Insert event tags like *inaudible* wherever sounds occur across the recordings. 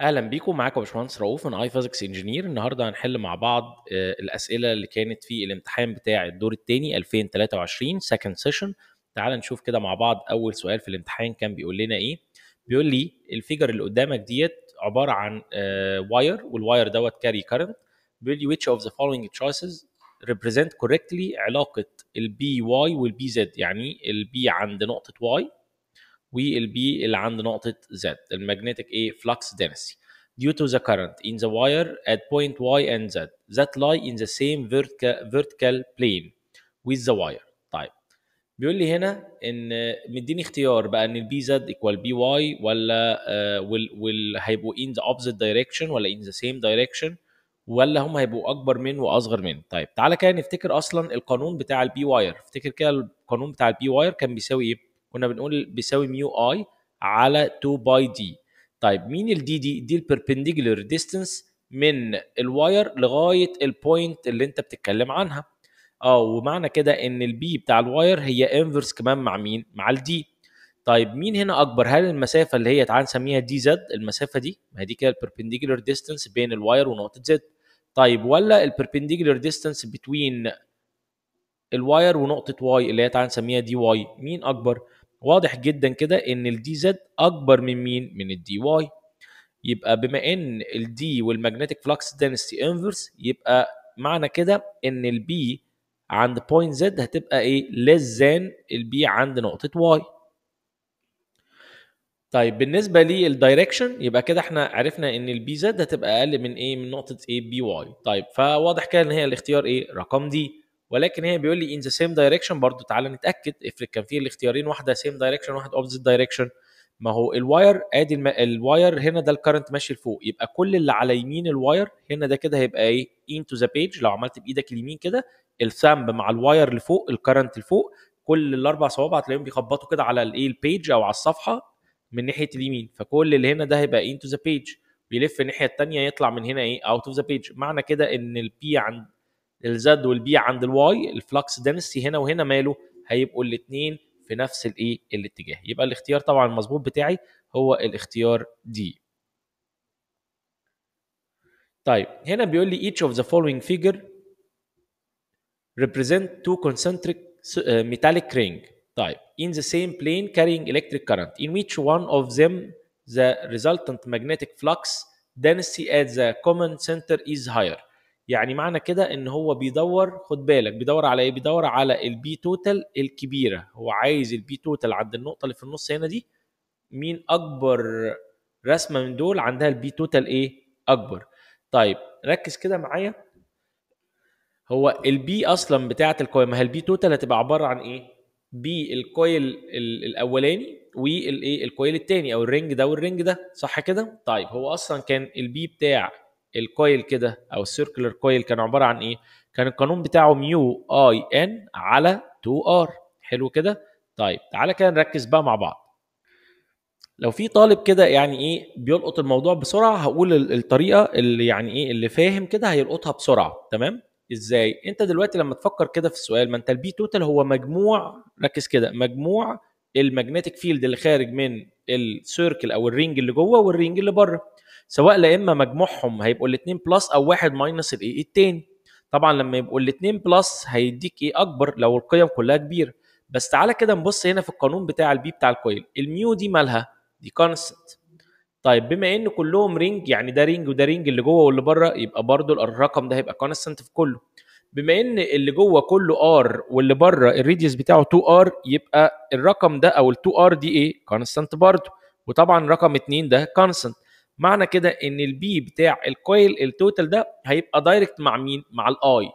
اهلا بيكم معاكم باشمهندس رؤوف من اي فيزكس انجينير النهارده هنحل مع بعض آه، الاسئله اللي كانت في الامتحان بتاع الدور الثاني 2023 سكند سيشن تعال نشوف كده مع بعض اول سؤال في الامتحان كان بيقول لنا ايه بيقول لي الفيجر اللي قدامك ديت عباره عن واير آه، والواير دوت كاري كارنت بيقول لي which of the following choices represent correctly علاقه البي واي والبي زد يعني البي عند نقطه واي والبي اللي عند نقطه زد المجنتيك ايه flux density due to the current in the wire at point Y and Z that lie in the same vertical, vertical plane with the wire طيب بيقول لي هنا ان مديني اختيار بقى ان البي زد equal بي واي ولا آه، وال هيبقوا in the opposite direction ولا in the same direction ولا هم هيبقوا اكبر من واصغر من طيب تعالى كده نفتكر اصلا القانون بتاع البي واير افتكر كده القانون بتاع البي واير كان بيساوي ايه كنا بنقول بيساوي ميو اي على 2 باي دي طيب مين الدي دي دي البربنديجولار ديستنس من الواير لغايه البوينت اللي انت بتتكلم عنها اه ومعنى كده ان البي بتاع الواير هي انفرس كمان مع مين مع الدي طيب مين هنا اكبر هل المسافه اللي هي تعال نسميها دي زد المسافه دي ما هي دي كده البربنديجولار ديستنس بين الواير ونقطه زد طيب ولا البربنديجولار ديستنس بتوين الواير ونقطه واي اللي هي تعال نسميها دي واي مين اكبر واضح جدا كده ان الدي زد اكبر من مين من الدي واي يبقى بما ان الدي والماجنتيك فلكس دنسيتي انفرس يبقى معنى كده ان البي عند بوينت زد هتبقى ايه less than البي عند نقطه واي طيب بالنسبه للدايركشن يبقى كده احنا عرفنا ان البي زد هتبقى اقل من ايه من نقطه ايه بي واي طيب فواضح كده ان هي الاختيار ايه رقم دي ولكن هي بيقول لي ان ذا سيم دايركشن برضو تعالى نتاكد افرض كان في الاختيارين واحده سيم دايركشن واحد اوبزيت دايركشن ما هو الواير ادي الم... الواير هنا ده الكرنت ماشي لفوق يبقى كل اللي على يمين الواير هنا ده كده هيبقى ايه انتو ذا بيج لو عملت بايدك اليمين كده الثامب مع الواير لفوق الكرنت لفوق كل الاربع صوابع هتلاقيهم بيخبطوا كده على الايه البيج او على الصفحه من ناحيه اليمين فكل اللي هنا ده هيبقى انتو ذا بيج بيلف الناحيه الثانيه يطلع من هنا ايه اوت اوف ذا بيج معنى كده ان البي عند الزد والبي عند الواي الفلكس دنسي هنا وهنا ماله هيبقوا الاثنين في نفس الايه الاتجاه يبقى الاختيار طبعا المظبوط بتاعي هو الاختيار دي طيب هنا بيقول لي each of the following figure represent two concentric metallic ring طيب in the same plane carrying electric current in which one of them the resultant magnetic flux density at the common center is higher يعني معنى كده ان هو بيدور خد بالك بيدور على ايه بيدور على البي توتال الكبيره هو عايز البي توتال عند النقطه اللي في النص هنا دي مين اكبر رسمه من دول عندها البي توتال ايه اكبر طيب ركز كده معايا هو البي اصلا بتاعه الكويل ما هي البي توتال هتبقى عباره عن ايه بي الكويل الاولاني والايه الكويل الثاني او الرنج ده والرنج ده صح كده طيب هو اصلا كان البي بتاع الكويل كده او السيركلر كويل كان عباره عن ايه كان القانون بتاعه ميو اي ان على 2 ار حلو كده طيب تعالى كده نركز بقى مع بعض لو في طالب كده يعني ايه بيلقط الموضوع بسرعه هقول الطريقه اللي يعني ايه اللي فاهم كده هيلقطها بسرعه تمام ازاي انت دلوقتي لما تفكر كده في السؤال ما انت البي توتال هو مجموع ركز كده مجموع الماجنتيك فيلد اللي خارج من السيركل او الرينج اللي جوه والرينج اللي بره سواء لا اما مجموعهم هيبقوا الاثنين بلس او واحد ماينس الايه التاني طبعا لما يبقوا الاثنين بلس هيديك ايه اكبر لو القيم كلها كبيره بس تعالى كده نبص هنا في القانون بتاع البي بتاع الكويل الميو دي مالها دي كونستنت طيب بما ان كلهم رينج يعني ده رينج وده رينج اللي جوه واللي بره يبقى برضو الرقم ده هيبقى كونستنت في كله بما ان اللي جوه كله ار واللي بره الريديوس بتاعه 2 ار يبقى الرقم ده او ال 2 ار دي ايه كونستنت برضو وطبعا رقم 2 ده كونستنت معنى كده ان البي بتاع الكويل التوتال ده هيبقى دايركت مع مين مع الاي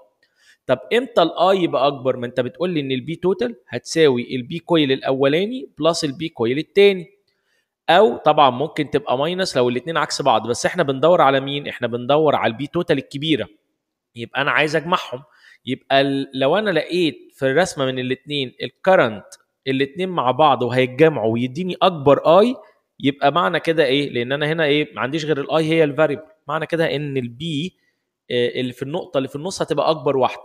طب امتى الاي يبقى اكبر ما انت بتقول لي ان البي توتال هتساوي البي كويل الاولاني بلس البي كويل الثاني او طبعا ممكن تبقى ماينس لو الاثنين عكس بعض بس احنا بندور على مين احنا بندور على البي توتال الكبيره يبقى انا عايز اجمعهم يبقى لو انا لقيت في الرسمه من الاثنين الكرنت الاثنين مع بعض وهيتجمعوا ويديني اكبر اي يبقى معنى كده ايه لان انا هنا ايه ما عنديش غير الاي هي الفاريبل معنى كده ان البي آه، اللي في النقطه اللي في النص هتبقى اكبر واحده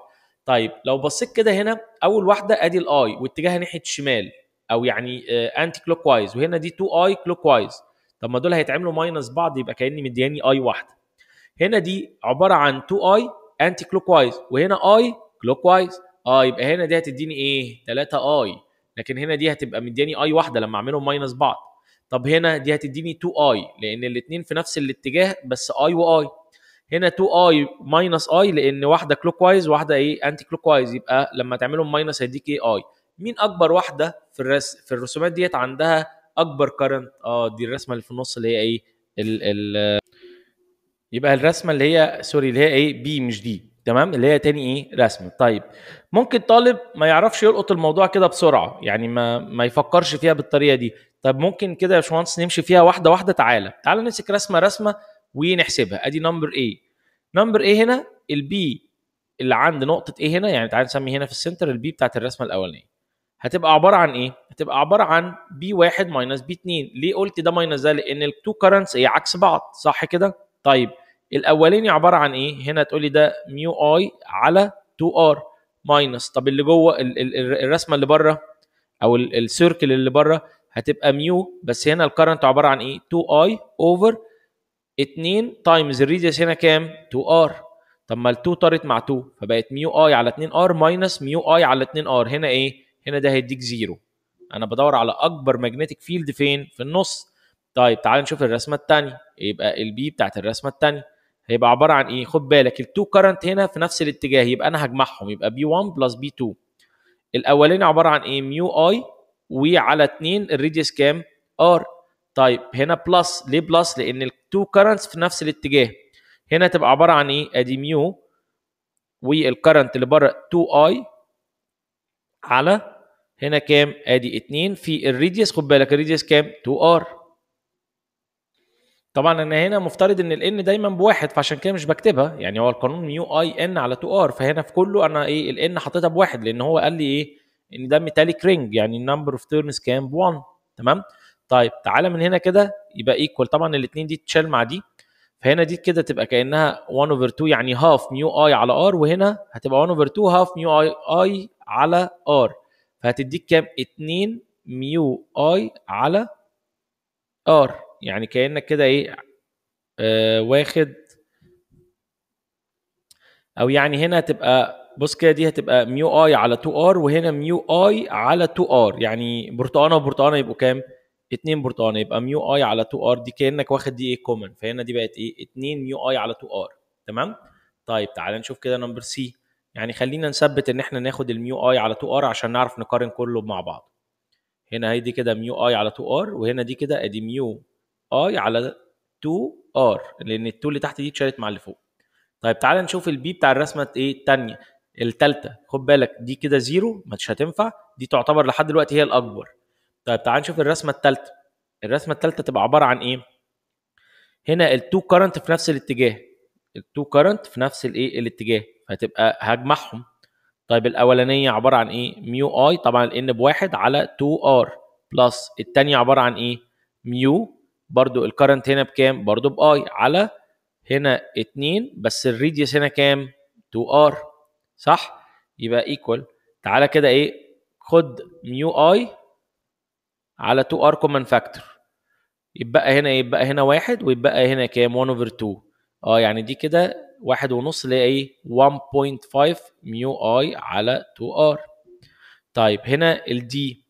طيب لو بصيت كده هنا اول واحده ادي الاي واتجاهها ناحيه الشمال او يعني انتي كلوك وايز وهنا دي 2 اي كلوك وايز طب ما دول هيتعملوا ماينس بعض يبقى كاني مدياني اي واحده هنا دي عباره عن 2 اي انتي كلوك وايز وهنا اي كلوك وايز اه يبقى هنا دي هتديني ايه 3 اي لكن هنا دي هتبقى مدياني اي واحده لما اعملهم ماينس بعض طب هنا دي هتديني 2 اي لان الاثنين في نفس الاتجاه بس اي واي هنا 2 اي ماينس اي لان واحده كلوك وايز واحده ايه انتي كلوك وايز يبقى لما تعملهم ماينس هيديك ايه اي مين اكبر واحده في الرس في الرسومات ديت عندها اكبر كرنت اه دي الرسمه اللي في النص اللي هي ايه ال ال يبقى الرسمه اللي هي سوري اللي هي ايه بي مش دي تمام اللي هي تاني ايه رسمه طيب ممكن طالب ما يعرفش يلقط الموضوع كده بسرعه يعني ما ما يفكرش فيها بالطريقه دي طب ممكن كده يا باشمهندس نمشي فيها واحده واحده تعالى تعالى نمسك رسمه رسمه ونحسبها ادي نمبر A نمبر A هنا البي اللي عند نقطه A هنا يعني تعالى نسمي هنا في السنتر البي بتاعت الرسمه الاولانيه هتبقى عباره عن ايه؟ هتبقى عباره عن بي 1 ماينس بي 2 ليه قلت ده ماينس ده؟ لان التو كرنتس هي عكس بعض صح كده؟ طيب الاولاني عباره عن ايه؟ هنا تقول لي ده ميو اي على 2 ار ماينس طب اللي جوه الرسمه اللي بره او السيركل اللي بره هتبقى ميو بس هنا الكرنت عباره عن ايه 2 اي اوفر 2 تايمز الريديوس هنا كام 2 ار طب ما ال 2 طارت مع 2 فبقت ميو اي على 2 ار ماينس ميو اي على 2 ار هنا ايه هنا ده هيديك زيرو انا بدور على اكبر ماجنتيك فيلد فين في النص طيب تعال نشوف الرسمه الثانيه يبقى البي بتاعت الرسمه الثانيه هيبقى عباره عن ايه خد بالك التو كارنت هنا في نفس الاتجاه يبقى انا هجمعهم يبقى بي 1 بلس بي 2 الاولاني عباره عن ايه ميو اي وعلى 2 الريديوس كام ار طيب هنا بلس ليه بلس لان التو كارنتس في نفس الاتجاه هنا تبقى عباره عن ايه ادي ميو والكارنت اللي بره 2 اي على هنا كام ادي 2 في الريديوس خد بالك الريديوس كام 2 ار طبعا انا هنا مفترض ان الان دايما بواحد فعشان كده مش بكتبها يعني هو القانون ميو اي ان على 2 ار فهنا في كله انا ايه الان حطيتها بواحد لان هو قال لي ايه ان ده ميتاليك رينج يعني النمبر اوف تيرنز كام ب 1 تمام طيب تعالى من هنا كده يبقى ايكوال طبعا الاثنين دي تشال مع دي فهنا دي كده تبقى كانها 1 اوفر 2 يعني هاف ميو اي على ار وهنا هتبقى 1 اوفر 2 هاف ميو اي اي على ار فهتديك كام 2 ميو اي على ار يعني كانك كده ايه آه واخد او يعني هنا هتبقى بص كده دي هتبقى ميو اي على 2 ار وهنا ميو اي على 2 ار يعني برتقانه وبرتقانه يبقوا كام؟ 2 برتقانه يبقى ميو اي على 2 ار دي كانك واخد دي ايه كومن فهنا دي بقت ايه؟ 2 ميو اي على 2 ار تمام؟ طيب تعالى نشوف كده نمبر سي يعني خلينا نثبت ان احنا ناخد الميو اي على 2 ار عشان نعرف نقارن كله مع بعض. هنا هي دي كده ميو اي على 2 ار وهنا دي كده ادي ميو اي على 2 ار لان ال2 اللي تحت دي اتشالت مع اللي فوق طيب تعالى نشوف البي بتاع الرسمه ايه الثانيه الثالثه خد بالك دي كده زيرو مش هتنفع دي تعتبر لحد دلوقتي هي الاكبر طيب تعالى نشوف الرسمه الثالثه الرسمه الثالثه تبقى عباره عن ايه هنا ال2 كرنت في نفس الاتجاه ال2 كرنت في نفس الايه الاتجاه فهتبقى هجمعهم طيب الاولانيه عباره عن ايه ميو اي طبعا الان بواحد على 2 ار بلس الثانيه عباره عن ايه ميو برضو الكرنت هنا بكام برضو باي على هنا 2 بس الريديوس هنا كام 2 ار صح يبقى ايكوال تعالى كده ايه خد ميو اي على 2 ار كومن فاكتور يبقى هنا إيه؟ يبقى هنا واحد ويبقى هنا كام 1 اوفر 2 اه يعني دي كده واحد ونص اللي هي ايه 1.5 ميو اي على 2 ار طيب هنا الدي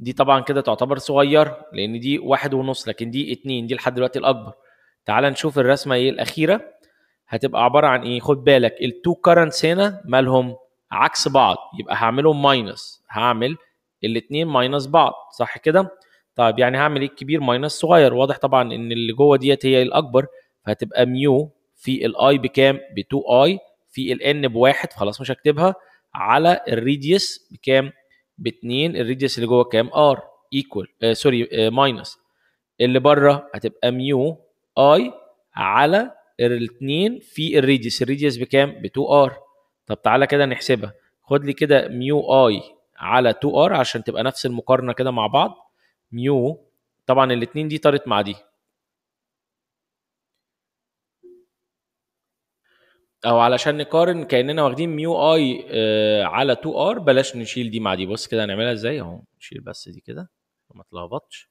دي طبعا كده تعتبر صغيرة لأن دي واحد ونص لكن دي اتنين دي لحد دلوقتي الأكبر تعال نشوف الرسمة ايه الأخيرة هتبقى عبارة عن ايه خد بالك التو كرنتس هنا مالهم عكس بعض يبقى هعملهم ماينس هعمل الاتنين ماينس بعض صح كده طيب يعني هعمل ايه الكبير ماينس صغير واضح طبعا ان اللي جوه ديت هي الأكبر فهتبقى ميو في الاي بكام ب 2 اي في الان بواحد خلاص مش هكتبها على الريديوس بكام 2 الريديوس اللي جوه كام ار ايكوال سوري ماينس اللي بره هتبقى ميو اي على الاثنين في الريديوس الريديوس بكام ب 2 ار طب تعالى كده نحسبها خد لي كده ميو اي على 2 ار عشان تبقى نفس المقارنه كده مع بعض ميو طبعا الاثنين دي طارت مع دي او علشان نقارن كاننا واخدين ميو اي آه على 2 ار بلاش نشيل دي مع دي بص كده هنعملها ازاي اهو نشيل بس دي كده ما تلخبطش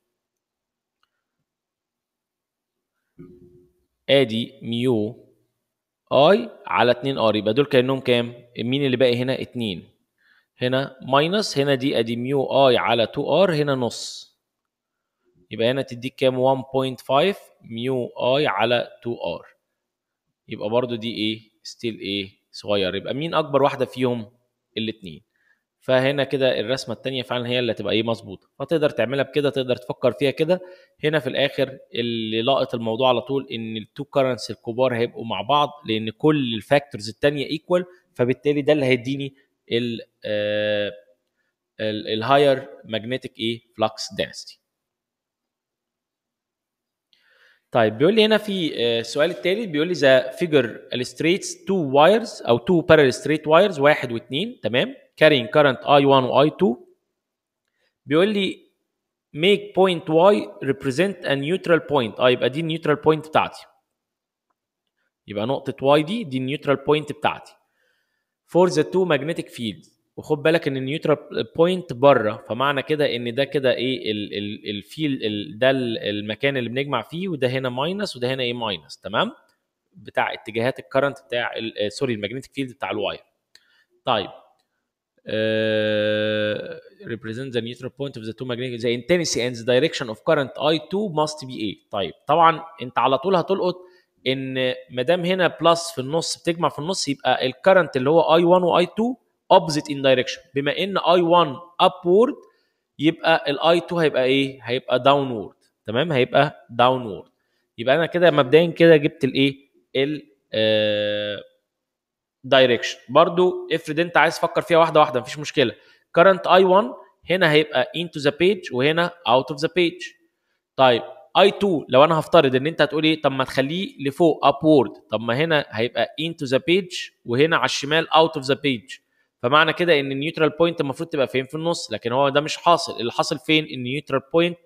ادي ميو اي على 2 ار يبقى دول كانهم كام مين اللي باقي هنا 2 هنا ماينس هنا دي ادي ميو اي على 2 ار هنا نص يبقى هنا تديك كام 1.5 ميو اي على 2 ار يبقى برضو دي ايه ستيل ايه صغير يبقى مين اكبر واحده فيهم الاثنين فهنا كده الرسمه الثانيه فعلا هي اللي هتبقى ايه مظبوطه فتقدر تعملها بكده تقدر تفكر فيها كده هنا في الاخر اللي لاقط الموضوع على طول ان التو كرنس الكبار هيبقوا مع بعض لان كل الفاكتورز الثانيه ايكوال فبالتالي ده اللي هيديني ال آه، الهاير ماجنتيك ايه فلكس دينستي طيب بيقول لي هنا في آه، السؤال التالي بيقول لي ذا فيجر illustrates two wires او two parallel straight wires واحد واثنين تمام carrying current I1 واي 2 بيقول لي make point Y represent a neutral point اه يبقى دي النيوترال بوينت بتاعتي يبقى نقطة Y دي دي النيوترال بوينت بتاعتي for the two magnetic fields وخد بالك ان النيوترال بوينت بره فمعنى كده ان ده كده ايه الفيل ده المكان اللي بنجمع فيه وده هنا ماينس وده هنا ايه ماينس تمام بتاع اتجاهات الكرنت بتاع سوري الماجنتيك فيلد بتاع الواير طيب ريبريزنت ذا نيوترال بوينت اوف ذا تو ماجنتيك ذا انتنسي اند ذا دايركشن اوف كرنت اي 2 ماست بي ايه طيب طبعا انت على طول هتلقط ان ما دام هنا بلس في النص بتجمع في النص يبقى الكرنت اللي هو اي 1 و 2 اوبزيت ان دايركشن بما ان اي 1 ابورد يبقى الاي 2 هيبقى ايه هيبقى downward تمام هيبقى downward يبقى انا كده مبدئيا كده جبت الايه ال دايركشن آه، برضو افرض انت عايز تفكر فيها واحده واحده مفيش مشكله كرنت اي 1 هنا هيبقى into ذا بيج وهنا اوت اوف ذا بيج طيب اي 2 لو انا هفترض ان انت هتقول ايه طب ما تخليه لفوق ابورد طب ما هنا هيبقى into ذا بيج وهنا على الشمال اوت اوف ذا بيج فمعنى كده ان النيوترال بوينت المفروض تبقى فين في النص لكن هو ده مش حاصل اللي حاصل فين ان النيوترال بوينت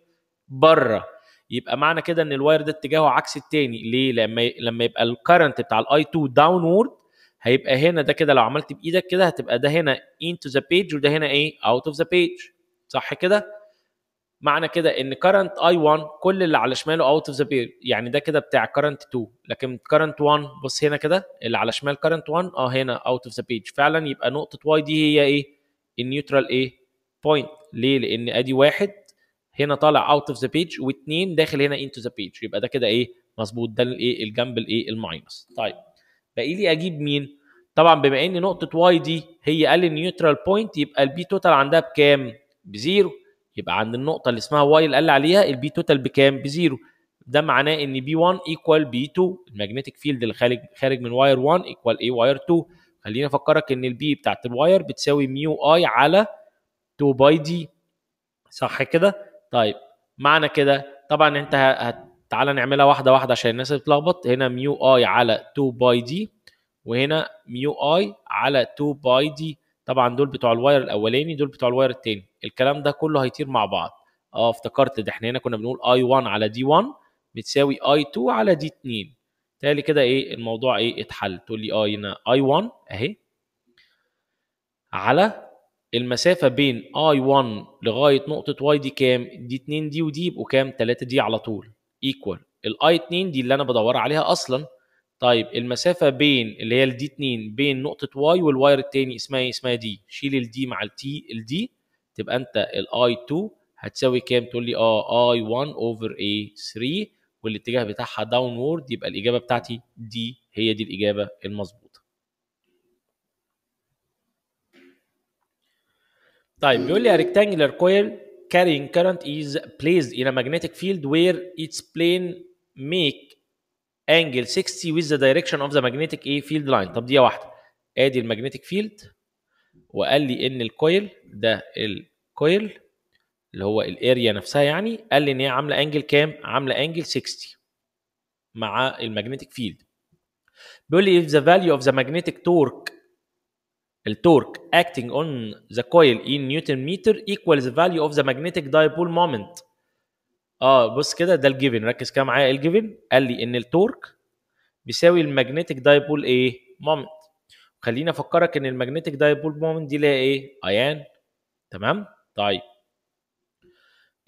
بره يبقى معنى كده ان الواير ده اتجاهه عكس التاني ليه لما لما يبقى الكرنت بتاع الاي 2 داون وورد هيبقى هنا ده كده لو عملت بايدك كده هتبقى ده هنا انتو ذا بيج وده هنا ايه اوت اوف ذا بيج صح كده معنى كده ان current i1 كل اللي على شماله اوت اوف ذا بير يعني ده كده بتاع current 2 لكن current 1 بص هنا كده اللي على شمال current 1 اه هنا اوت اوف ذا بيج فعلا يبقى نقطه y دي هي ايه النيوترال ايه بوينت ليه لان ادي واحد هنا طالع اوت اوف ذا بيج واثنين داخل هنا انتو ذا بيج يبقى ده كده ايه مظبوط ده الايه الجنب الايه الماينس طيب باقي لي اجيب مين طبعا بما ان نقطه واي دي هي قال النيوترال بوينت يبقى البي توتال عندها بكام بزيرو يبقى عند النقطه اللي اسمها واي اللي قال عليها البي توتال بكام بزيرو ده معناه ان بي 1 ايكوال بي 2 الماجنتيك فيلد اللي خارج خارج من واير 1 ايكوال اي واير 2 خليني افكرك ان البي بتاعت الواير بتساوي ميو اي على 2 باي دي صح كده طيب معنى كده طبعا انت هت... تعالى نعملها واحده واحده عشان الناس تتلخبط هنا ميو اي على 2 باي دي وهنا ميو اي على 2 باي دي طبعا دول بتوع الواير الاولاني دول بتوع الواير الثاني الكلام ده كله هيطير مع بعض اه افتكرت ده احنا هنا كنا بنقول اي 1 على دي 1 بتساوي اي 2 على دي 2 تالي كده ايه الموضوع ايه اتحل تقول لي اي آه، هنا اي 1 اهي على المسافة بين I1 لغاية نقطة Y دي كام؟ دي 2 دي ودي يبقوا كام؟ 3 دي على طول equal ال I2 دي اللي أنا بدور عليها أصلا طيب المسافه بين اللي هي الدي 2 بين نقطه واي والواير الثاني اسمها ايه اسمها دي شيل الدي مع التي الدي تبقى انت الاي 2 هتساوي كام تقول لي اه اي 1 اوفر اي 3 والاتجاه بتاعها داون يبقى الاجابه بتاعتي دي هي دي الاجابه المظبوطه طيب بيقول لي rectangular coil carrying current is placed in a magnetic field where its plane make انجل 60 with the direction of the magnetic ايه field line طب دقيقه واحده ادي الماجنتيك فيلد وقال لي ان الكويل ده الكويل اللي هو الاريا نفسها يعني قال لي ان هي عامله انجل كام عامله انجل 60 مع الماجنتيك فيلد بيقول لي if the value of the magnetic torque التورك acting on the coil in نيوتن متر equals the value of the magnetic dipole moment اه بص كده ده الجيفن ركز كده معايا الجيفن قال لي ان التورك بيساوي الماجنتيك دايبول ايه مومنت خليني افكرك ان الماجنتيك دايبول مومنت دي ليها ايه ايان تمام طيب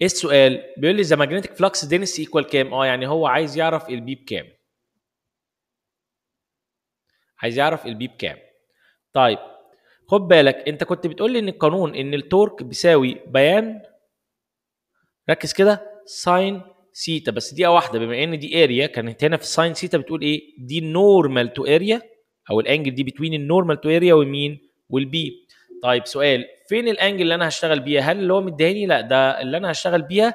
ايه السؤال بيقول لي ذا ماجنتيك فلكس دينس ايكوال كام اه يعني هو عايز يعرف البي بكام عايز يعرف البي بكام طيب خد بالك انت كنت بتقول لي ان القانون ان التورك بيساوي بيان ركز كده ساين سيتا بس دقيقه واحده بما ان دي اريا كانت هنا في ساين سيتا بتقول ايه دي النورمال تو اريا او الانجل دي بتوين النورمال تو اريا ومين والبي طيب سؤال فين الانجل اللي انا هشتغل بيها هل اللي هو مديهاني لا ده اللي انا هشتغل بيها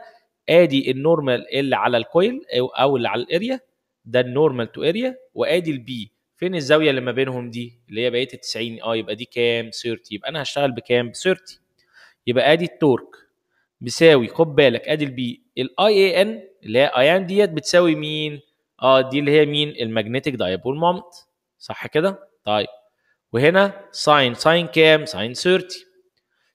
ادي النورمال اللي على الكويل او اللي على الاريا ده النورمال تو اريا وادي البي فين الزاويه اللي ما بينهم دي اللي هي بقيه ال 90 اه يبقى دي كام 30 يبقى انا هشتغل بكام 30 يبقى ادي التورك بيساوي خد بالك ادي البي الاي اي ان اللي هي اي ان ديت بتساوي مين؟ اه دي اللي هي مين؟ المagnetic دايبول مومنت صح كده؟ طيب وهنا ساين ساين كام؟ ساين 30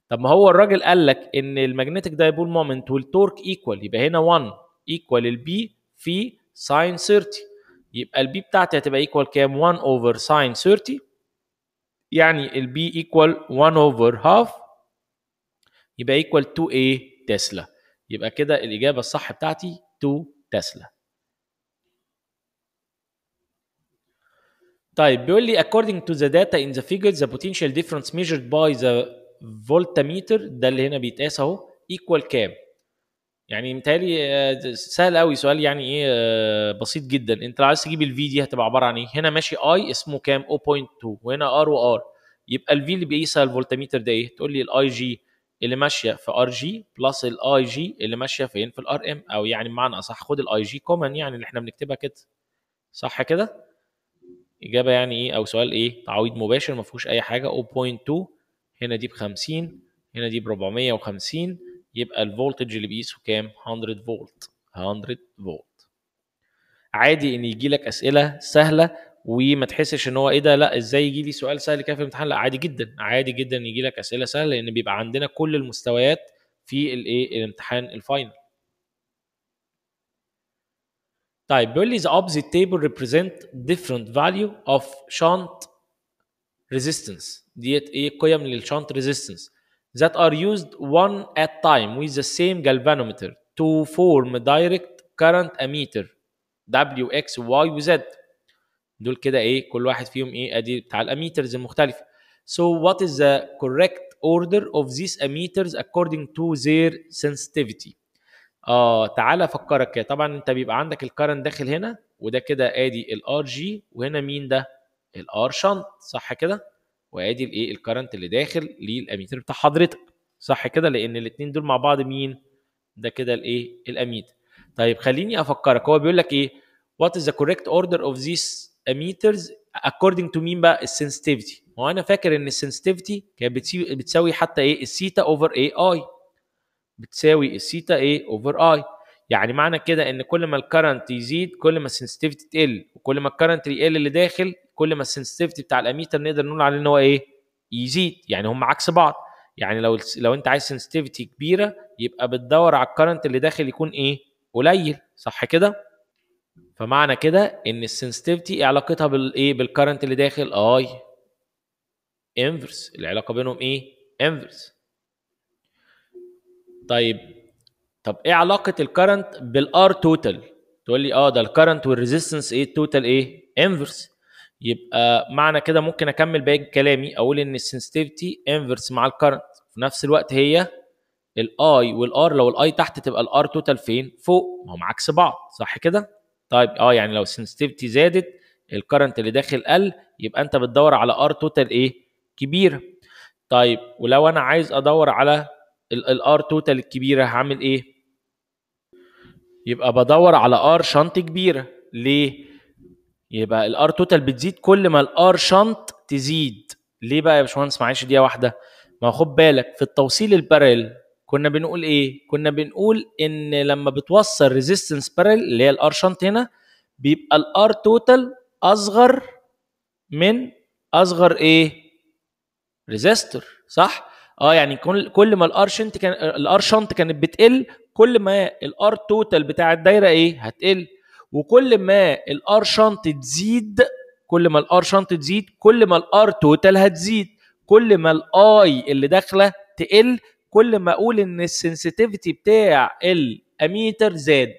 طب ما هو الراجل قال لك ان المagnetic دايبول مومنت والتورك ايكوال يبقى هنا 1 ايكوال البي في ساين 30 يبقى البي بتاعتي هتبقى ايكوال كام؟ 1 اوفر ساين 30 يعني البي ايكوال 1 اوفر هاف يبقى ايكوال 2 ايه؟ تسلا يبقى كده الاجابه الصح بتاعتي تو تسلا طيب بيقول لي according to the data in the figure the potential difference measured by the voltmeter ده اللي هنا بيتقاس اهو equal كام؟ يعني متهيألي آه، سهل قوي سؤال يعني ايه آه، بسيط جدا انت لو عايز تجيب الفي دي هتبقى عباره عن ايه؟ هنا ماشي اي اسمه كام؟ 0.2 وهنا ار وار يبقى الفي اللي بيقيسها الفولتميتر ده ايه؟ تقول لي الاي جي اللي ماشيه في ار جي بلس الاي جي اللي ماشيه فين في الار ام او يعني بمعنى اصح خد الاي جي كومن يعني اللي احنا بنكتبها كده صح كده اجابه يعني ايه او سؤال ايه تعويض مباشر ما فيهوش اي حاجه 0.2 هنا دي ب 50 هنا دي ب 450 يبقى الفولتج اللي بيقيسه كام 100 فولت 100 فولت عادي ان يجي لك اسئله سهله وما تحسش ان هو ايه ده لا ازاي يجي لي سؤال سهل كده في الامتحان لا عادي جدا عادي جدا يجي لك اسئله سهله لان بيبقى عندنا كل المستويات في الايه الامتحان الفاينل طيب بيقول لي the opposite table represent different value of shunt resistance ديت ايه قيم للشنت ريزيستنس that are used one at time with the same galvanometer to form direct current ammeter W X Y و Z دول كده ايه كل واحد فيهم ايه ادي بتاع الاميترز المختلفه so what is the correct order of these ammeters according to their sensitivity اه تعالى افكرك طبعا انت بيبقى عندك الكرنت داخل هنا وده كده ادي الار جي وهنا مين ده الار شنت صح كده وادي الايه الكرنت اللي داخل للاميتر بتاع حضرتك صح كده لان الاثنين دول مع بعض مين ده كده الايه الاميتر طيب خليني افكرك هو بيقول لك ايه what is the correct order of these اميترز اكوردنج تو مين بقى السنسيتيفيتي هو انا فاكر ان السنسيتيفيتي كانت بتساوي حتى ايه السيتا اوفر اي اي بتساوي السيتا اي اوفر اي يعني معنى كده ان كل ما الكرنت يزيد كل ما السنسيتيفيتي تقل وكل ما الكرنت يقل اللي داخل كل ما السنسيتيفيتي بتاع الاميتر نقدر نقول عليه ان هو ايه يزيد يعني هم عكس بعض يعني لو لو انت عايز سنسيتيفيتي كبيره يبقى بتدور على الكرنت اللي داخل يكون ايه قليل صح كده فمعنى كده ان السنسيتيفيتي ايه علاقتها بالايه بالكرنت اللي داخل اي انفرس العلاقه بينهم ايه انفرس طيب طب ايه علاقه الكرنت بالار توتال تقول لي اه ده الكرنت والريزيستنس ايه التوتال ايه انفرس يبقى معنى كده ممكن اكمل باقي كلامي اقول ان السنسيتيفيتي انفرس مع الكرنت في نفس الوقت هي الاي والار لو الاي تحت تبقى الار توتال فين فوق ما هم عكس بعض صح كده طيب اه يعني لو السنسيتيفيتي زادت الكرنت اللي داخل قل يبقى انت بتدور على ار توتال ايه كبيره طيب ولو انا عايز ادور على الار توتال الكبيره هعمل ايه يبقى بدور على ار شنط كبيره ليه يبقى الار توتال بتزيد كل ما الار شنط تزيد ليه بقى يا باشمهندس معلش دقيقه واحده ما خد بالك في التوصيل البارل كنا بنقول ايه كنا بنقول ان لما بتوصل ريزيستنس بارل اللي هي الار شنط هنا بيبقى الار توتال اصغر من اصغر ايه ريزيستور صح اه يعني كل ما الار شنط كان الار شنط كانت بتقل كل ما الار توتال بتاع الدايره ايه هتقل وكل ما الار شنط تزيد كل ما الار شنط تزيد كل ما الار توتال هتزيد كل ما الاي اللي داخله تقل كل ما اقول ان السنسيتيفيتي بتاع الاميتر زاد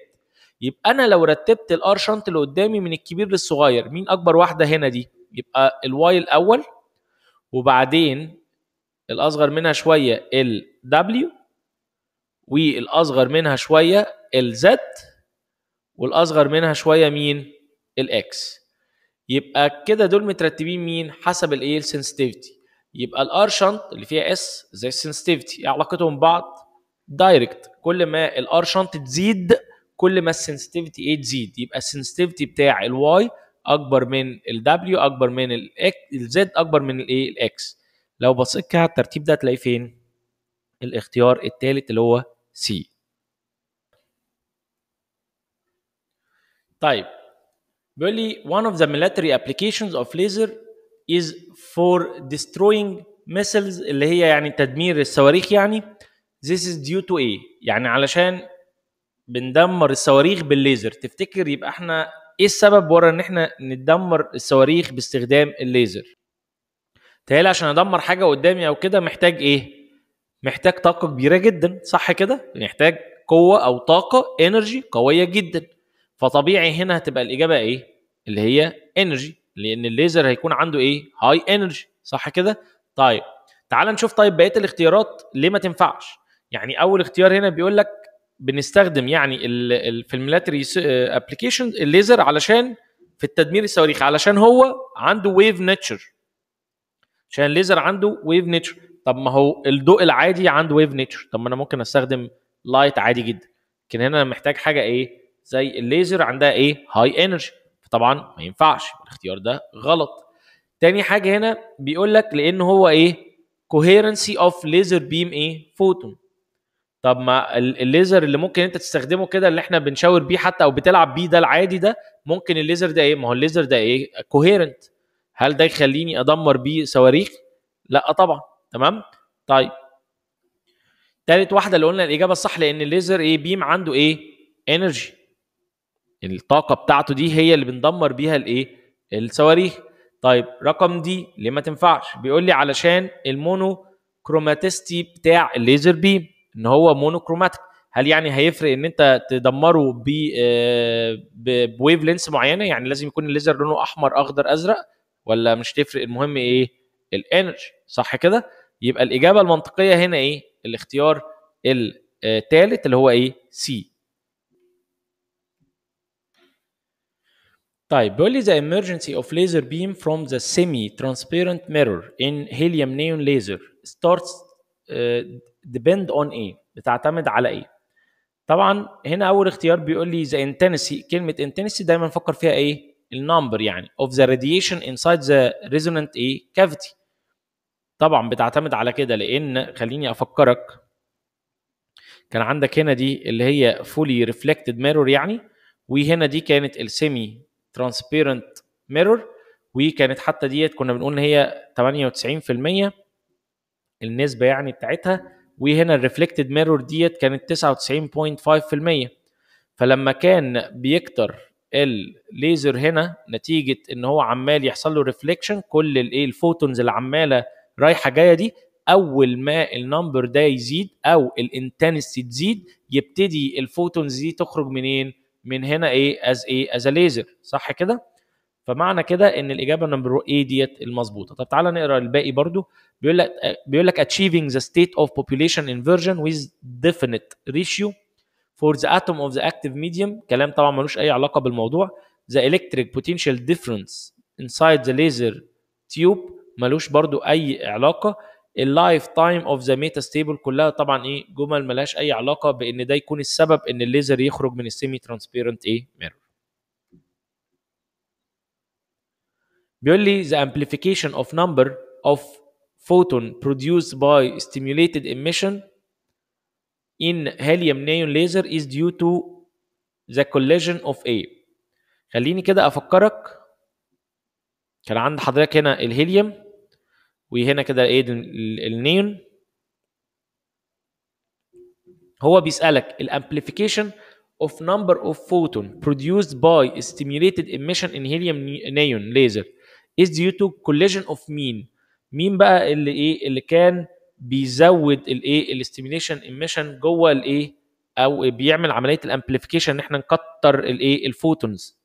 يبقى انا لو رتبت الار شنت اللي قدامي من الكبير للصغير مين اكبر واحده هنا دي يبقى الواي الاول وبعدين الاصغر منها شويه الدبليو والاصغر منها شويه الزد والاصغر منها شويه مين الاكس يبقى كده دول مترتبين مين حسب الايه السنسيتيفيتي يبقى الار شنط اللي فيها اس زي السنسيتيفيتي يعني علاقتهم ببعض دايركت كل ما الار شنط تزيد كل ما السنسيتيفيتي ايه تزيد يبقى السنسيتيفيتي بتاع الواي اكبر من الدبليو اكبر من الزد اكبر من الايه الاكس لو بصيت كده على الترتيب ده تلاقيه فين الاختيار الثالث اللي هو سي طيب بيقول لي one of the military applications of laser is for destroying missiles اللي هي يعني تدمير الصواريخ يعني this is due to a يعني علشان بندمر الصواريخ بالليزر تفتكر يبقى احنا ايه السبب ورا ان احنا ندمر الصواريخ باستخدام الليزر تهيألي عشان ادمر حاجه قدامي او كده محتاج ايه محتاج طاقه كبيره جدا صح كده محتاج قوه او طاقه انرجي قويه جدا فطبيعي هنا هتبقى الاجابه ايه اللي هي انرجي لان الليزر هيكون عنده ايه هاي انرجي صح كده طيب تعال نشوف طيب بقيه الاختيارات ليه ما تنفعش يعني اول اختيار هنا بيقول لك بنستخدم يعني في الميلاتري ابلكيشن آه، الليزر علشان في التدمير الصواريخ علشان هو عنده ويف نيتشر عشان الليزر عنده ويف نيتشر طب ما هو الضوء العادي عنده ويف نيتشر طب ما انا ممكن استخدم لايت عادي جدا لكن هنا انا محتاج حاجه ايه زي الليزر عندها ايه هاي انرجي طبعا ما ينفعش الاختيار ده غلط تاني حاجه هنا بيقول لك لان هو ايه كوهيرنسي اوف ليزر بيم ايه فوتون طب ما الليزر اللي ممكن انت تستخدمه كده اللي احنا بنشاور بيه حتى او بتلعب بيه ده العادي ده ممكن الليزر ده ايه ما هو الليزر ده ايه كوهيرنت هل ده يخليني ادمر بيه صواريخ لا طبعا تمام طيب تالت واحده اللي قلنا الاجابه الصح لان الليزر ايه بيم عنده ايه انرجي الطاقه بتاعته دي هي اللي بندمر بيها الايه الصواريخ طيب رقم دي ليه ما تنفعش بيقول لي علشان المونو كروماتيستي بتاع الليزر بيم ان هو مونوكروماتيك هل يعني هيفرق ان انت تدمره آه، ب بويف لينس معينه يعني لازم يكون الليزر لونه احمر اخضر ازرق ولا مش تفرق المهم ايه الانرجي صح كده يبقى الاجابه المنطقيه هنا ايه الاختيار الثالث آه، اللي هو ايه سي طيب بيقول لي the emergency of laser beam from the semi-transparent mirror in helium neon laser starts uh, depend on A بتعتمد على A طبعا هنا اول اختيار بيقول لي the intensity كلمه intensity دايما نفكر فيها ايه؟ النمبر يعني of the radiation inside the resonant A cavity طبعا بتعتمد على كده لان خليني افكرك كان عندك هنا دي اللي هي fully reflected mirror يعني وهنا دي كانت السيمي ترانسبيرنت ميرور وكانت حتى ديت كنا بنقول ان هي 98% النسبه يعني بتاعتها وهنا الريفلكتد ميرور ديت كانت 99.5% فلما كان بيكتر الليزر هنا نتيجه ان هو عمال يحصل له ريفليكشن كل الايه الفوتونز اللي عماله رايحه جايه دي اول ما النمبر ده يزيد او الانتنسي تزيد يبتدي الفوتونز دي تخرج منين؟ من هنا ايه از ايه از ليزر صح كده فمعنى كده ان الاجابه نمبر ايه ديت المظبوطه طب تعالى نقرا الباقي برضو بيقول لك بيقول لك achieving the state of population inversion with definite ratio for the atom of the active medium كلام طبعا ملوش اي علاقه بالموضوع the electric potential difference inside the laser tube ملوش برضو اي علاقه اللايف تايم اوف ذا ميتا ستيبل كلها طبعا ايه جمل ملهاش اي علاقه بان ده يكون السبب ان الليزر يخرج من السيمي ترانسبيرنت ايه ميرور بيقول لي the amplification of number of photon produced by stimulated emission in helium neon laser is due to the collision of A خليني كده افكرك كان عند حضرتك هنا الهيليوم وهنا كده ايه النيون هو بيسالك الامبليفيكيشن of number of photon produced by stimulated emission in helium neon laser is due to collision of mean مين بقى اللي ايه اللي كان بيزود الايه الاستيميليشن ايميشن جوه الايه او بيعمل عمليه الامبليفيكيشن ان احنا نكتر الايه الفوتونز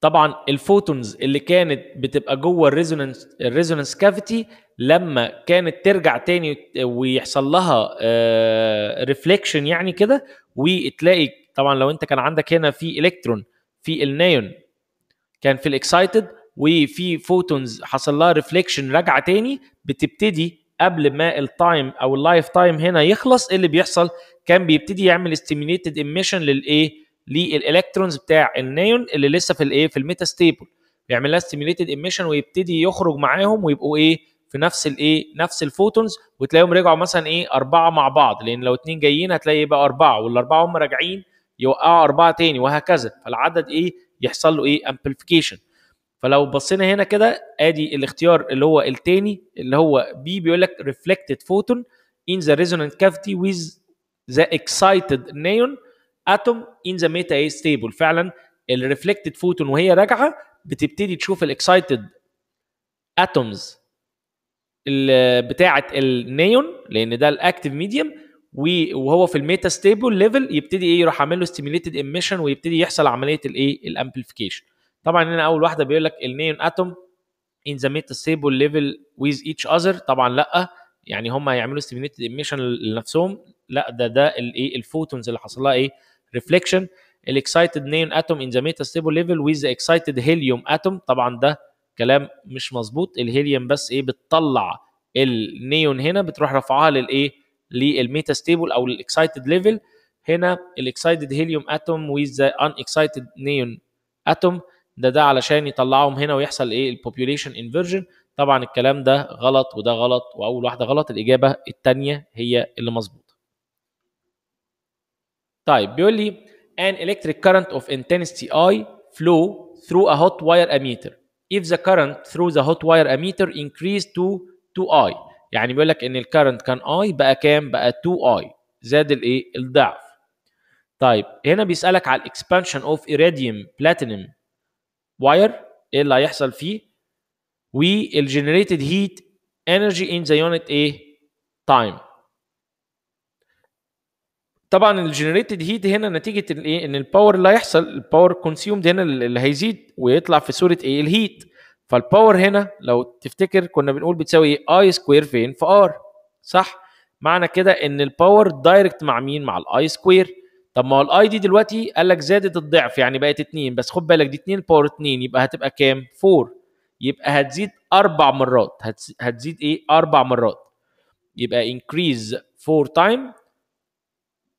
طبعا الفوتونز اللي كانت بتبقى جوه الريزونانس الريزونانس كافيتي لما كانت ترجع تاني ويحصل لها ريفليكشن آه، يعني كده وتلاقي طبعا لو انت كان عندك هنا في الكترون في النيون كان في الاكسايتد وفي فوتونز حصل لها ريفليكشن راجعه تاني بتبتدي قبل ما التايم او اللايف تايم هنا يخلص اللي بيحصل كان بيبتدي يعمل استيميليتد ايميشن للايه للالكترونز بتاع النيون اللي لسه في الايه في الميتا ستيبل بيعمل لها ستيميوليتد ايميشن ويبتدي يخرج معاهم ويبقوا ايه في نفس الايه نفس الفوتونز وتلاقيهم رجعوا مثلا ايه اربعه مع بعض لان لو اتنين جايين هتلاقي بقى اربعه والاربعه هم راجعين يوقعوا اربعه تاني وهكذا فالعدد ايه يحصل له ايه امبليفيكيشن فلو بصينا هنا كده ادي الاختيار اللي هو التاني اللي هو بي بيقول لك ريفلكتد فوتون ان ذا ريزونانت كافيتي ويز ذا اكسايتد نيون اتوم ان ذا ميتا اي ستيبل فعلا الريفلكتد فوتون وهي راجعه بتبتدي تشوف الاكسايتد اتومز بتاعه النيون لان ده الاكتيف ميديوم وهو في الميتا ستيبل ليفل يبتدي ايه يروح عامل له ستيميليتد ايميشن ويبتدي يحصل عمليه الايه الامبليفيكيشن طبعا هنا اول واحده بيقول لك النيون اتوم ان ذا ميتا ستيبل ليفل ويز ايتش اذر طبعا لا يعني هم هيعملوا ستيميليتد ايميشن لنفسهم لا ده ده الايه الفوتونز اللي حصل لها ايه ريفليكشن الاكسايتد نيون اتوم ان ذا ميتا ستيبل ليفل ويز اكسايتد هيليوم اتوم طبعا ده كلام مش مظبوط الهيليوم بس ايه بتطلع النيون هنا بتروح رافعاها للايه للميتا ستيبل او الاكسايتد ليفل هنا الاكسايتد هيليوم اتوم ويز ذا ان اكسايتد نيون اتوم ده ده علشان يطلعهم هنا ويحصل ايه البوبيوليشن انفيرجن طبعا الكلام ده غلط وده غلط واول واحده غلط الاجابه الثانيه هي اللي مظبوط طيب بيقول لي an electric current of intensity I flow through a hot wire ammeter if the current through the hot wire ammeter increased to 2I يعني بيقول لك ان الكرنت كان I بقى كام؟ بقى 2I زاد الايه؟ الضعف طيب هنا بيسألك على expansion of ايريديوم platinum wire ايه اللي هيحصل فيه والجنريتد هيت energy in the unit ايه؟ time طبعا الجنريتد هيت هنا نتيجه الايه ان الباور اللي هيحصل الباور كونسيومد هنا اللي هيزيد ويطلع في صوره ايه الهيت فالباور هنا لو تفتكر كنا بنقول بتساوي اي سكوير فين في ار صح معنى كده ان الباور دايركت مع مين مع الاي سكوير طب ما هو الاي دي دلوقتي قال لك زادت الضعف يعني بقت 2 بس خد بالك دي 2 باور 2 يبقى هتبقى كام 4 يبقى هتزيد اربع مرات هتزيد ايه اربع مرات يبقى increase 4 time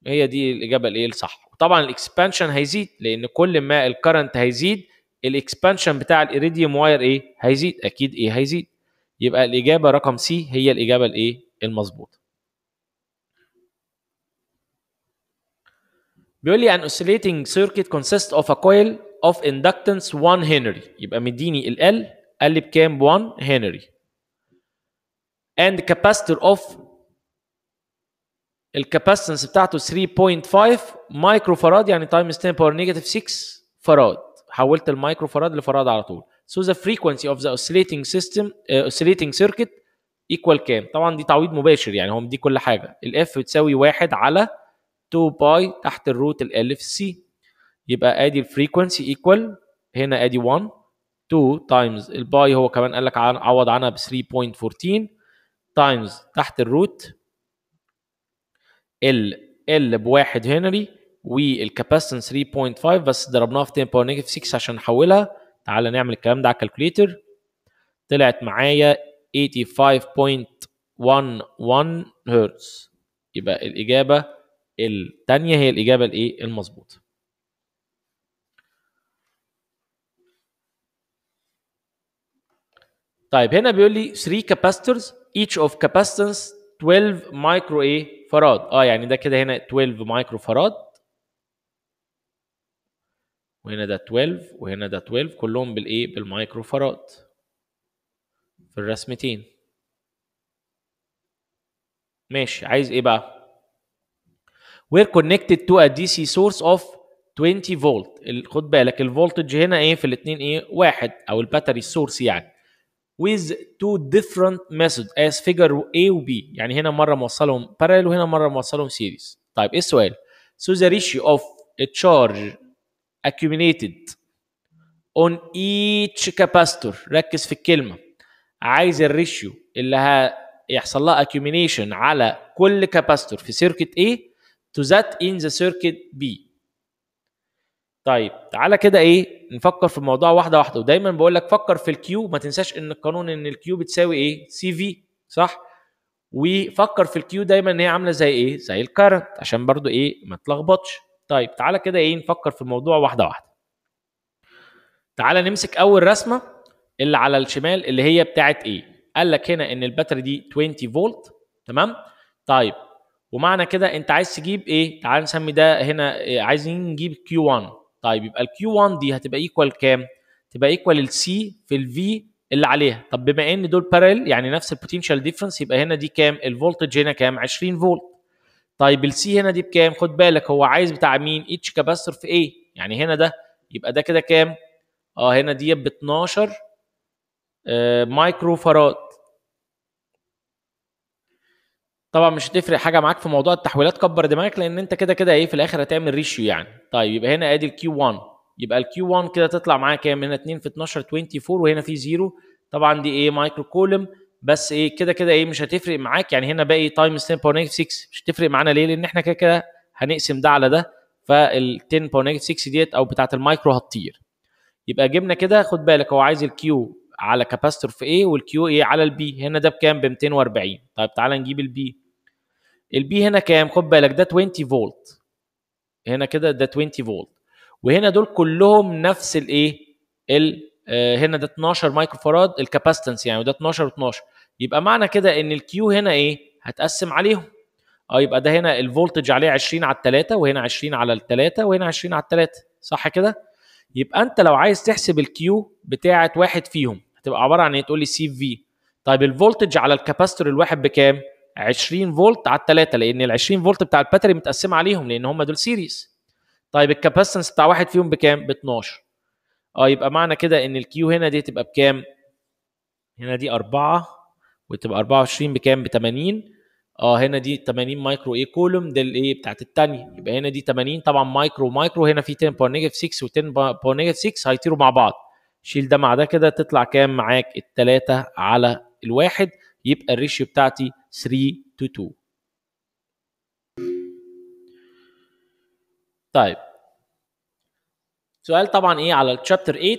هي دي الاجابه الايه الصح طبعا الاكسبانشن هيزيد لان كل ما الكرنت هيزيد الاكسبانشن بتاع الايريديوم واير ايه هيزيد اكيد ايه هيزيد يبقى الاجابه رقم سي هي الاجابه الايه المظبوطه بيقول لي ان اوسيليتنج سيركت كونسيست اوف ا كويل اوف اندكتنس 1 هنري يبقى مديني ال ال قال لي بكام 1 هنري اند capacitor اوف الكاباسيتنس بتاعته 3.5 مايكرو فراد يعني تايمز 10 باور نيجاتيف 6 فراد حولت المايكرو فراد لفراد على طول سو ذا فريكونسي اوف ذا اوسليتنج سيستم اوسليتنج سيركت ايكوال كام طبعا دي تعويض مباشر يعني هو مدي كل حاجه الاف بتساوي 1 على 2 باي تحت الروت ال اف سي يبقى ادي الفريكونسي ايكوال هنا ادي 1 2 تايمز الباي هو كمان قال لك عوض عنها ب 3.14 تايمز تحت الروت ال ال بواحد هنري والكاباسنس 3.5 بس ضربناها في 10 باور نيجاتيف 6 عشان نحولها تعالى نعمل الكلام ده على الكالكوليتر طلعت معايا 85.11 هرتز يبقى الاجابه الثانيه هي الاجابه الايه المظبوطه طيب هنا بيقول لي 3 capacitors each of capacitance 12 مايكرو ايه فراد اه يعني ده كده هنا 12 مايكرو فراد وهنا ده 12 وهنا ده 12 كلهم بالايه بالمايكرو فراد في الرسمتين ماشي عايز ايه بقى we're connected to a DC source of 20 فولت خد بالك الفولتج هنا ايه في الاثنين ايه واحد او الباتري سورس يعني with two different methods as figure A و B يعني هنا مره موصلهم parallel وهنا مره موصلهم series طيب ايه السؤال so the ratio of a charge accumulated on each capacitor ركز في الكلمه عايز الريشيو اللي هيحصل لها accumulation على كل capacitor في circuit A to that in the circuit B طيب تعالى كده ايه نفكر في الموضوع واحده واحده ودايما بقول لك فكر في الكيو ما تنساش ان القانون ان الكيو بتساوي ايه سي في صح وفكر في الكيو دايما ان هي عامله زي ايه زي الكارنت عشان برضو ايه ما تلخبطش طيب تعالى كده ايه نفكر في الموضوع واحده واحده تعالى نمسك اول رسمه اللي على الشمال اللي هي بتاعه ايه قال لك هنا ان الباتري دي 20 فولت تمام طيب ومعنى كده انت عايز تجيب ايه تعال نسمي ده هنا إيه؟ عايزين نجيب كيو 1 طيب يبقى الكيو 1 دي هتبقى ايكوال كام؟ تبقى ايكوال السي في الفي اللي عليها طب بما ان دول بارل يعني نفس البوتنشال ديفرنس يبقى هنا دي كام؟ الفولتج هنا كام؟ 20 فولت طيب السي هنا دي بكام؟ خد بالك هو عايز بتاع مين؟ اتش كاباستور في ايه؟ يعني هنا ده يبقى ده كده كام؟ اه هنا دي ب 12 آه مايكرو فاراد طبعا مش هتفرق حاجه معاك في موضوع التحويلات كبر دماغك لان انت كده كده ايه في الاخر هتعمل ريشيو يعني طيب يبقى هنا ادي الكيو 1 يبقى الكيو 1 كده تطلع معايا كام هنا 2 في 12 24 وهنا في 0 طبعا دي ايه مايكرو كولم بس ايه كده كده ايه مش هتفرق معاك يعني هنا باقي تايم ستامب باور 6 مش هتفرق معانا ليه لان احنا كده كده هنقسم ده على ده فال 10 باور 6 ديت او بتاعه المايكرو هتطير يبقى جبنا كده خد بالك هو عايز الكيو على كاباستور في ايه والكيو ايه على البي هنا ده بكام ب 240 طيب تعالى نجيب البي البي هنا كام خد بالك ده 20 فولت هنا كده ده 20 فولت وهنا دول كلهم نفس الايه ال إيه؟ آه، هنا ده 12 مايكرو فاراد الكاباستنس يعني وده 12 و12 يبقى معنى كده ان الكيو هنا ايه هتقسم عليهم اه يبقى ده هنا الفولتج عليه 20 على 3 وهنا 20 على 3 وهنا 20 على 3 صح كده يبقى انت لو عايز تحسب الكيو بتاعه واحد فيهم هتبقى عباره عن ايه تقول لي سي في طيب الفولتج على الكاباستور الواحد بكام 20 فولت على الثلاثه لان ال 20 فولت بتاع الباتري متقسم عليهم لان هم دول سيريز طيب الكاباسنس بتاع واحد فيهم بكام ب 12 اه يبقى معنى كده ان الكيو هنا دي تبقى بكام هنا دي 4 وتبقى 24 بكام ب 80 اه هنا دي 80 مايكرو ايه كولوم دي الايه بتاعت الثانيه يبقى هنا دي 80 طبعا مايكرو مايكرو هنا في 10 باور نيجاتيف 6 و10 باور نيجاتيف 6 هيطيروا مع بعض شيل ده مع ده كده تطلع كام معاك الثلاثه على الواحد يبقى الريشيو بتاعتي 3 تو 2 طيب سؤال طبعا ايه على الشابتر 8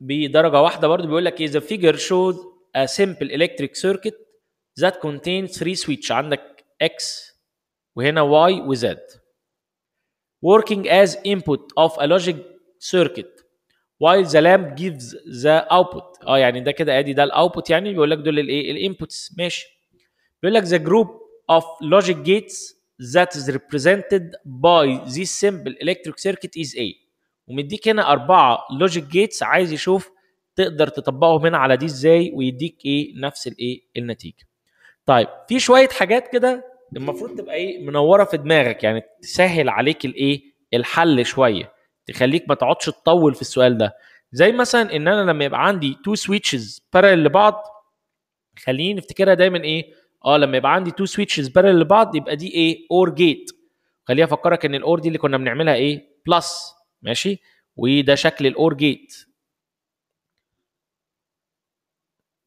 بدرجه واحده برضو بيقول لك ايه فيجر شوز a simple electric circuit that contains 3 switch عندك x وهنا y وزد working as input of a logic circuit while the lamp gives the output اه يعني ده كده ادي ده الاوتبوت يعني بيقول لك دول الايه الانبوتس ماشي بيقول لك the group of logic gates that is represented by this simple electric circuit is A ومديك هنا أربعة logic gates عايز يشوف تقدر تطبقهم هنا على دي ازاي ويديك ايه نفس الايه النتيجه. طيب في شويه حاجات كده المفروض تبقى ايه منوره في دماغك يعني تسهل عليك الايه الحل شويه. تخليك ما تقعدش تطول في السؤال ده زي مثلا ان انا لما يبقى عندي تو سويتشز بارل لبعض خليني نفتكرها دايما ايه اه لما يبقى عندي تو سويتشز بارل لبعض يبقى دي ايه اور جيت خليني افكرك ان الاور دي اللي كنا بنعملها ايه بلس ماشي وده شكل الاور جيت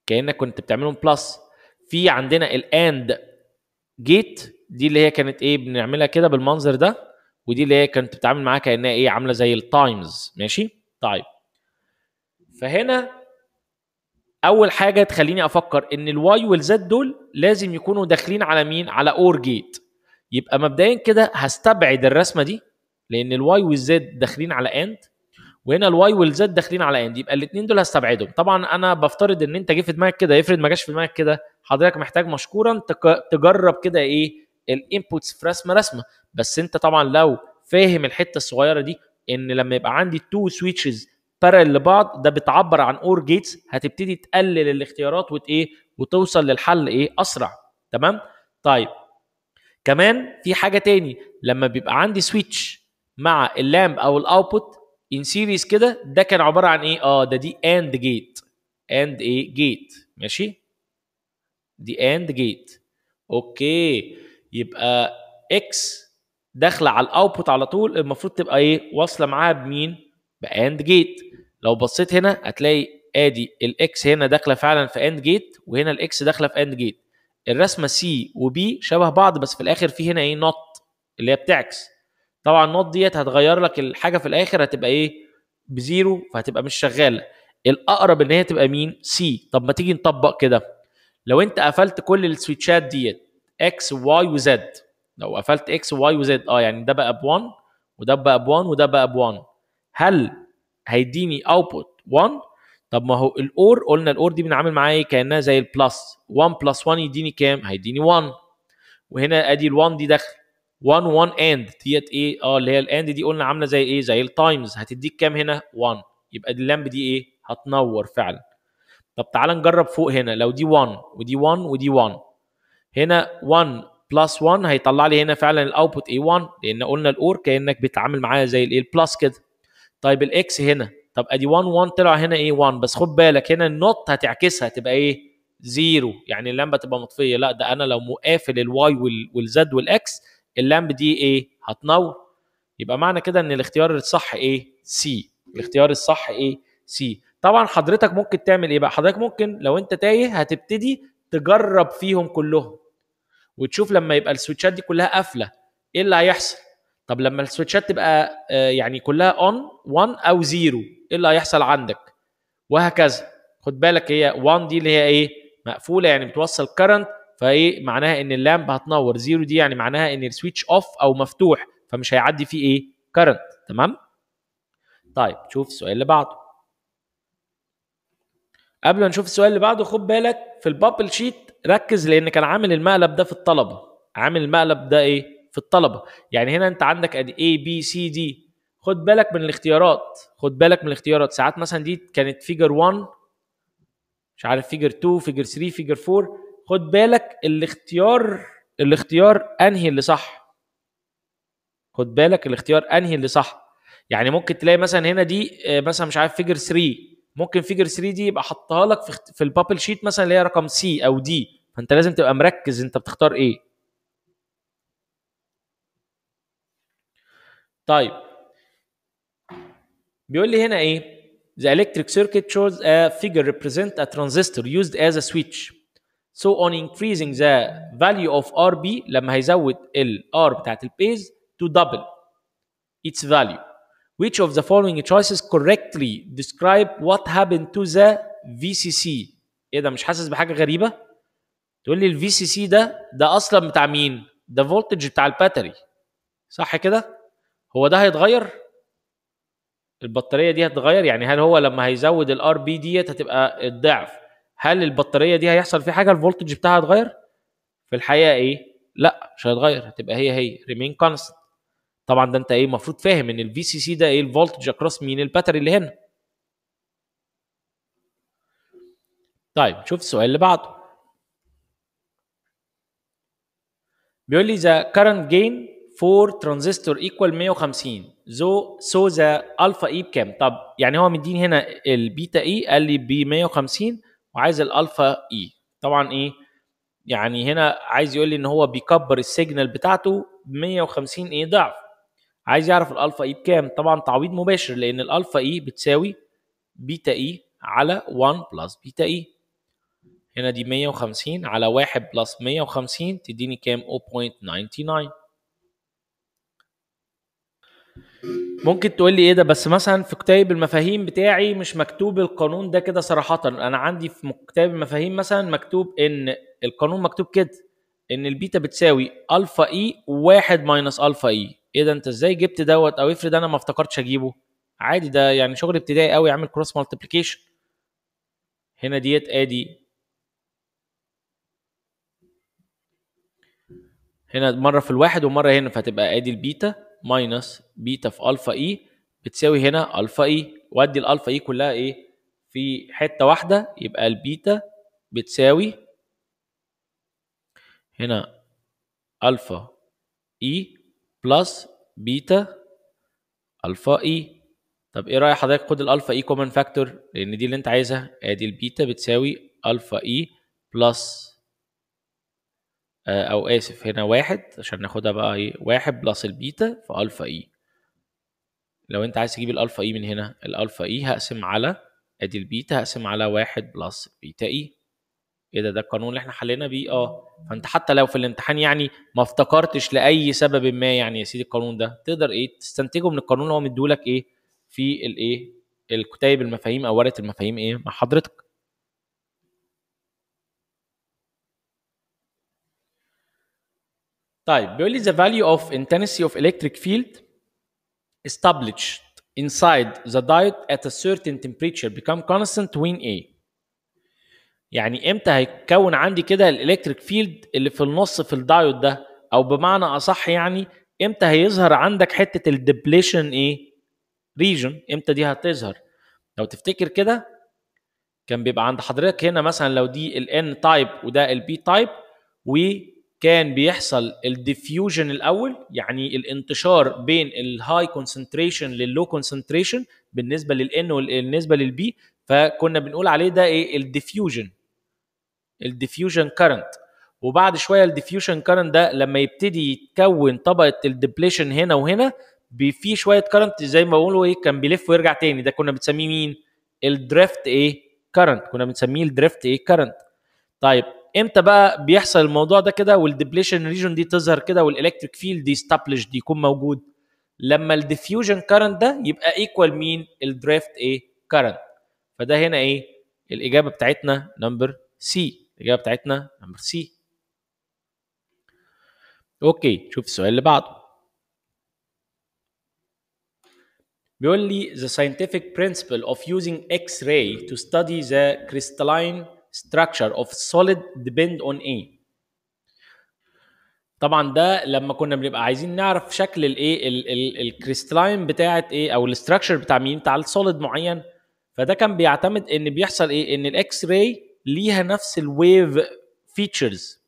كانك كنت بتعملهم بلس في عندنا الاند جيت دي اللي هي كانت ايه بنعملها كده بالمنظر ده ودي اللي هي كانت بتتعامل معاها كانها ايه عامله زي التايمز ماشي طيب فهنا اول حاجه تخليني افكر ان الواي والزد دول لازم يكونوا داخلين على مين على اور جيت يبقى مبدئيا كده هستبعد الرسمه دي لان الواي والزد داخلين على اند وهنا الواي والزد داخلين على اند يبقى الاثنين دول هستبعدهم طبعا انا بفترض ان انت جه في دماغك كده يفرض ما جاش في دماغك كده حضرتك محتاج مشكورا تجرب كده ايه الانبوتس في رسمه رسمه بس انت طبعا لو فاهم الحته الصغيره دي ان لما يبقى عندي تو سويتشز بارل لبعض ده بتعبر عن اور جيتس هتبتدي تقلل الاختيارات وت ايه وتوصل للحل ايه اسرع تمام طيب كمان في حاجه تاني لما بيبقى عندي سويتش مع اللامب او الاوتبوت ان سيريز كده ده كان عباره عن ايه اه ده دي اند جيت اند ايه جيت ماشي دي اند جيت اوكي يبقى اكس داخله على الاوتبوت على طول المفروض تبقى ايه واصله معاها بمين باند جيت لو بصيت هنا هتلاقي ادي الاكس هنا داخله فعلا في اند جيت وهنا الاكس داخله في اند جيت الرسمه سي وبي شبه بعض بس في الاخر في هنا ايه نوت اللي هي بتعكس طبعا النوت ديت هتغير لك الحاجه في الاخر هتبقى ايه بزيرو فهتبقى مش شغاله الاقرب ان هي تبقى مين سي طب ما تيجي نطبق كده لو انت قفلت كل السويتشات ديت اكس واي وزد لو قفلت اكس واي وزد اه يعني ده بقى ب 1 وده بقى ب 1 وده بقى ب 1 هل هيديني اوتبوت 1 طب ما هو الاور قلنا الاور دي بنعمل معاها ايه كانها زي البلس 1 بلس 1 يديني كام هيديني 1 وهنا ادي ال1 دي داخل 1 1 اند ديت ايه اه اللي هي الاند دي قلنا عامله زي ايه زي التايمز هتديك كام هنا 1 يبقى دي اللامب دي ايه هتنور فعلا طب تعال نجرب فوق هنا لو دي 1 ودي 1 ودي 1 هنا 1 بلس 1 هيطلع لي هنا فعلا الاوتبوت اي 1 لان قلنا الاور كانك بتتعامل معايا زي الايه البلس كده طيب الاكس هنا طب ادي 1 1 طلع هنا اي 1 بس خد بالك هنا النوت هتعكسها تبقى ايه زيرو يعني اللمبه تبقى مطفيه لا ده انا لو مقافل الواي والزد والاكس اللمب دي ايه هتنور يبقى معنى كده ان الاختيار الصح ايه سي الاختيار الصح ايه سي طبعا حضرتك ممكن تعمل ايه بقى حضرتك ممكن لو انت تايه هتبتدي تجرب فيهم كلهم وتشوف لما يبقى السويتشات دي كلها قافله ايه اللي هيحصل طب لما السويتشات تبقى آه، يعني كلها اون 1 او 0 ايه اللي هيحصل عندك وهكذا خد بالك هي 1 دي اللي هي ايه مقفوله يعني بتوصل كرنت فايه معناها ان اللامب هتنور 0 دي يعني معناها ان السويتش اوف او مفتوح فمش هيعدي فيه ايه كرنت تمام طيب شوف السؤال اللي بعده قبل ما نشوف السؤال اللي بعده خد بالك في البابل شيت ركز لان كان عامل المقلب ده في الطلبه عامل المقلب ده ايه في الطلبه يعني هنا انت عندك ادي اي بي سي دي خد بالك من الاختيارات خد بالك من الاختيارات ساعات مثلا دي كانت فيجر 1 مش عارف فيجر 2 فيجر 3 فيجر 4 خد بالك الاختيار الاختيار انهي اللي صح خد بالك الاختيار انهي اللي صح يعني ممكن تلاقي مثلا هنا دي آه، مثلا مش عارف فيجر 3 ممكن فيجر 3 دي يبقى حطها لك في, في البابل شيت مثلا اللي هي رقم سي او دي فانت لازم تبقى مركز انت بتختار ايه طيب بيقول لي هنا ايه The electric circuit shows a figure represent a transistor used as a switch. So on increasing the value of RB لما هيزود ال R بتاعت البيز to double its value. Which of the following choices correctly describe what happened to the VCC؟ ايه ده مش حاسس بحاجه غريبه؟ تقول لي الفي سي سي ده ده اصلا بتاع مين؟ ده فولتج بتاع الباتري صح كده؟ هو ده هيتغير؟ البطاريه دي هتتغير يعني هل هو لما هيزود الار بي ديت هتبقى الضعف هل البطاريه دي هيحصل في حاجه الفولتج بتاعها هيتغير؟ في الحقيقه ايه؟ لا مش هيتغير هتبقى هي هي ريمين كونست طبعا ده انت ايه المفروض فاهم ان الفي سي سي ده ايه الفولتج اكروس مين الباتري اللي هنا طيب شوف السؤال اللي بعده بيقول لي the current gain for transistor equal 150 so so the alpha e بكام طب يعني هو مديني هنا البيتا اي e قال لي ب 150 وعايز الالفا اي e. طبعا ايه يعني هنا عايز يقول لي ان هو بيكبر السيجنال بتاعته ب 150 ايه ضعف عايز يعرف الالفا اي بكام طبعا تعويض مباشر لان الالفا اي بتساوي بيتا اي على 1 بلس بيتا اي هنا دي 150 على 1 بلس 150 تديني كام 0.99 ممكن تقول لي ايه ده بس مثلا في كتاب المفاهيم بتاعي مش مكتوب القانون ده كده صراحه انا عندي في كتاب المفاهيم مثلا مكتوب ان القانون مكتوب كده ان البيتا بتساوي الفا اي واحد ماينس الفا اي ايه ده انت ازاي جبت دوت او افرض انا ما افتكرتش اجيبه عادي ده يعني شغل ابتدائي قوي اعمل كروس مالتيبليكيشن هنا ديت ادي هنا مره في الواحد ومره هنا فهتبقى ادي البيتا ماينس بيتا في الفا اي e، بتساوي هنا الفا اي وادي الالفا اي كلها ايه في حته واحده يبقى البيتا بتساوي هنا الفا اي e بلس بيتا الفا اي طب ايه راي حضرتك خد الالفا اي كومن فاكتور لان دي اللي انت عايزها ادي البيتا بتساوي الفا اي بلس آه، او اسف هنا واحد عشان ناخدها بقى ايه واحد بلس البيتا في الفا اي لو انت عايز تجيب الالفا اي من هنا الالفا اي هقسم على ادي البيتا هقسم على واحد بلس بيتا اي ايه ده ده القانون اللي احنا حلينا بيه اه فانت حتى لو في الامتحان يعني ما افتكرتش لاي سبب ما يعني يا سيدي القانون ده تقدر ايه تستنتجه من القانون اللي هو مديهولك ايه في الايه الكتاب المفاهيم او ورقه المفاهيم ايه مع حضرتك طيب بيقول لي the value of intensity of electric field established inside the diode at a certain temperature become constant when A يعني امتى هيتكون عندي كده الالكتريك فيلد اللي في النص في الدايود ده او بمعنى اصح يعني امتى هيظهر عندك حته الدبليشن ايه ريجن امتى دي هتظهر لو تفتكر كده كان بيبقى عند حضرتك هنا مثلا لو دي الان تايب وده البي تايب وكان بيحصل الديفيوجن الاول يعني الانتشار بين الهاي كونسنتريشن لللو كونسنتريشن بالنسبه للان وبالنسبه للبي فكنا بنقول عليه ده ايه الديفيوجن الديفيوجن كارنت وبعد شويه الديفيوجن كارنت ده لما يبتدي يتكون طبقه الديبليشن هنا وهنا في شويه كارنت زي ما بقولوا ايه كان بيلف ويرجع تاني ده كنا بنسميه مين الدريفت ايه كارنت كنا بنسميه الدريفت ايه كارنت طيب امتى بقى بيحصل الموضوع ده كده والديبليشن ريجون دي تظهر كده والالكتريك فيلد دي دي يكون موجود لما الديفيوجن كارنت ده يبقى ايكوال مين الدريفت ايه كارنت فده هنا ايه الاجابه بتاعتنا نمبر سي الاجابه بتاعتنا نمبر سي اوكي شوف السؤال اللي بعده بيقول لي the scientific principle of using X-ray to study the crystalline structure of solid depend on A طبعا ده لما كنا بنبقى عايزين نعرف شكل الايه الكريستلاين بتاعه ايه او الاستراكشر بتاع مين بتاع السوليد معين فده كان بيعتمد ان بيحصل ايه ان الاكس راي ليها نفس الويف فيتشرز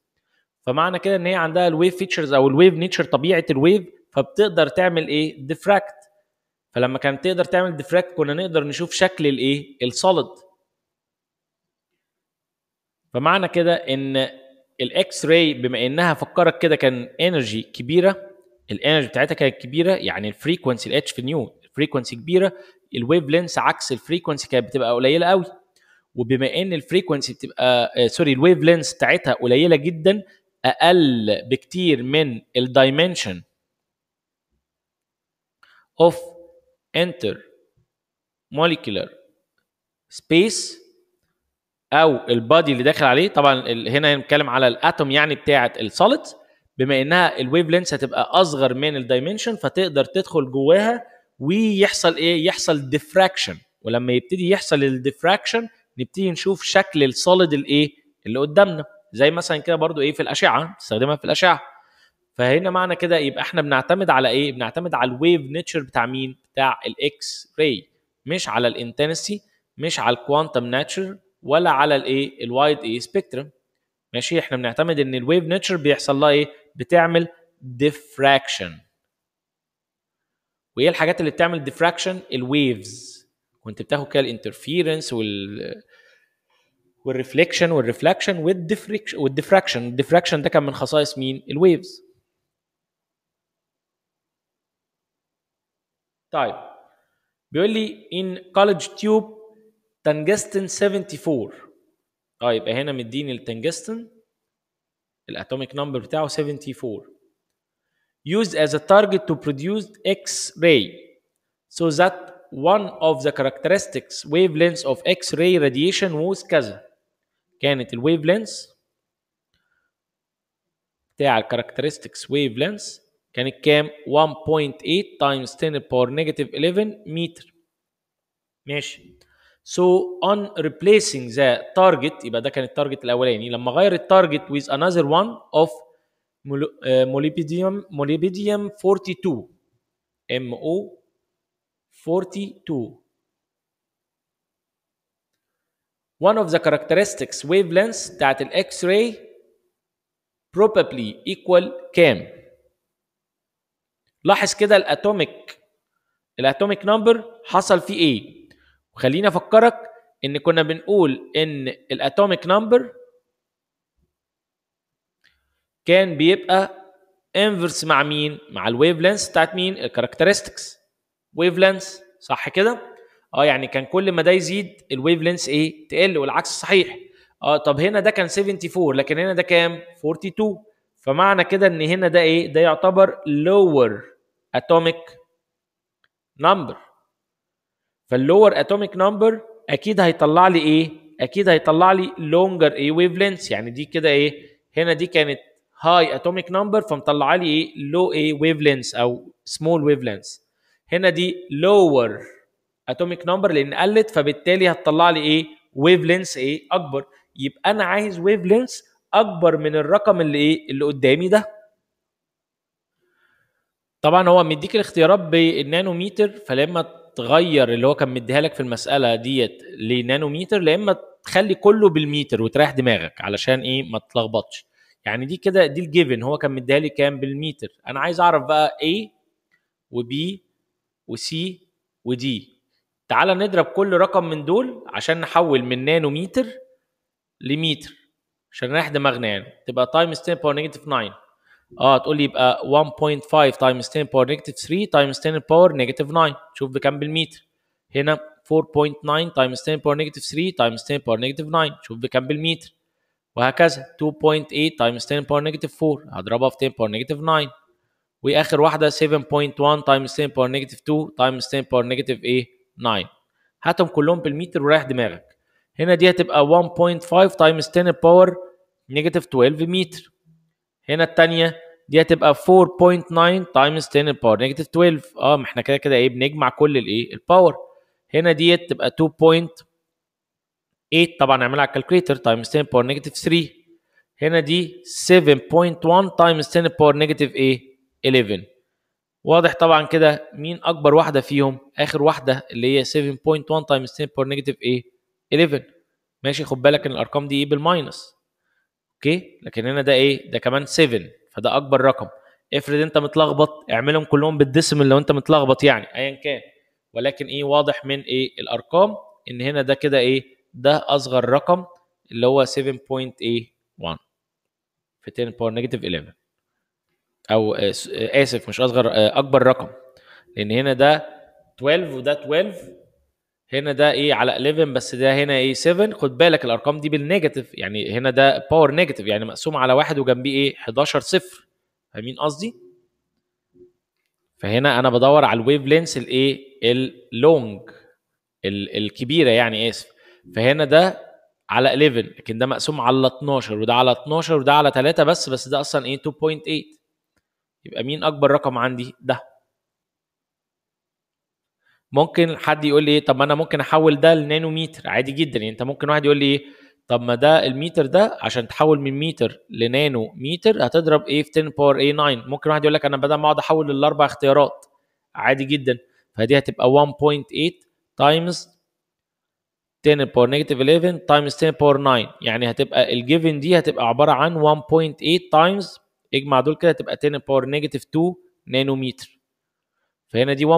فمعنى كده ان هي عندها الويف فيتشرز او الويف نيتشر طبيعه الويف فبتقدر تعمل ايه ديفراكت فلما كانت تقدر تعمل ديفراكت كنا نقدر نشوف شكل الايه السوليد فمعنى كده ان الاكس راي بما انها فكرك كده كان انرجي كبيره الانرجي بتاعتها كانت كبيره يعني الفريكونسي الاتش في نيو الفريكونسي كبيره الويف لينس عكس الفريكونسي كانت بتبقى قليله قوي وبما ان الفريكونسي بتبقى سوري الويف لينس بتاعتها قليله جدا اقل بكتير من الدايمنشن اوف انتر موليكولار سبيس او البادي اللي داخل عليه طبعا هنا بنتكلم على الاتوم يعني بتاعه السوليد بما انها الويف لينس هتبقى اصغر من الدايمنشن فتقدر تدخل جواها ويحصل ايه يحصل ديفراكشن ولما يبتدي يحصل الديفراكشن نبتدي نشوف شكل السوليد الايه اللي قدامنا زي مثلا كده برضو ايه في الاشعه نستخدمها في الاشعه فهنا معنى كده يبقى احنا بنعتمد على ايه بنعتمد على الويف نيتشر بتاع مين بتاع الاكس راي مش على الانتنسي مش على الكوانتم ناتشر ولا على الايه الوايد ايه سبيكترم ايه؟ ماشي احنا بنعتمد ان الويف نيتشر بيحصل لها ايه بتعمل ديفراكشن وايه الحاجات اللي بتعمل ديفراكشن الويفز وانت بتاخد كده الانترفيرنس وال والريفليكشن والريفلكشن والديفريكشن والديفراكشن الديفراكشن ده كان من خصائص مين الويفز طيب بيقول لي ان كولج تيوب تنجستن 74 طيب هنا مديني التنجستن الاتوميك نمبر بتاعه 74 used as a target to produce X-ray so that one of the characteristics wavelengths of X-ray radiation was كذا كانت الويف لينس بتاع الكاركترستكس ويف لينس كانت كام 1.8 تايمز 10 باور نيجاتيف 11 متر ماشي So on replacing the target يبقى ده كان التارجت الاولاني لما غير التارجت with another one of آه، molybdenum molybdenum 42 MO 42 one of the characteristics wavelengths بتاعت الاكس ray probably equal كام لاحظ كده الاتوميك الاتوميك نمبر حصل فيه ايه وخليني افكرك ان كنا بنقول ان الاتوميك نمبر كان بيبقى انفرس مع مين مع الويف لينس بتاعت مين الكاركترستكس ويف لينس صح كده اه يعني كان كل ما ده يزيد الويف لينس ايه تقل والعكس صحيح اه طب هنا ده كان 74 لكن هنا ده كام 42 فمعنى كده ان هنا ده ايه ده يعتبر lower atomic number فاللور اتوميك نمبر اكيد هيطلع لي ايه اكيد هيطلع لي لونجر ايه ويف لينس يعني دي كده ايه هنا دي كانت هاي اتوميك نمبر فمطلع لي ايه لو ايه ويف لينس او سمول ويف لينس هنا دي لوور اتوميك نمبر لان قلت فبالتالي هتطلع لي ايه ويف لينس ايه اكبر يبقى انا عايز ويف لينس اكبر من الرقم اللي ايه اللي قدامي ده طبعا هو مديك الاختيارات بالنانوميتر فلما تغير اللي هو كان مديها لك في المساله ديت لنانوميتر لا اما تخلي كله بالميتر وتريح دماغك علشان ايه ما تتلخبطش يعني دي كده دي الجيفن هو كان مديها لي كام بالميتر انا عايز اعرف بقى A وبي وسي ودي تعال نضرب كل رقم من دول عشان نحول من نانو متر لمتر عشان نريح دماغنا يعني تبقى تايم 10 باور نيجاتيف 9 اه تقول لي يبقى 1.5 تايم 10 باور نيجاتيف 3 تايم 10 باور نيجاتيف 9 شوف بكام بالمتر هنا 4.9 تايم 10 باور نيجاتيف 3 تايم 10 باور نيجاتيف 9 شوف بكام بالمتر وهكذا 2.8 تايمز 10 باور نيجاتيف 4 هضربها في 10 باور نيجاتيف 9 واخر واحده 7.1 تايمز 10 باور نيجاتيف 2 تايمز 10 باور نيجاتيف ايه 9 هاتهم كلهم بالمتر وريح دماغك هنا دي هتبقى 1.5 تايمز 10 باور نيجاتيف 12 متر هنا الثانيه دي هتبقى 4.9 تايمز 10 باور نيجاتيف 12 اه ما احنا كده كده ايه بنجمع كل الايه الباور هنا ديت تبقى 2.8 طبعا نعملها على الكالكوليتر تايمز 10 باور نيجاتيف 3 هنا دي 7.1 تايمز 10 باور نيجاتيف ايه 11 واضح طبعا كده مين اكبر واحده فيهم اخر واحده اللي هي 7.1 تايمز 10 باور نيجاتيف ايه 11 ماشي خد بالك ان الارقام دي ايه بالماينس اوكي لكن هنا ده ايه ده كمان 7 فده اكبر رقم افرض انت متلخبط اعملهم كلهم بالديسيمال لو انت متلخبط يعني ايا كان ولكن ايه واضح من ايه الارقام ان هنا ده كده ايه ده اصغر رقم اللي هو 7.81 في 10 باور نيجاتيف 11 او آه، آه، اسف مش اصغر آه، اكبر رقم لان هنا ده 12 وده 12 هنا ده ايه على 11 بس ده هنا ايه 7 خد بالك الارقام دي بالنيجاتيف يعني هنا ده باور نيجاتيف يعني مقسوم على واحد وجنبيه ايه 11 صفر فاهمين قصدي؟ فهنا انا بدور على الويف لينس الايه اللونج الكبيره يعني اسف فهنا ده على 11 لكن ده مقسوم على 12 وده على 12 وده على 3 بس بس ده اصلا ايه 2.8 يبقى مين اكبر رقم عندي ده ممكن حد يقول لي إيه، طب ما انا ممكن احول ده لنانوميتر عادي جدا يعني انت ممكن واحد يقول لي إيه، طب ما ده الميتر ده عشان تحول من متر لنانو متر هتضرب ايه في 10 باور اي 9 ممكن واحد يقول لك انا بدل ما اقعد احول للاربع اختيارات عادي جدا فدي هتبقى 1.8 تايمز 10 باور نيجاتيف 11 تايمز 10 باور 9 يعني هتبقى الجيفن دي هتبقى عباره عن 1.8 تايمز اجمع دول كده تبقى 10 باور نيجاتيف 2 نانومتر فهنا دي 1.8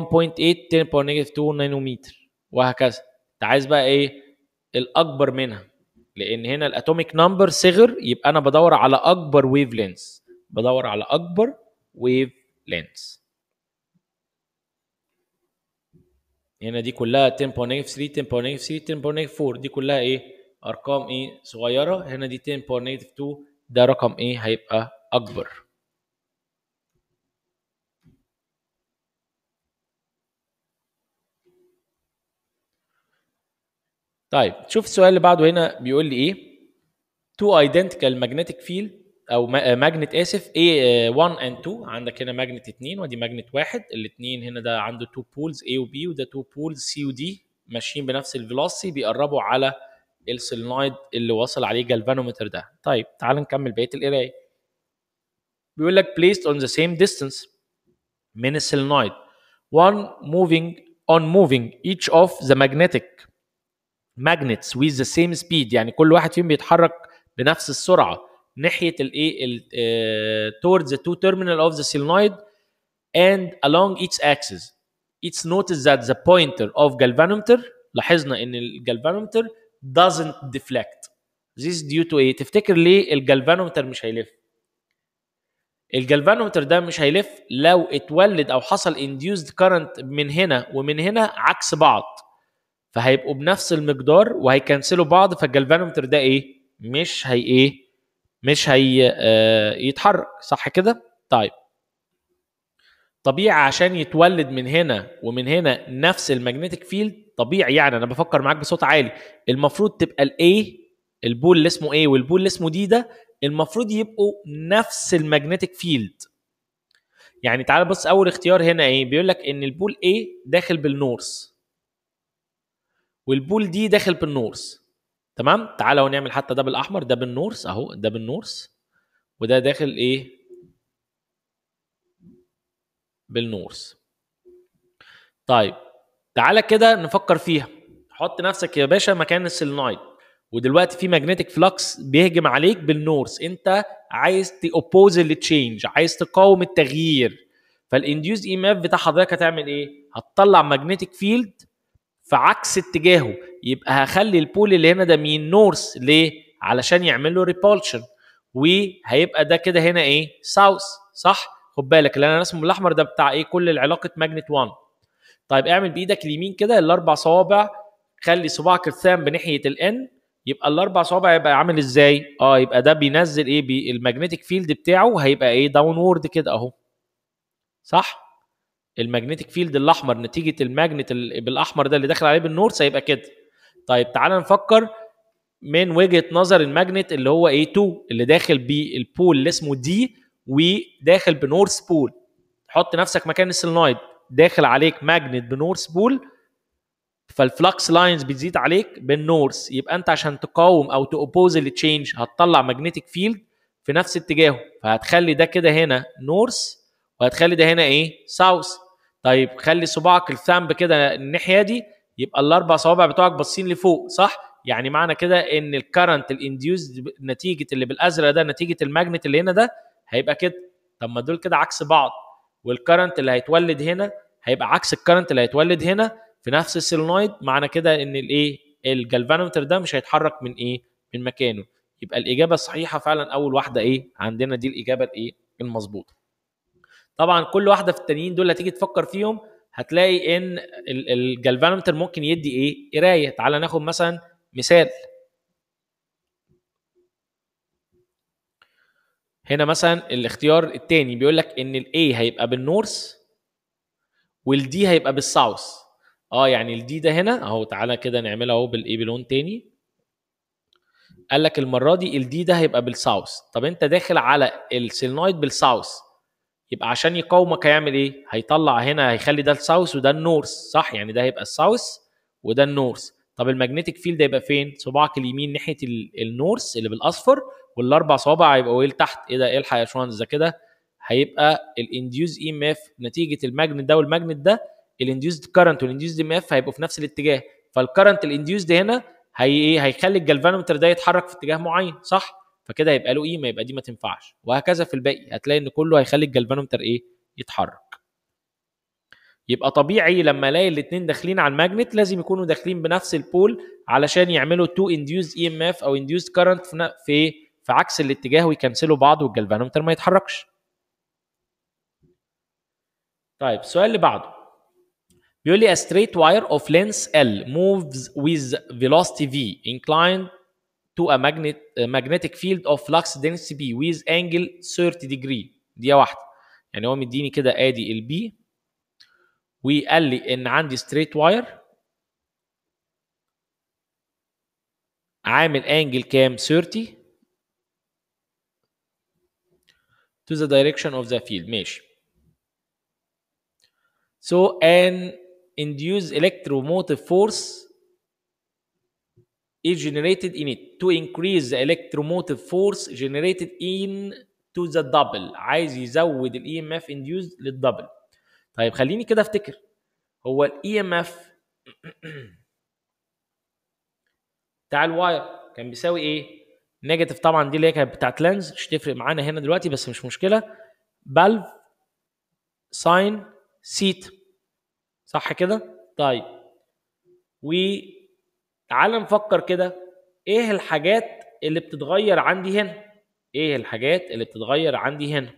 10 باور نيجاتيف 2 نانومتر وهكذا انت عايز بقى ايه الاكبر منها لان هنا الاتوميك نمبر صغر يبقى انا بدور على اكبر ويف لينس بدور على اكبر ويف لينس هنا دي كلها 10 باور نيجاتيف 3 10 باور نيجاتيف 3 10 باور نيجاتيف 4 دي كلها ايه ارقام ايه صغيره هنا دي 10 باور نيجاتيف 2 ده رقم ايه هيبقى أكبر طيب شوف السؤال اللي بعده هنا بيقول لي ايه تو ايدنتيكال ماجنتيك فيلد او ماجنت آه، اسف اي 1 اند 2 عندك هنا ماجنت 2 ودي ماجنت 1 الاثنين هنا ده عنده تو بولز اي و وده تو بولز سي و ماشيين بنفس الفيلوسي بيقربوا على السولينويد اللي وصل عليه جالفانومتر ده طيب تعال نكمل بقيه القرايه We will like placed on the same distance many solenoid, one moving on moving each of the magnetic magnets with the same speed يعني كل واحد فيهم بيتحرك بنفس السرعه ناحيه الايه towards the two terminal of the solenoid and along its axis it's noticed that the pointer of galvanometer لاحظنا ان الجالفانومتر doesn't deflect this is due to a تفتكر ليه الجالفانومتر مش هيلف الجلفانومتر ده مش هيلف لو اتولد او حصل انديوزد كارنت من هنا ومن هنا عكس بعض فهيبقوا بنفس المقدار وهيكنسلوا بعض فالجلفانومتر ده ايه مش هي ايه مش هي آه يتحرك صح كده طيب طبيعي عشان يتولد من هنا ومن هنا نفس الماجنتيك فيلد طبيعي يعني انا بفكر معاك بصوت عالي المفروض تبقى الاي البول اللي اسمه ايه والبول اللي اسمه دي ده المفروض يبقوا نفس الماجنتيك فيلد يعني تعال بص اول اختيار هنا ايه بيقول لك ان البول A داخل بالنورث والبول دي داخل بالنورث تمام تعالوا نعمل حتى ده بالاحمر ده بالنورث اهو ده بالنورث وده داخل ايه بالنورث طيب تعالى كده نفكر فيها حط نفسك يا باشا مكان السيلينايد ودلوقتي في ماجنتيك فلكس بيهجم عليك بالنورث انت عايز تأوبوز التشينج عايز تقاوم التغيير فالانديوز اي ماف بتاع حضرتك هتعمل ايه؟ هتطلع ماجنتيك فيلد في عكس اتجاهه يبقى هخلي البول اللي هنا ده مين نورث ليه؟ علشان يعمل له ريبولشن وهيبقى ده كده هنا ايه؟ ساوث صح؟ خد بالك اللي انا رسمه بالاحمر ده بتاع ايه؟ كل العلاقه ماجنت 1 طيب اعمل بايدك اليمين كده الاربع صوابع خلي صباعك الثام بناحيه الان يبقى الاربع صوابع يبقى عامل ازاي اه يبقى ده بينزل ايه بالماجنتيك فيلد بتاعه هيبقى ايه داون وورد كده اهو صح الماجنتيك فيلد الاحمر نتيجه الماجنت بالاحمر ده اللي داخل عليه بالنورث هيبقى كده طيب تعالى نفكر من وجهه نظر الماجنت اللي هو a إيه؟ 2 اللي داخل بالبول اللي اسمه دي وداخل بنورث بول حط نفسك مكان السلنايد داخل عليك ماجنت بنورث بول فالفلكس لاينز بتزيد عليك بالنورث يبقى انت عشان تقاوم او توبوز التشينج هتطلع ماجنتيك فيلد في نفس اتجاهه فهتخلي ده كده هنا نورث وهتخلي ده هنا ايه ساوث طيب خلي صباعك الثامب كده الناحيه دي يبقى الاربع صوابع بتوعك باصين لفوق صح يعني معنى كده ان الكرنت الانديوز نتيجه اللي بالازرق ده نتيجه الماجنت اللي هنا ده هيبقى كده طب ما دول كده عكس بعض والكرنت اللي هيتولد هنا هيبقى عكس الكرنت اللي هيتولد هنا في نفس السيلينويد معنى كده ان الايه الجلفانومتر ده مش هيتحرك من ايه من مكانه يبقى الاجابه الصحيحه فعلا اول واحده ايه عندنا دي الاجابه الايه المظبوطه طبعا كل واحده في التانيين دول هتيجي تفكر فيهم هتلاقي ان الجلفانومتر ممكن يدي ايه قرايه تعال ناخد مثلا مثال هنا مثلا الاختيار الثاني بيقول لك ان الاي هيبقى بالنورث والدي هيبقى بالساوث اه يعني الدي ده هنا اهو تعالى كده نعملها اهو بالاي بلون تاني قال لك المره دي الدي ده هيبقى بالساوث طب انت داخل على السيلنويد بالساوث يبقى عشان يقاومك هيعمل ايه هيطلع هنا هيخلي ده الساوث وده النورث صح يعني ده هيبقى الساوث وده النورث طب الماجنتيك فيلد هيبقى فين صباعك اليمين ناحيه النورث اللي بالاصفر والاربع صوابع هيبقوا ايه لتحت ايه ده الحق يا باشمهندس ده كده هيبقى الانديوز اي ام اف نتيجه الماجنت ده والماجنت ده الانديوزد كارنت والانديوزد ام اف هيبقوا في نفس الاتجاه فالكرنت الانديوزد هنا هي ايه هيخلي الجلفانومتر ده يتحرك في اتجاه معين صح فكده هيبقى له قيمه e يبقى دي ما تنفعش وهكذا في الباقي هتلاقي ان كله هيخلي الجلفانومتر ايه يتحرك يبقى طبيعي لما الاقي الاثنين داخلين على الماجنت لازم يكونوا داخلين بنفس البول علشان يعملوا تو انديوزد اي ام اف او انديوزد كارنت في ايه في عكس الاتجاه ويكنسلوا بعض والجلفانومتر ما يتحركش طيب السؤال اللي بعده بيقول لي a straight wire of length L moves with velocity V inclined to a magnet a magnetic field of flux density B with angle 30 degree دي واحدة يعني هو مديني كده ادي البي وقال لي ان عندي straight wire عامل انجل كام 30 to the direction of the field ماشي so and induce electromotive force is generated in it to increase the electromotive force generated in to the double عايز يزود الاي ام e اف induced للدبل طيب خليني كده افتكر هو الاي ام اف بتاع الواير كان بيساوي ايه نيجاتيف طبعا دي اللي هي كانت بتاعت لينز مش تفرق معانا هنا دلوقتي بس مش مشكله بلف ساين سيت صح كده طيب وتعالى نفكر كده ايه الحاجات اللي بتتغير عندي هنا ايه الحاجات اللي بتتغير عندي هنا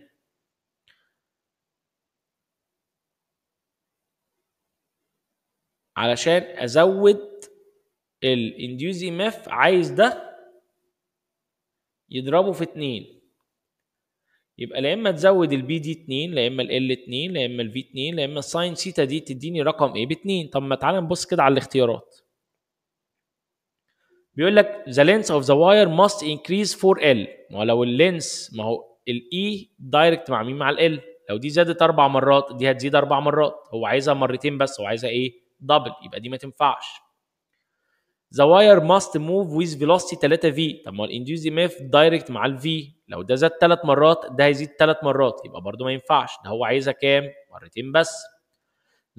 علشان ازود الانديوزي ماف عايز ده يضربه في اتنين يبقى لا اما تزود البي دي 2 لا اما ال 2 لا اما الفي 2 لا اما الساين ثيتا دي تديني رقم ايه ب 2 طب ما تعالى نبص كده على الاختيارات بيقول لك the length of the wire must increase 4L لو اللينس ما هو الاي دايركت e مع مين مع ال لو دي زادت اربع مرات دي هتزيد اربع مرات هو عايزها مرتين بس هو عايزها ايه دبل يبقى دي ما تنفعش ذا واير ماست موف ويز فيلوسيتي 3 في طب ما الانديوز ام اف دايركت مع الفي لو ده زاد ثلاث مرات ده هيزيد ثلاث مرات يبقى برضو ما ينفعش ده هو عايزها كام مرتين بس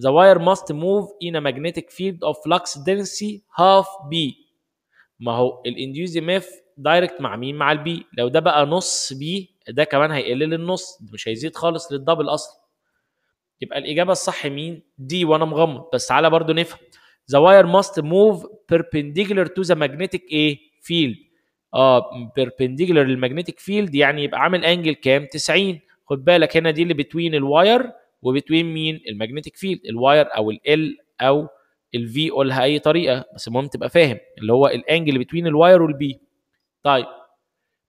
The wire must move in a magnetic field of flux density half B. ما هو الانديوز ام اف دايركت مع مين؟ مع البي، لو ده بقى نص بي ده كمان هيقل للنص، مش هيزيد خالص للدبل اصلا. يبقى الاجابه الصح مين؟ دي وانا مغمض، بس تعالى برضو نفهم. the wire must move perpendicular to the magnetic A field اه perpendicular للماجنتيك فيلد يعني يبقى عامل انجل كام 90 خد بالك هنا دي اللي بتوين الواير وبتوين مين الماجنتيك فيلد الواير او ال او الفي قولها اي طريقه بس المهم تبقى فاهم اللي هو الانجل اللي بتوين الواير والبي طيب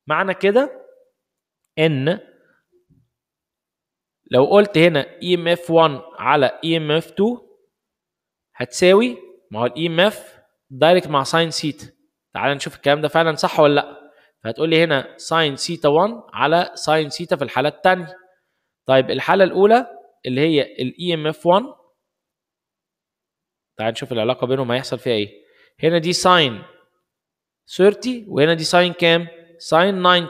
معنى كده ان لو قلت هنا اي ام اف 1 على اي ام اف 2 هتساوي ما هو الاي ام اف دايركت مع ساين سيتا تعال نشوف الكلام ده فعلا صح ولا لا فهتقول لي هنا ساين سيتا 1 على ساين سيتا في الحاله الثانيه طيب الحاله الاولى اللي هي الاي ام اف 1 تعال نشوف العلاقه بينهم هيحصل فيها ايه هنا دي ساين 30 وهنا دي ساين كام ساين 90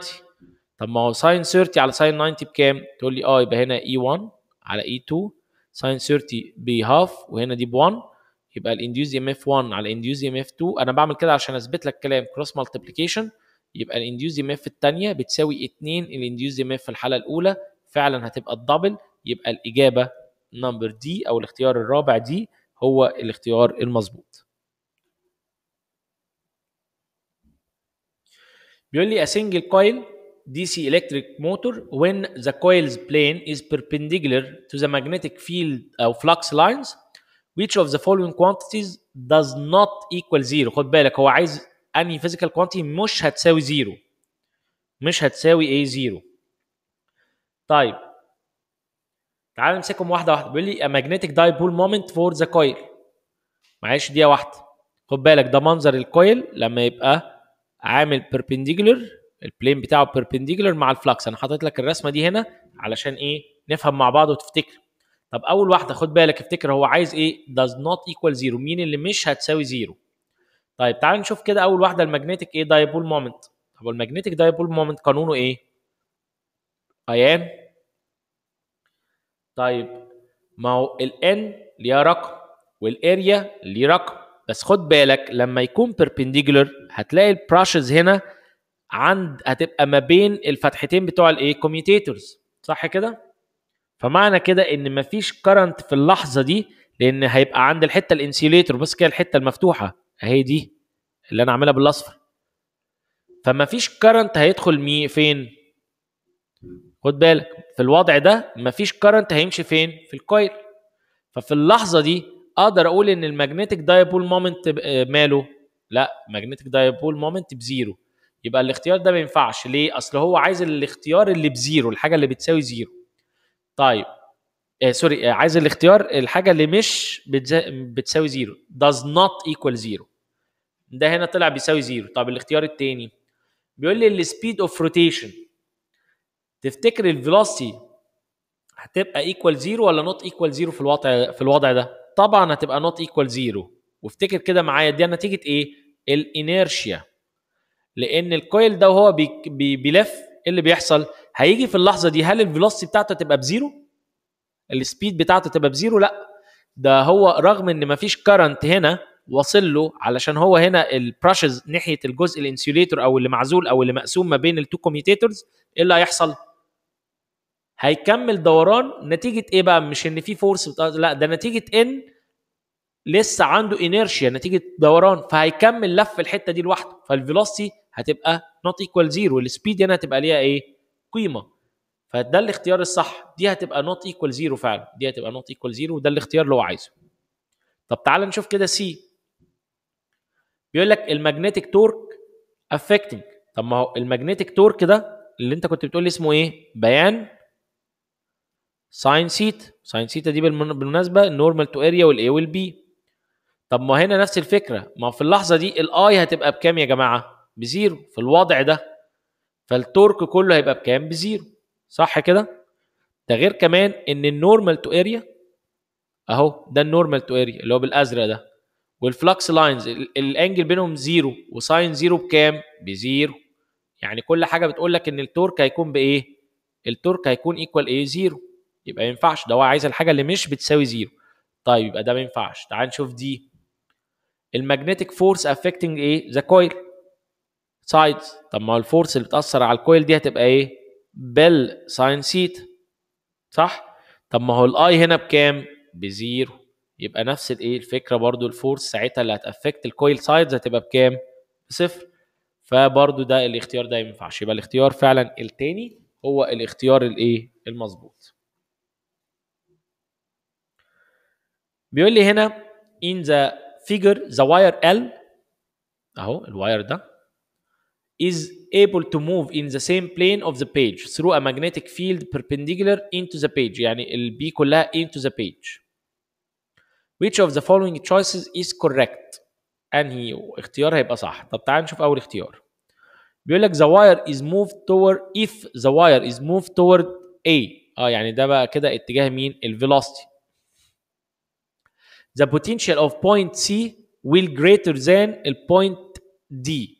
طب ما هو ساين 30 على ساين 90 بكام تقول لي اه يبقى هنا اي e 1 على اي 2 ساين 30 بهاف وهنا دي ب 1 يبقى الانديوز ام اف 1 على الانديوز ام اف 2 انا بعمل كده عشان اثبت لك كلام كروس مالتيبليكيشن يبقى الانديوز ام اف الثانيه بتساوي 2 الانديوز ام اف في الحاله الاولى فعلا هتبقى الدبل يبقى الاجابه نمبر دي او الاختيار الرابع دي هو الاختيار المظبوط بيقول لي a single coil DC electric motor when the coil's plane is perpendicular to the magnetic field أو flux lines which of the following quantities does not equal zero خد بالك هو عايز انهي physical quantity مش هتساوي زيرو مش هتساوي ايه زيرو طيب تعال نمسكهم واحده واحده بيقول لي a magnetic dipole moment for the coil معلش دقيقه واحده خد بالك ده منظر الكويل لما يبقى عامل perpendicular البلين بتاعه perpendicular مع الفلكس انا حاطط لك الرسمه دي هنا علشان ايه نفهم مع بعض وتفتكر طب اول واحده خد بالك افتكر هو عايز ايه does not equal zero مين اللي مش هتساوي زيرو طيب تعال نشوف كده اول واحده الماجنتيك ايه دايبول مومنت طب الماجنتيك دايبول مومنت قانونه ايه ايان طيب ما هو الان ليها رقم والاريا ليه رقم بس خد بالك لما يكون بيربنديجولر هتلاقي البراشز هنا عند هتبقى ما بين الفتحتين بتوع الايه كوميتيتورز صح كده فمعنى كده ان مفيش كرنت في اللحظه دي لان هيبقى عند الحته الانسيليتور بس كده الحته المفتوحه اهي دي اللي انا عاملها بالاصفر فمفيش كرنت هيدخل مي فين خد بالك في الوضع ده مفيش كرنت هيمشي فين في الكويل ففي اللحظه دي اقدر اقول ان الماجنتيك دايبول مومنت ماله لا ماجنتيك دايبول مومنت بزيرو يبقى الاختيار ده ما ينفعش ليه اصل هو عايز الاختيار اللي بزيرو الحاجه اللي بتساوي زيرو طيب آه سوري آه عايز الاختيار الحاجه اللي مش بتزا... بتساوي زيرو does not equal زيرو ده هنا طلع بيساوي زيرو طب الاختيار الثاني بيقول لي السبيد اوف روتيشن تفتكر الفيلوسيتي هتبقى ايكوال زيرو ولا نوت ايكوال زيرو في الوضع في الوضع ده طبعا هتبقى نوت ايكوال زيرو وافتكر كده معايا دي نتيجه ايه الانيرشيا لان الكويل ده وهو بي بي بيلف إيه اللي بيحصل هيجي في اللحظه دي هل الفيلوسيتي بتاعته تبقى بزيرو السبيد بتاعته تبقى بزيرو لا ده هو رغم ان مفيش كرنت هنا واصل له علشان هو هنا البراشز ناحيه الجزء الانسوليتور او اللي معزول او اللي مقسوم ما بين التو كوميتيتورز ايه اللي هيحصل؟ هيكمل دوران نتيجه ايه بقى؟ مش ان في فورس لا ده نتيجه ان لسه عنده انيرشيا نتيجه دوران فهيكمل لف الحته دي لوحده فالفيلوسيتي هتبقى نوت ايكوال زيرو السبيد هنا هتبقى ليها ايه؟ قيمه فده الاختيار الصح دي هتبقى نوت ايكوال زيرو فعلا دي هتبقى نوت ايكوال زيرو وده الاختيار اللي هو عايزه طب تعال نشوف كده سي بيقول لك الماجنتيك تورك افكتنج طب ما هو الماجنتيك تورك ده اللي انت كنت بتقول لي اسمه ايه بيان ساين سيتا ساين سيتا دي بالمناسبه النورمال تو اريا والاي والبي طب ما هنا نفس الفكره ما في اللحظه دي الاي هتبقى بكام يا جماعه بزيرو في الوضع ده فالتورك كله هيبقى بكام بزيرو صح كده ده غير كمان ان النورمال تو اريا اهو ده النورمال تو اريا اللي هو بالازرق ده والفلكس لاينز الانجل بينهم زيرو وساين زيرو بكام بزيرو يعني كل حاجه بتقول لك ان التورك هيكون بايه التورك هيكون ايكوال ايه زيرو يبقى ما ينفعش ده هو عايز الحاجه اللي مش بتساوي زيرو طيب يبقى ده ما ينفعش تعال نشوف دي الماجنتيك فورس افكتنج ايه ذا كويل سايد طب ما هو الفورس اللي بتاثر على الكويل دي هتبقى ايه بال ساين سيت صح طب ما هو الاي هنا بكام بزيرو يبقى نفس الايه الفكره برضو الفورس ساعتها اللي هتافكت الكويل سايدز هتبقى بكام بصفر فبرضو ده الاختيار ده ما ينفعش يبقى الاختيار فعلا التاني هو الاختيار الايه المظبوط بيقول لي هنا in the figure the wire L اهو الواير ده is able to move in the same plane of the page through a magnetic field perpendicular into the page يعني ال B كلها into the page which of the following choices is correct انهي اختيار هيبقى صح طب تعال نشوف اول اختيار بيقول لك the wire is moved toward if the wire is moved toward A اه يعني ده بقى كده اتجاه مين الفيلوسيتي the potential of point C will greater than point D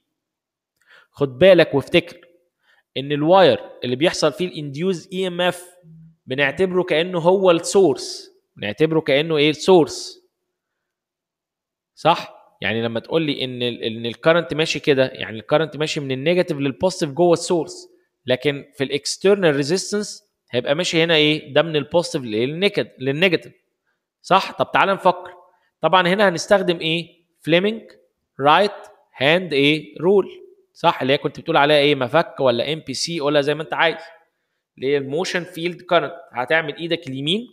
خد بالك وافتكر ان الواير اللي بيحصل فيه الانديوز اي ام اف بنعتبره كانه هو السورس بنعتبره كانه ايه السورس صح يعني لما تقول لي ان الـ ان الكرنت ماشي كده يعني الكرنت ماشي من النيجاتيف للبوزيتيف جوه السورس لكن في الاكسترنال ريزيستنس هيبقى ماشي هنا ايه ده من البوزيتيف للنيجاتيف صح طب تعال نفكر طبعا هنا هنستخدم ايه فليمنج رايت هاند ايه رول صح اللي هي كنت بتقول عليها ايه مفك ولا ام بي سي ولا زي ما انت عايز اللي هي الموشن فيلد كارنت هتعمل ايدك اليمين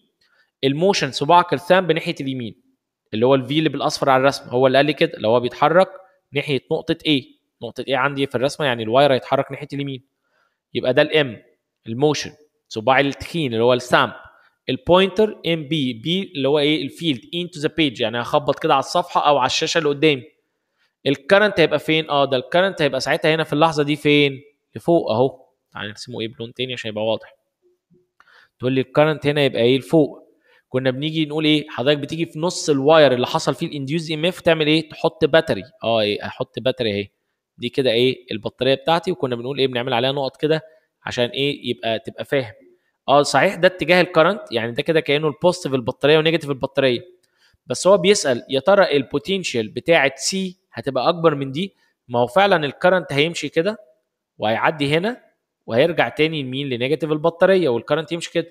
الموشن صباعك الثامب ناحيه اليمين اللي هو الفي اللي بالاصفر على الرسمه هو اللي قال لي كده اللي هو بيتحرك ناحيه نقطه ايه نقطه ايه عندي في الرسمه يعني الواير هيتحرك ناحيه اليمين يبقى ده الام الموشن صباع التخين اللي هو الثامب البوينتر ام بي بي اللي هو ايه الفيلد انتو ذا بيج يعني هخبط كده على الصفحه او على الشاشه اللي قدامي الكرنت هيبقى فين اه ده الكرنت هيبقى ساعتها هنا في اللحظه دي فين لفوق اهو تعالى نرسمه ايه بلون تاني عشان يبقى واضح تقول لي الكرنت هنا يبقى ايه لفوق كنا بنيجي نقول ايه حضرتك بتيجي في نص الواير اللي حصل فيه الانديوز ام اف تعمل ايه تحط باتري اه ايه احط باتري اهي دي كده ايه البطاريه بتاعتي وكنا بنقول ايه بنعمل عليها نقط كده عشان ايه يبقى تبقى فاهم اه صحيح ده اتجاه الكرنت يعني ده كده كانه البوزيتيف البطاريه ونيجاتيف البطاريه بس هو بيسال يا ترى البوتنشال بتاعه سي هتبقى اكبر من دي ما هو فعلا الكرنت هيمشي كده وهيعدي هنا وهيرجع تاني لمين لنيجاتيف البطاريه والكرنت يمشي كده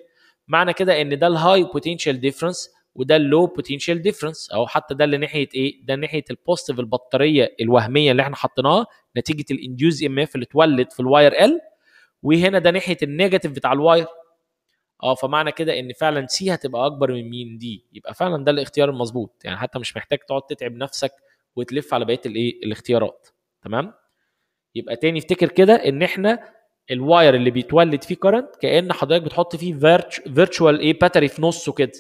معنى كده ان ده الهاي بوتنشال ديفرنس وده اللو بوتنشال ديفرنس او حتى ده اللي ناحيه ايه ده ناحيه البوزيتيف البطاريه الوهميه اللي احنا حطيناها نتيجه الانديوز ام اف اللي اتولد في الواير ال وهنا ده ناحيه النيجاتيف بتاع الواير اه فمعنى كده ان فعلا سي هتبقى اكبر من مين دي يبقى فعلا ده الاختيار المظبوط يعني حتى مش محتاج تقعد تتعب نفسك وتلف على بقيه الايه الاختيارات تمام يبقى تاني افتكر كده ان احنا الواير اللي بيتولد فيه كرنت كان حضرتك بتحط فيه فيرتشوال ايه باتري في نصه كده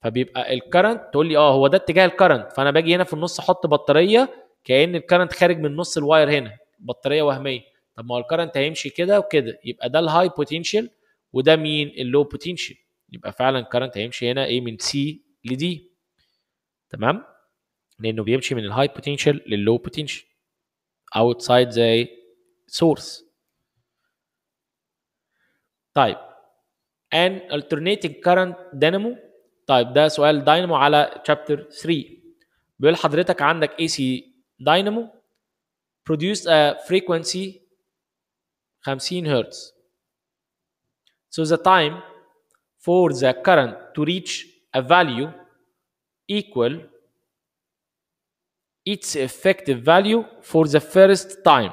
فبيبقى الكرنت تقول لي اه هو ده اتجاه الكرنت فانا باجي هنا في النص احط بطاريه كان الكرنت خارج من نص الواير هنا بطاريه وهميه طب ما هو الكرنت هيمشي كده وكده يبقى ده الهاي بوتنشال وده مين اللو بوتنشال يبقى فعلا الكرنت هيمشي هنا ايه من سي لدي تمام لانه بيمشي من الهاي بوتنشال لللو بوتنشال اوتسايد زي سورس طيب an alternating current dynamo طيب ده سؤال داينامو على chapter 3 بيقول حضرتك عندك AC dynamo produced a frequency 50 هرتز so the time for the current to reach a value equal its effective value for the first time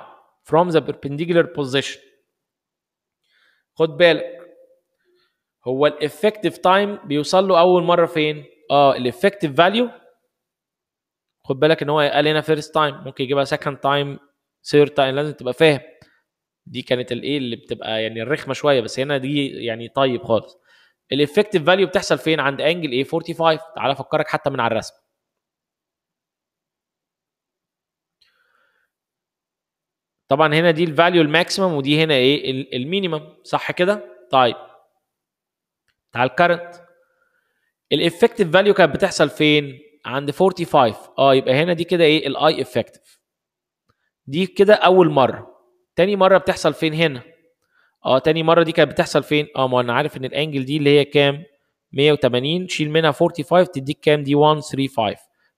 from the perpendicular position خد بالك هو الافكتيف تايم بيوصل له اول مره فين اه الافكتيف فاليو خد بالك ان هو قال هنا فيرست تايم ممكن يجيبها سكند تايم ثيرد تايم لازم تبقى فاهم دي كانت الايه اللي بتبقى يعني الرخمه شويه بس هنا دي يعني طيب خالص الافكتيف فاليو بتحصل فين عند انجل ايه 45 تعالى افكرك حتى من على الرسم طبعا هنا دي الفاليو الماكسيمم ودي هنا ايه المينيمم صح كده طيب تعال الكرنت الافكتيف فاليو كانت بتحصل فين عند 45 اه يبقى هنا دي كده ايه الاي ايفكتيف دي كده اول مره تاني مره بتحصل فين هنا اه تاني مره دي كانت بتحصل فين اه ما انا عارف ان الانجل دي اللي هي كام 180 شيل منها 45 تديك كام دي 135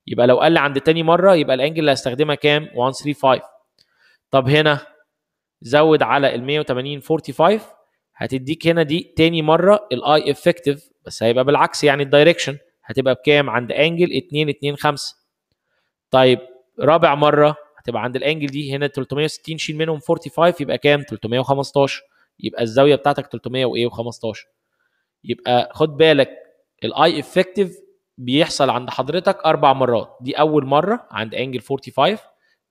يبقى لو قل عند تاني مره يبقى الانجل اللي هستخدمها كام 135 طب هنا زود على ال 180 45 هتديك هنا دي تاني مره الاي افكتيف بس هيبقى بالعكس يعني الدايركشن هتبقى بكام عند انجل 2 2 5 طيب رابع مره هتبقى عند الانجل دي هنا 360 شيل منهم 45 يبقى كام 315 يبقى الزاويه بتاعتك 300 وايه و15 يبقى خد بالك الاي افكتيف بيحصل عند حضرتك اربع مرات دي اول مره عند انجل 45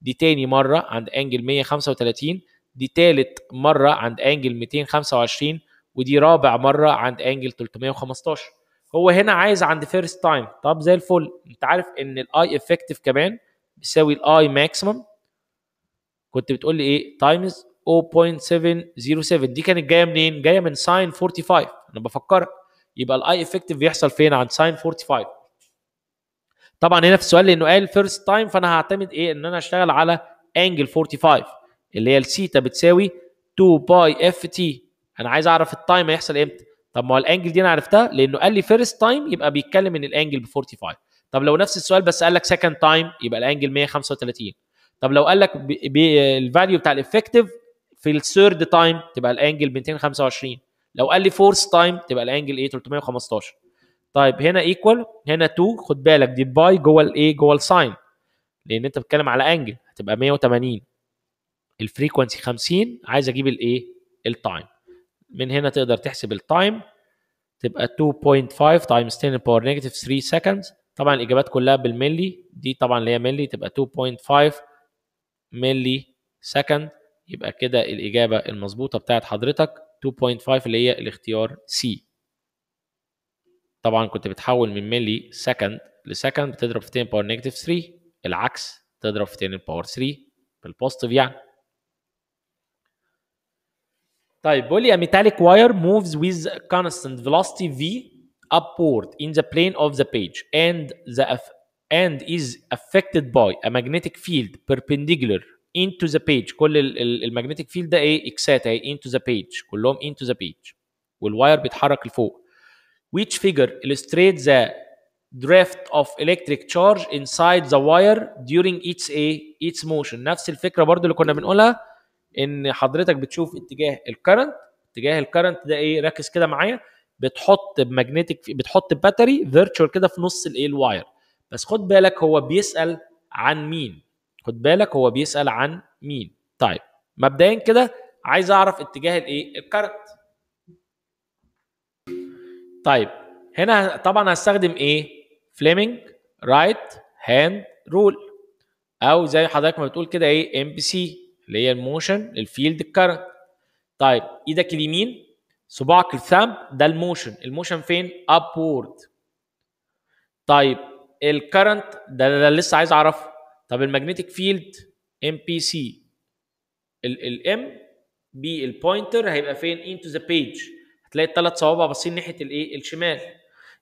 دي تاني مرة عند انجل 135 دي تالت مرة عند انجل 225 ودي رابع مرة عند انجل 315 هو هنا عايز عند فيرست تايم طب زي الفل انت عارف ان الاي افكتيف كمان بيساوي الاي ماكسيمم كنت بتقول لي ايه تايمز 0.707 دي كانت جايه منين؟ جايه من ساين 45 انا بفكرك يبقى الاي افكتيف بيحصل فين عند ساين 45 طبعا هنا في السؤال لانه قال فيرست تايم فانا هعتمد ايه ان انا اشتغل على انجل 45 اللي هي السيتا بتساوي 2 باي اف تي انا عايز اعرف التايم هيحصل امتى طب ما هو الانجل دي انا عرفتها لانه قال لي فيرست تايم يبقى بيتكلم ان الانجل ب 45 طب لو نفس السؤال بس قال لك سكند تايم يبقى الانجل 135 طب لو قال لك الفاليو بتاع الافكتيف في الثيرد تايم تبقى الانجل 225 لو قال لي فورث تايم تبقى الانجل ايه 315 طيب هنا ايكوال هنا 2 خد بالك دي باي جوه الايه جوه الساين لان انت بتتكلم على انجل هتبقى 180 الفريكونسي 50 عايز اجيب الايه التايم من هنا تقدر تحسب التايم تبقى 2.5 تايم 10 باور نيجاتيف 3 سكندز طبعا الاجابات كلها بالملي دي طبعا اللي هي ملي تبقى 2.5 ملي سكند يبقى كده الاجابه المظبوطه بتاعت حضرتك 2.5 اللي هي الاختيار سي طبعا كنت بتحول من ملي سكند لسكند بتضرب في 10 باور نيجاتيف 3 العكس تضرب في 10 باور 3 بالبوزيتيف يعني طيب بيقول لي a metallic wire moves with constant velocity v upward in the plane of the page and the and is affected by a magnetic field perpendicular into the page كل المagnetic فيلد ده ايه اكسات اهي into the page كلهم into the page والواير بيتحرك لفوق which figure illustrates the drift of electric charge inside the wire during its a its motion نفس الفكره برضو اللي كنا بنقولها ان حضرتك بتشوف اتجاه الكرنت اتجاه الكرنت ده ايه ركز كده معايا بتحط بماجنتيك بتحط باتري فيرتشوال كده في نص الايه الواير بس خد بالك هو بيسال عن مين خد بالك هو بيسال عن مين طيب مبدئيا كده عايز اعرف اتجاه الايه الكرنت طيب هنا طبعا هستخدم ايه فليمنج رايت هاند رول او زي حضرتك ما بتقول كده ايه ام بي سي اللي هي الموشن الفيلد الكرنت طيب ايدك اليمين صباعك الثامب ده الموشن الموشن فين ابورد طيب الكرنت ده, ده, ده لسه عايز اعرفه طب الماجنتيك فيلد ام بي سي الام بي البوينتر هيبقى فين انتو ذا بيج هتلاقي الثلاث صوابع باصين ناحيه الايه الشمال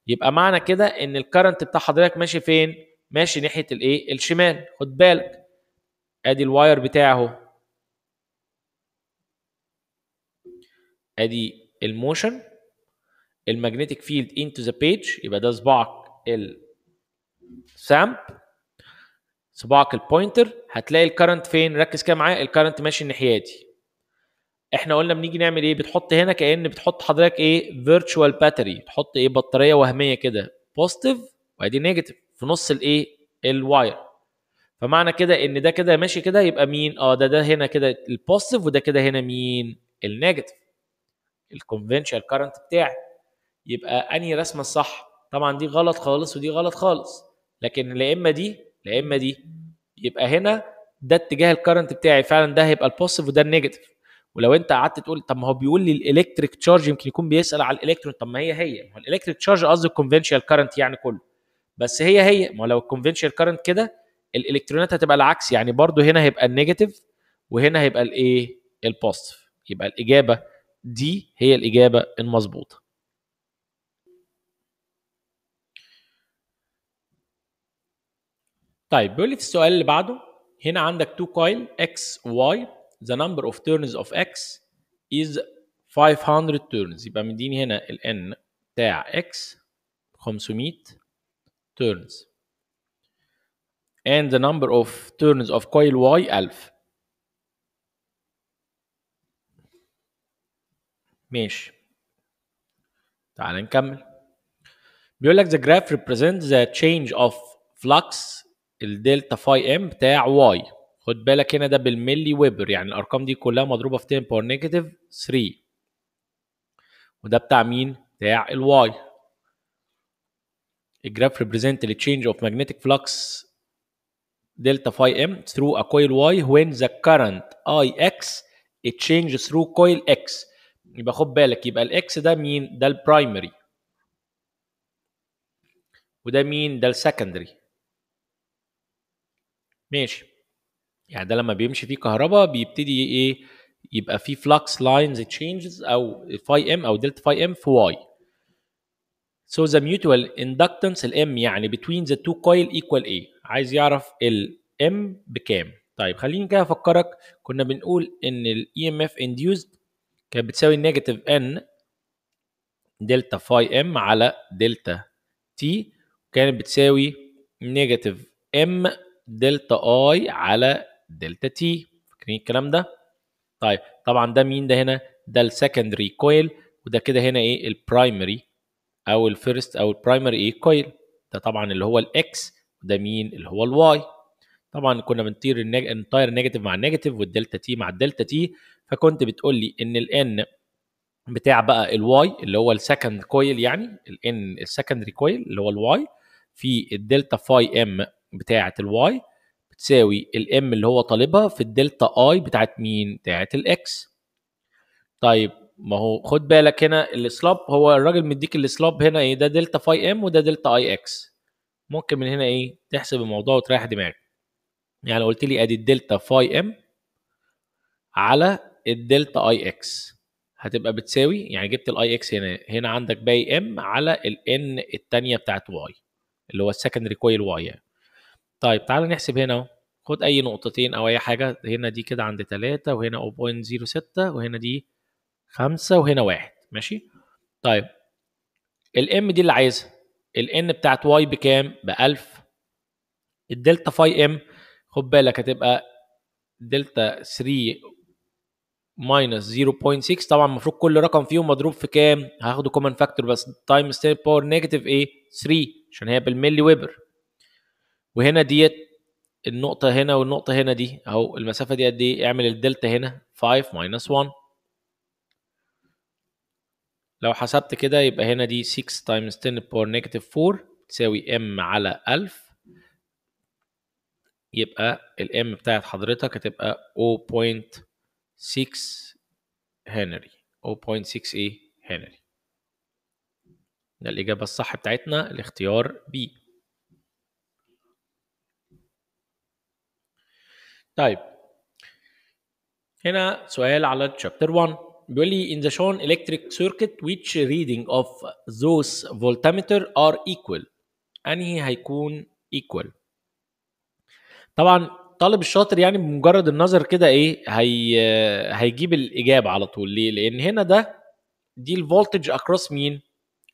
يبقى معنى كده ان الكرنت بتاع حضرتك ماشي فين ماشي ناحيه الايه الشمال خد بالك ادي الواير بتاعه اهو ادي الموشن المagnetic فيلد انتو ذا بيج يبقى ده صباعك السامب صباعك البوينتر هتلاقي الكرنت فين ركز كده معايا الكرنت ماشي الناحيه دي احنا قلنا بنيجي نعمل ايه بتحط هنا كان بتحط حضرتك ايه فيرتشوال باتري تحط ايه بطاريه وهميه كده بوزيتيف وادي نيجاتيف في نص الايه الواير فمعنى كده ان ده كده ماشي كده يبقى مين اه ده ده هنا كده البوزيتيف وده كده هنا مين النيجاتيف الكونفنشنال كارنت بتاعي يبقى انهي رسمه الصح طبعا دي غلط خالص ودي غلط خالص لكن لا اما دي لا اما دي يبقى هنا ده اتجاه الكارنت بتاعي فعلا ده هيبقى البوزيتيف وده النيجاتيف ولو انت قعدت تقول طب ما هو بيقول لي الالكتريك تشارج يمكن يكون بيسال على الالكترون طب ما هي هي ما هو الالكتريك تشارج قصدي الكونفنشال كارنت يعني كله بس هي هي ما هو لو الكونفنشال كارنت كده الالكترونات هتبقى العكس يعني برضو هنا هيبقى النيجاتيف وهنا هيبقى الايه البوزيتيف يبقى الاجابه دي هي الاجابه المظبوطه طيب بيقول لي في السؤال اللي بعده هنا عندك تو كويل اكس واي the number of turns of x is 500 turns يبقى مديني هنا ال n بتاع x 500 turns and the number of turns of coil y 1000 ماشي تعال نكمل بيقول لك the graph represents the change of flux الدلتا فاي ام بتاع y خد بالك هنا ده بالملي ويبر يعني الارقام دي كلها مضروبه في 10 باور نيجاتيف 3 وده بتاع مين بتاع الواي الجراف ريبريزنت التشينج اوف ماجنتيك فلكس دلتا فاي ام ثرو ا كويل واي وين ذا كرنت اي اكس تشينج ثرو كويل اكس يبقى خد بالك يبقى الاكس ده مين ده البرايمري وده مين ده السكندري ماشي يعني ده لما بيمشي فيه كهرباء بيبتدي ايه يبقى فيه فلكس لاينز تشينجز او فاي ام او دلتا فاي ام في واي So the mutual inductance الام يعني between the two coil equal a عايز يعرف الام بكام طيب خليني كده افكرك كنا بنقول ان ال EMF induced كانت بتساوي negative n دلتا فاي ام على دلتا تي وكانت بتساوي negative m دلتا اي على دلتا تي فاكرين الكلام ده طيب طبعا ده مين ده هنا ده السكندري كويل وده كده هنا ايه البرايمري او الفيرست او البرايمري ايه كويل ده طبعا اللي هو الاكس وده مين اللي هو الواي طبعا كنا بنطير الانتاير نيجاتيف مع النيجاتيف والدلتا تي مع الدلتا تي فكنت بتقول لي ان الان بتاع بقى الواي اللي هو السكند كويل يعني الان السكندري كويل اللي هو الواي في الدلتا فاي ام بتاعه الواي تساوي الام اللي هو طالبها في الدلتا اي بتاعت مين؟ بتاعت الاكس. طيب ما هو خد بالك هنا السلوب هو الراجل مديك السلوب هنا ايه ده دلتا فاي ام وده دلتا اي اكس. ممكن من هنا ايه تحسب الموضوع وتريح دماغك. يعني قلت لي ادي الدلتا فاي ام على الدلتا اي اكس هتبقى بتساوي يعني جبت الاي اكس هنا هنا عندك باي ام على الان الثانيه بتاعت واي اللي هو السكندري كويل واي يعني. طيب تعالى نحسب هنا اهو خد اي نقطتين او اي حاجه هنا دي كده عند 3 وهنا 0.06 وهنا دي 5 وهنا 1 ماشي طيب الام دي اللي عايزها الان بتاعت واي بكام ب 1000 الدلتا فاي ام خد بالك هتبقى دلتا 3 ماينس 0.6 طبعا المفروض كل رقم فيهم مضروب في كام هاخده كومن فاكتور بس تايم ستيب باور نيجاتيف ايه 3 عشان هي بالملي ويبر وهنا ديت النقطه هنا والنقطه هنا دي اهو المسافه دي قد ايه اعمل الدلتا هنا 5 ماينس 1 لو حسبت كده يبقى هنا دي 6 تايمز 10 باور نيجاتيف 4 تساوي ام على 1000 يبقى الام بتاعت حضرتك هتبقى 0.6 هنري 0.6 ايه هنري ده الإجابة الصح بتاعتنا الاختيار بي طيب هنا سؤال على تشابتر 1 بيقول لي in the shown electric circuit which reading of those voltmeter are equal انهي هيكون equal طبعا الطالب الشاطر يعني بمجرد النظر كده ايه هي هيجيب الاجابه على طول ليه لان هنا ده دي الفولتج اكروس مين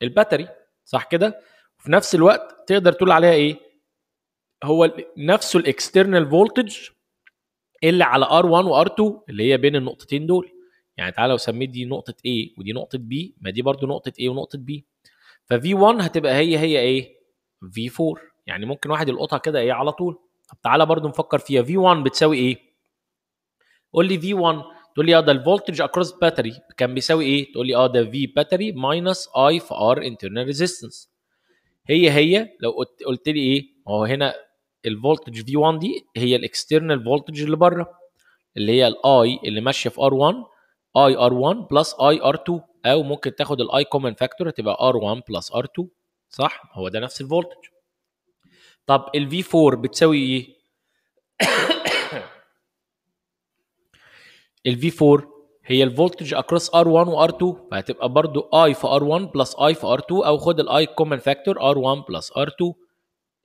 الباتري صح كده وفي نفس الوقت تقدر تقول عليها ايه هو نفسه الاكسترنال فولتج اللي على ار1 وار2 اللي هي بين النقطتين دول يعني تعالى لو سميت دي نقطه A ودي نقطه B ما دي برضو نقطه A ونقطه B فV1 هتبقى هي هي ايه V4 يعني ممكن واحد يلقطها كده ايه على طول طب تعالى برضو نفكر فيها V1 بتساوي ايه قول لي V1 تقول لي اه ده الفولتج اكروس باتري كان بيساوي ايه؟ تقول لي اه ده V باتري ماينس I في R internal resistance هي هي لو قلت لي ايه؟ ما هو هنا الفولتج في 1 دي هي الاكسترنال فولتج اللي بره اللي هي الاي اللي ماشيه في ار 1 اي ار 1 بلس اي ار 2 او ممكن تاخد الاي كومن فاكتور تبقى ار 1 بلس ار 2 صح هو ده نفس الفولتج طب الفي 4 بتساوي ايه *coughs* الفي 4 هي الفولتج اكروس ار 1 وار 2 فهتبقى برضو اي في ار 1 بلس اي في ار 2 او خد الاي كومن فاكتور ار 1 بلس ار 2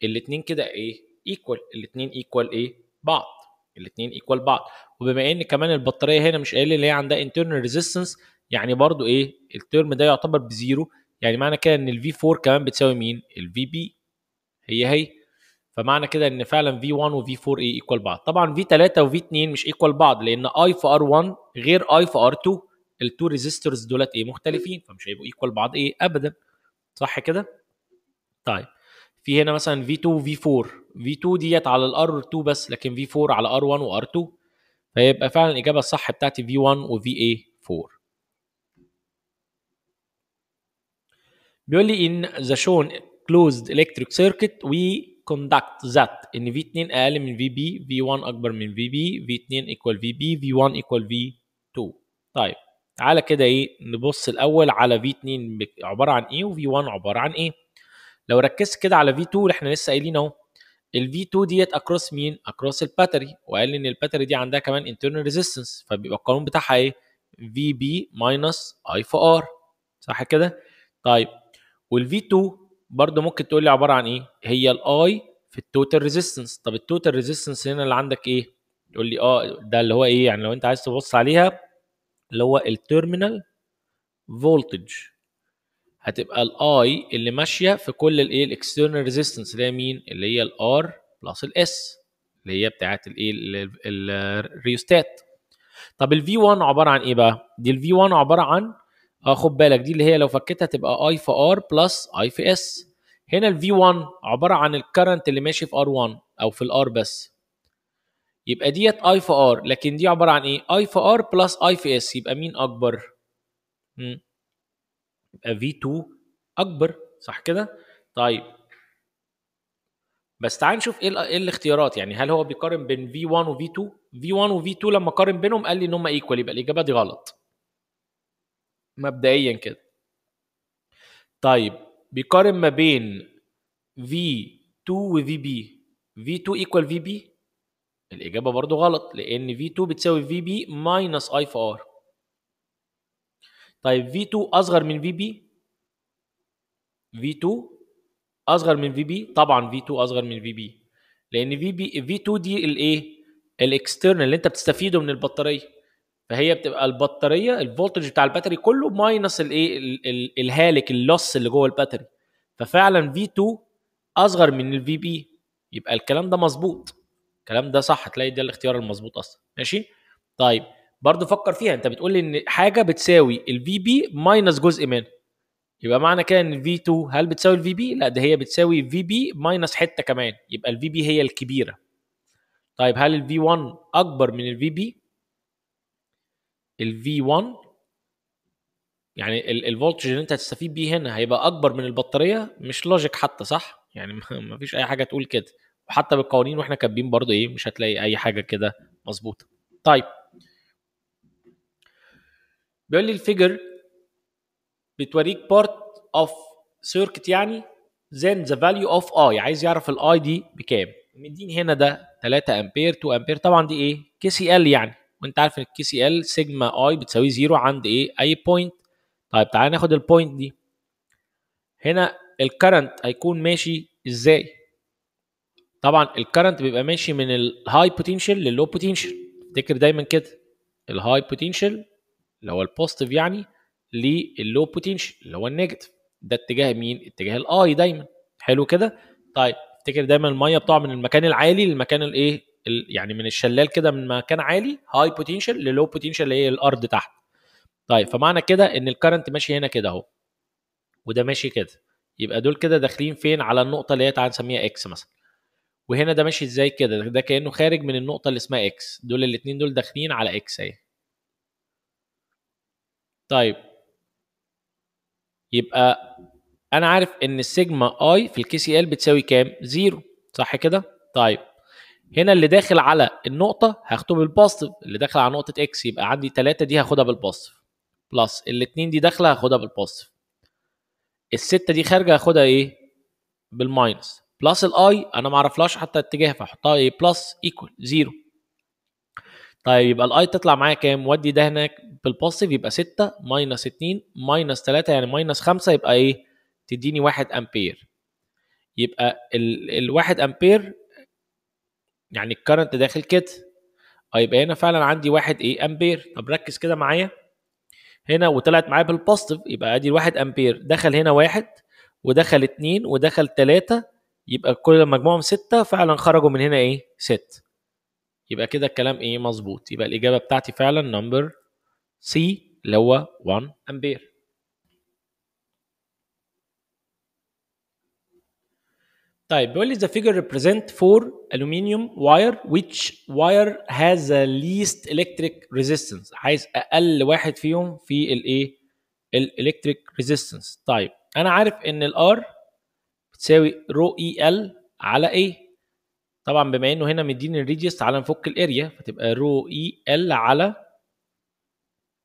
الاثنين كده ايه ايكوال الاثنين ايكوال ايه بعض الاثنين ايكوال بعض وبما ان كمان البطاريه هنا مش قايل اللي هي عندها انترنال ريزيستنس يعني برضو ايه الترم ده يعتبر بزيرو يعني معنى كده ان الفي 4 كمان بتساوي مين الفي بي هي هي فمعنى كده ان فعلا في 1 وفي 4 ايه ايكوال بعض طبعا في 3 وفي 2 مش ايكوال بعض لان اي في ار 1 غير اي في ار 2 التو ريزيستورز دولت ايه مختلفين فمش هيبقوا ايكوال بعض ايه ابدا صح كده طيب في هنا مثلا في 2 وفي 4 في 2 ديت على الار 2 بس لكن في 4 على ار 1 وار 2 فيبقى فعلا الاجابه الصح بتاعتي في 1 وفي اي 4 بيقول لي ان ذا شون closed electric circuit we conduct that ان في 2 اقل من في بي في 1 اكبر من في بي في 2 ايكوال في بي في 1 ايكوال في 2 طيب تعالى كده ايه نبص الاول على في 2 عباره عن ايه وفي 1 عباره عن ايه لو ركزت كده على في 2 اللي احنا لسه قايلين اهو الفي 2 ديت اكروس مين اكروس الباتري وقال لي ان الباتري دي عندها كمان انترنال ريزيستنس فبيبقى القانون بتاعها ايه في بي ماينس اي في ار صح كده طيب والفي 2 برضو ممكن تقول لي عباره عن ايه هي الاي في التوتال ريزيستنس طب التوتال ريزيستنس هنا اللي عندك ايه يقول لي اه ده اللي هو ايه يعني لو انت عايز تبص عليها اللي هو التيرمينال فولتج هتبقى الاي اللي ماشيه في كل الايه الاكسترنال ريزيستنس اللي هي مين اللي هي الار بلس الاس اللي هي بتاعه الايه الريوستات طب الفي 1 عباره عن ايه بقى دي الفي 1 عباره عن اه خد بالك دي اللي هي لو فكيتها تبقى اي في ار بلس اي في اس هنا الفي 1 عباره عن الكرنت اللي ماشي في ار 1 او في الار بس يبقى ديت اي في ار لكن دي عباره عن ايه اي في ار بلس اي في اس يبقى مين اكبر امم يبقى V2 اكبر صح كده؟ طيب بس تعال نشوف ايه ايه الاختيارات يعني هل هو بيقارن بين V1 وفي 2 V1 وفي 2 لما قارن بينهم قال لي ان هم ايكوال يبقى الاجابه دي غلط مبدئيا كده طيب بيقارن ما بين V2 وفي بي V2 ايكوال VB الاجابه برضو غلط لان V2 بتساوي VB ماينس I في R طيب في 2 اصغر من في بي في 2 اصغر من في بي طبعا في 2 اصغر من في بي لان في بي في 2 دي الايه الاكسترنال اللي انت بتستفيده من البطاريه فهي بتبقى البطاريه الفولتج بتاع الباتري كله ماينس الايه الهالك اللص اللي جوه الباتري ففعلا في 2 اصغر من الفي بي يبقى الكلام ده مظبوط الكلام ده صح تلاقي ده الاختيار المظبوط اصلا ماشي طيب برضه فكر فيها انت بتقول لي ان حاجه بتساوي الفي بي ماينس جزء منها يبقى معنى كده ان الفي 2 هل بتساوي الفي بي؟ لا ده هي بتساوي في بي ماينس حته كمان يبقى الفي بي هي الكبيره. طيب هل الفي 1 اكبر من الفي بي؟ الفي 1 يعني الفولتج اللي انت هتستفيد بيه هنا هيبقى اكبر من البطاريه مش لوجيك حتى صح؟ يعني *laughs* ما فيش اي حاجه تقول كده وحتى بالقوانين واحنا كاتبين برضه ايه مش هتلاقي اي حاجه كده مظبوطه. طيب بيقول لي الفيجر بتوريك بارت اوف سيركت يعني زين ذا فاليو اوف اي عايز يعرف الاي دي بكام مديني هنا ده 3 امبير 2 امبير طبعا دي ايه كي سي ال يعني وانت عارف ان الكي سي ال سيجما اي بتساوي زيرو عند ايه اي بوينت طيب تعالى ناخد البوينت دي هنا الكرنت هيكون ماشي ازاي طبعا الكرنت بيبقى ماشي من الهاي بوتنشال للو بوتنشال افتكر دايما كده الهاي بوتنشال اللي هو البوزيتيف يعني للو بوتنشال اللي هو النيجاتيف ده اتجاه مين؟ اتجاه الاي دايما حلو كده؟ طيب افتكر دايما الميه بتقع من المكان العالي للمكان الايه؟ يعني من الشلال كده من مكان عالي هاي بوتنشال للو بوتنشال اللي هي الارض تحت. طيب فمعنى كده ان الكرنت ماشي هنا كده اهو وده ماشي كده يبقى دول كده داخلين فين على النقطه اللي هي تعالى نسميها اكس مثلا وهنا ده ماشي ازاي كده ده كانه خارج من النقطه اللي اسمها اكس دول الاثنين دول داخلين على اكس اهي طيب يبقى انا عارف ان السيجما اي في الكي سي ال بتساوي كام؟ زيرو صح كده؟ طيب هنا اللي داخل على النقطة هاخده بالبوزيتيف اللي داخل على نقطة اكس يبقى عندي 3 دي هاخدها بالبوزيتيف بلس الاثنين دي داخلة هاخدها بالبوزيتيف الستة دي خارجة هاخدها ايه؟ بالماينس بلس الاي انا ما اعرفلاش حتى اتجاه فاحطها ايه بلس ايكوال زيرو طيب يبقى الاي تطلع معايا كام؟ ودي ده هناك بالباسيف يبقى 6 ماينس 2 ماينس 3 يعني ماينس 5 يبقى ايه؟ تديني 1 امبير يبقى ال ال 1 امبير يعني الكرنت داخل كده اه يبقى هنا فعلا عندي 1 ايه امبير طب ركز كده معايا هنا وطلعت معايا بالباسيف يبقى ادي ال 1 امبير دخل هنا 1 ودخل 2 ودخل 3 يبقى كل مجموعهم 6 فعلا خرجوا من هنا ايه؟ 6 يبقى كده الكلام ايه مظبوط يبقى الاجابه بتاعتي فعلا نمبر سي اللي هو 1 امبير طيب بيقول لي the figure represent four aluminum wire which wire has the least electric resistance عايز اقل واحد فيهم في الايه الالكتريك ريزيستنس طيب انا عارف ان الار بتساوي رو اي ال على ايه طبعا بما انه هنا مديني الريديوس تعالى نفك الاريا فتبقى رو اي ال على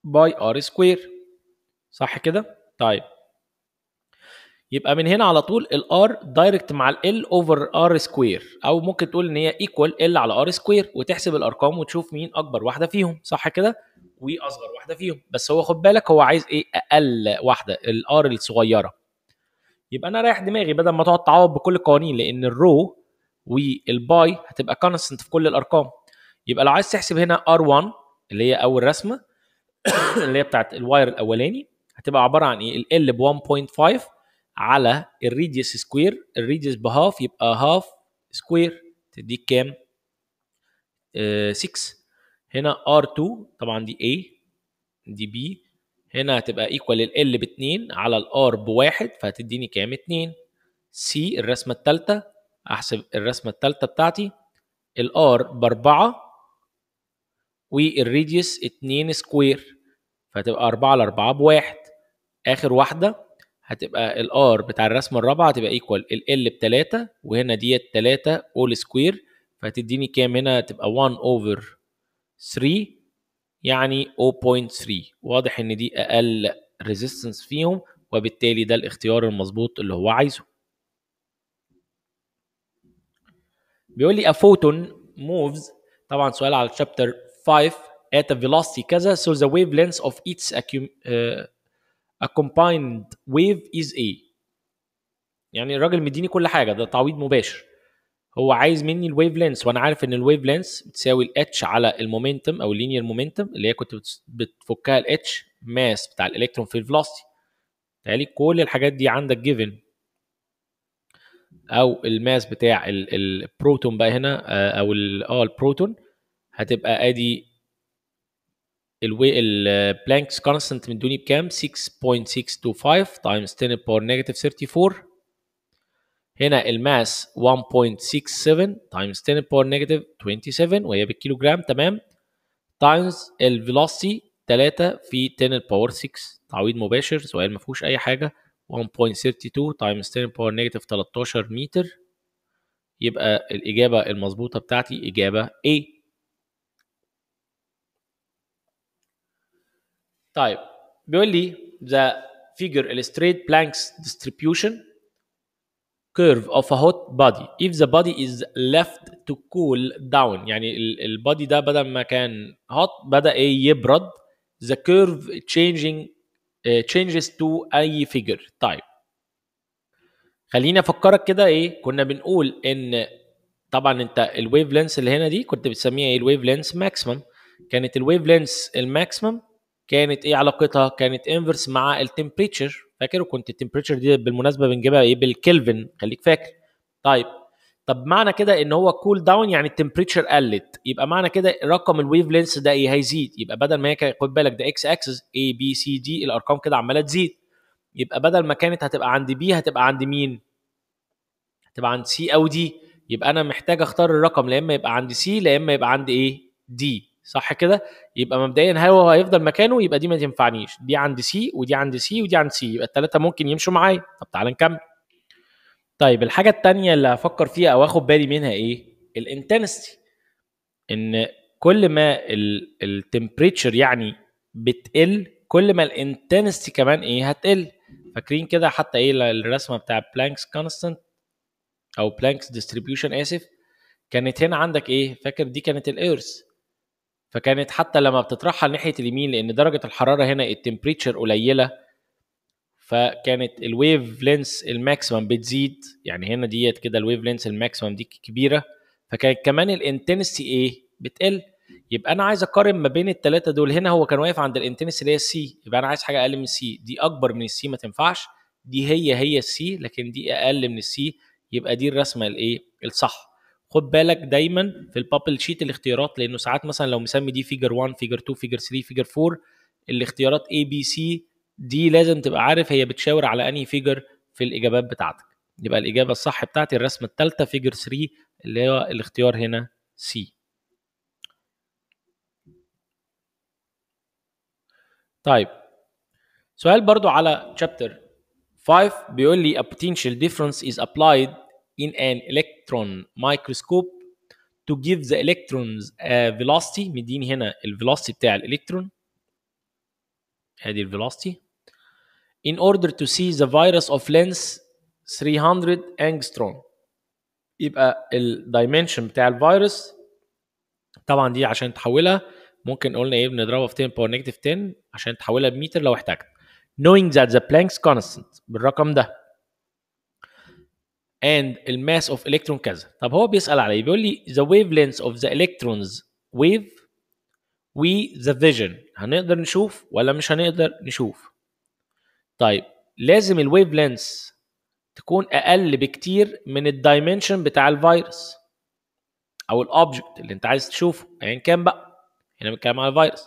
باي ار سكوير صح كده طيب يبقى من هنا على طول الار دايركت مع ال اوفر ار سكوير او ممكن تقول ان هي ايكوال ال على ار سكوير وتحسب الارقام وتشوف مين اكبر واحده فيهم صح كده واصغر واحده فيهم بس هو خد بالك هو عايز ايه اقل واحده الار الصغيره يبقى انا رايح دماغي بدل ما تقعد تعوض بكل القوانين لان الرو والباي هتبقى كونستنت في كل الارقام يبقى لو عايز تحسب هنا ار1 اللي هي اول رسمه *coughs* اللي هي بتاعت الواير الاولاني هتبقى عباره عن ايه ال ب 1.5 على الريديوس سكوير الريديوس بهاف يبقى هاف سكوير تديك كام 6 آه، هنا R2 طبعا دي A دي B هنا هتبقى ايكوال ال ال ب 2 على ال R ب 1 فهتديني كام 2 سي الرسمه الثالثه احسب الرسمه الثالثه بتاعتي الار باربعه والريديوس 2 سكوير فهتبقى 4 على 4 بواحد اخر واحده هتبقى الار بتاع الرسمه الرابعه هتبقى ايكوال ال ب 3 وهنا ديت 3 اول سكوير فهتديني كام هنا تبقى 1 اوفر 3 يعني 0.3 واضح ان دي اقل ريزيستنس فيهم وبالتالي ده الاختيار المظبوط اللي هو عايزه بيقول لي a photon moves طبعا سؤال على الشابتر 5 at a velocity كذا so the wavelength of its uh, a combined wave is a يعني الراجل مديني كل حاجه ده تعويض مباشر هو عايز مني الويف لينس وانا عارف ان الويف لينس بتساوي الاتش على المومنتم او اللينير مومنتم اللي هي كنت بتفكها الاتش ماس بتاع الالكترون في الفلوسيتي بالتالي كل الحاجات دي عندك جيفن او الماس بتاع البروتون بقى هنا آه، او اه البروتون هتبقى ادي الوي البلانكس كونستنت مدوني بكام 6.625 تايمز 10 باور نيجاتيف 34 هنا الماس 1.67 تايمز 10 باور نيجاتيف 27 وهي بالكيلو جرام تمام تايمز الفيلوسيتي 3 في 10 باور 6 تعويض مباشر سؤال ما فيهوش اي حاجه 1.32 تايمز 10 باور نيجاتيف 13 متر يبقى الإجابة المظبوطة بتاعتي إجابة A طيب بيقول لي the figure illustrate Planck's distribution curve of a hot body if the body is left to cool down يعني البادي ده بدل ما كان hot بدأ ايه يبرد the curve changing تشينجز آه، تو اي فيجر طيب خليني افكرك كده ايه كنا بنقول ان طبعا انت الويف لينس اللي هنا دي كنت بتسميها ايه الويف لينس ماكسيمم كانت الويف لينس الماكسيمم كانت ايه علاقتها كانت انفرس مع التمبريتشر فاكر وكنت التمبريتشر دي بالمناسبه بنجيبها ايه بالكلفن خليك فاكر طيب طب معنى كده ان هو كول داون يعني التمبريتشر قلت يبقى معنى كده رقم الويف لينس ده ايه هيزيد يبقى بدل ما هي خد بالك ده اكس اكسس اي بي سي دي الارقام كده عماله تزيد يبقى بدل ما كانت هتبقى عند بي هتبقى عند مين هتبقى عند سي او دي يبقى انا محتاج اختار الرقم لا اما يبقى عند سي لا اما يبقى عند ايه دي صح كده يبقى مبدئيا هو هيفضل مكانه يبقى دي ما تنفعنيش دي عند سي ودي عند سي ودي عند سي يبقى الثلاثه ممكن يمشوا معايا طب تعالى نكمل طيب الحاجه التانية اللي هفكر فيها او اخد بالي منها ايه الانتنستي ان كل ما التمبريتشر يعني بتقل كل ما الانتنستي كمان ايه هتقل فاكرين كده حتى ايه الرسمه بتاع بلانكس كونستنت او بلانكس ديستريبيوشن اسف كانت هنا عندك ايه فاكر دي كانت الايرث فكانت حتى لما بتطرحها ناحيه اليمين لان درجه الحراره هنا التمبريتشر قليله فكانت الويف لينس الماكسيمم بتزيد يعني هنا ديت كده الويف لينس الماكسيمم دي كبيره فكانت كمان الانتنسي ايه بتقل يبقى انا عايز اقارن ما بين الثلاثه دول هنا هو كان واقف عند الانتنسي اللي هي السي يبقى انا عايز حاجه اقل من السي دي اكبر من السي ما تنفعش دي هي هي السي لكن دي اقل من السي يبقى دي الرسمه الايه الصح خد بالك دايما في البابل شيت الاختيارات لانه ساعات مثلا لو مسمي دي فيجر 1 فيجر 2 فيجر 3 فيجر 4 الاختيارات اي بي سي دي لازم تبقى عارف هي بتشاور على انهي فيجر في الاجابات بتاعتك يبقى الاجابه الصح بتاعتي الرسمه الثالثه فيجر 3 اللي هو الاختيار هنا سي طيب سؤال برضو على chapter 5 بيقول لي a potential difference is applied in an electron microscope to give the electrons a velocity مديني هنا الفيلوسيتي بتاع الالكترون ادي الفيلوسيتي in order to see the virus of lens 300 angstrom يبقى dimension بتاع الفيروس طبعا دي عشان تحولها ممكن قلنا ايه بنضربها في 10 power negative 10 عشان تحولها بمتر لو احتاجت knowing that the Planck's constant بالرقم ده and the mass of electron كذا طب هو بيسال عليه بيقول لي the wavelength of the electrons wave و the vision هنقدر نشوف ولا مش هنقدر نشوف طيب لازم الويف لينس تكون اقل بكتير من الدايمنشن بتاع الفيروس او الاوبجكت اللي انت عايز تشوفه ايا يعني كان بقى هنا بنتكلم على الفيروس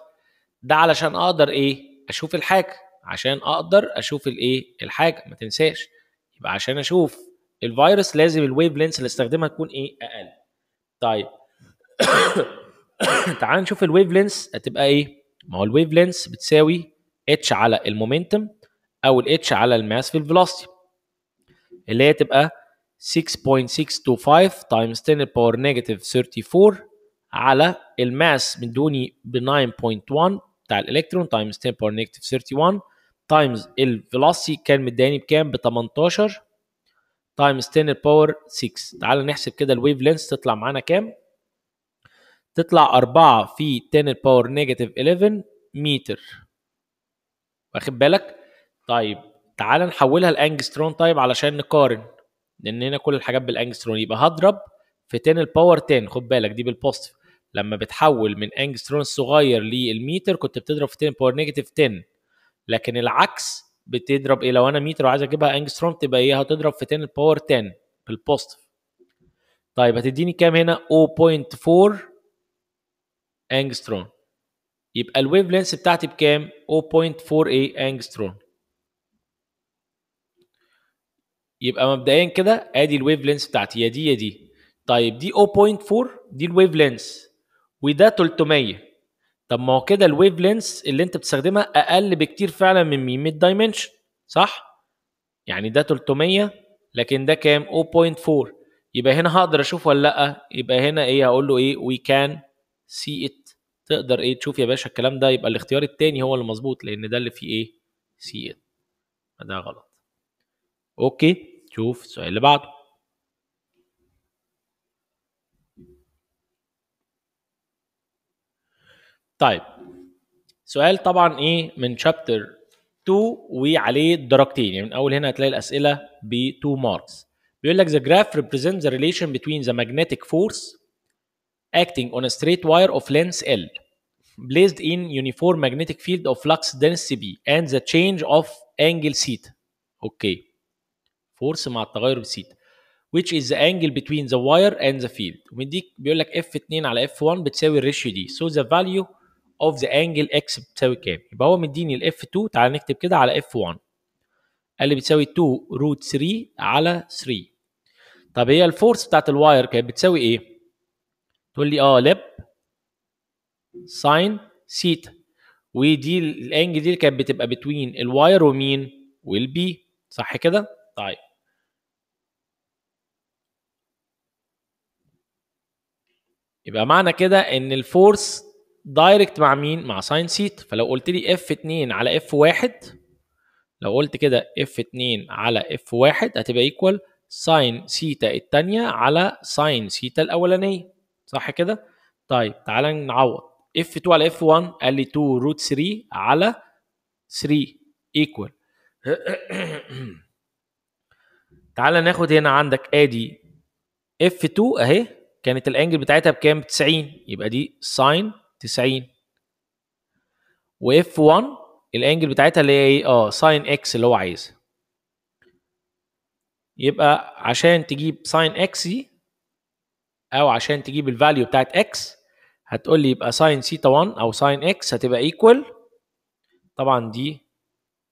ده علشان اقدر ايه اشوف الحاجه عشان اقدر اشوف الايه الحاجه ما تنساش يبقى عشان اشوف الفيروس لازم الويف لينس اللي استخدمها تكون ايه اقل طيب *coughs* تعال نشوف الويف لينس هتبقى ايه ما هو الويف لينس بتساوي اتش على المومنتم او الاتش على الماس في الفيلوسيتي اللي هي تبقى 6.625 تايمز 10 باور نيجاتيف 34 على الماس مدوني ب 9.1 بتاع الالكترون تايمز 10 باور نيجاتيف 31 تايمز الفيلوسيتي كان مداني بكام ب 18 تايمز 10 باور 6 تعال نحسب كده الويف لينث تطلع معانا كام تطلع 4 في 10 باور نيجاتيف 11 متر واخد بالك طيب تعال نحولها لانجسترون طيب علشان نقارن لاننا كل الحاجات بالانجسترون يبقى هضرب في 10 الباور 10 خد بالك دي بالبوست لما بتحول من انجسترون الصغير للميتر كنت بتضرب في 10 باور نيجاتيف 10 لكن العكس بتضرب ايه لو انا متر وعايز اجيبها انجسترون تبقى ايه هتضرب في 10 الباور 10 بالبوست طيب هتديني كام هنا 0.4 انجسترون يبقى الويف لينس بتاعتي بكام ايه انجسترون يبقى مبدئيا كده ادي الويف لينس بتاعتي يا دي يا دي طيب دي 0.4 دي الويف لينس وده 300 طب ما هو كده الويف لينس اللي انت بتستخدمها اقل بكتير فعلا من 100 دايمنشن صح يعني ده 300 لكن ده كام 0.4 يبقى هنا هقدر اشوف ولا لا يبقى هنا ايه هقول له ايه وي كان سي ات تقدر ايه تشوف يا باشا الكلام ده يبقى الاختيار الثاني هو اللي مظبوط لان ده اللي فيه ايه سي ات ده غلط اوكي شوف السؤال اللي بعده طيب سؤال طبعا ايه من شابتر 2 وعليه درجتين يعني من اول هنا هتلاقي الاسئله ب 2 ماركس بيقول لك the graph represents the relation between the magnetic force acting on a straight wire of length L placed in uniform magnetic field of flux density B and the change of angle theta. اوكي force مع التغير بالسيتا which is the angle between the wire and the field ومديك بيقول لك f2 على f1 بتساوي الريشيو دي so the value of the angle x بتساوي كام يبقى هو مديني ال f2 تعال نكتب كده على f1 قال لي بتساوي 2 root 3 على 3 طب هي الفورس بتاعت الواير كانت بتساوي ايه تقول لي اه لب ساين سيتا ودي الانجل دي كانت بتبقى بتوين الواير ومين والبي صح كده طيب يبقى معنى كده ان الفورس دايركت مع مين مع ساين سيت فلو قلت لي اف 2 على اف 1 لو قلت كده اف 2 على اف 1 هتبقى ايكوال ساين سيتا الثانيه على ساين سيتا الاولانيه صح كده طيب تعالى نعوض اف 2 على اف 1 قال لي 2 روت 3 على 3 ايكوال تعالى ناخد هنا عندك ادي اف 2 اهي كانت الانجل بتاعتها بكام 90 يبقى دي ساين 90 واف 1 الانجل بتاعتها اللي هي ايه اه ساين اكس اللي هو عايزها يبقى عشان تجيب ساين اكس دي او عشان تجيب الفاليو بتاعت اكس هتقول لي يبقى ساين سيتا 1 او ساين اكس هتبقى ايكوال طبعا دي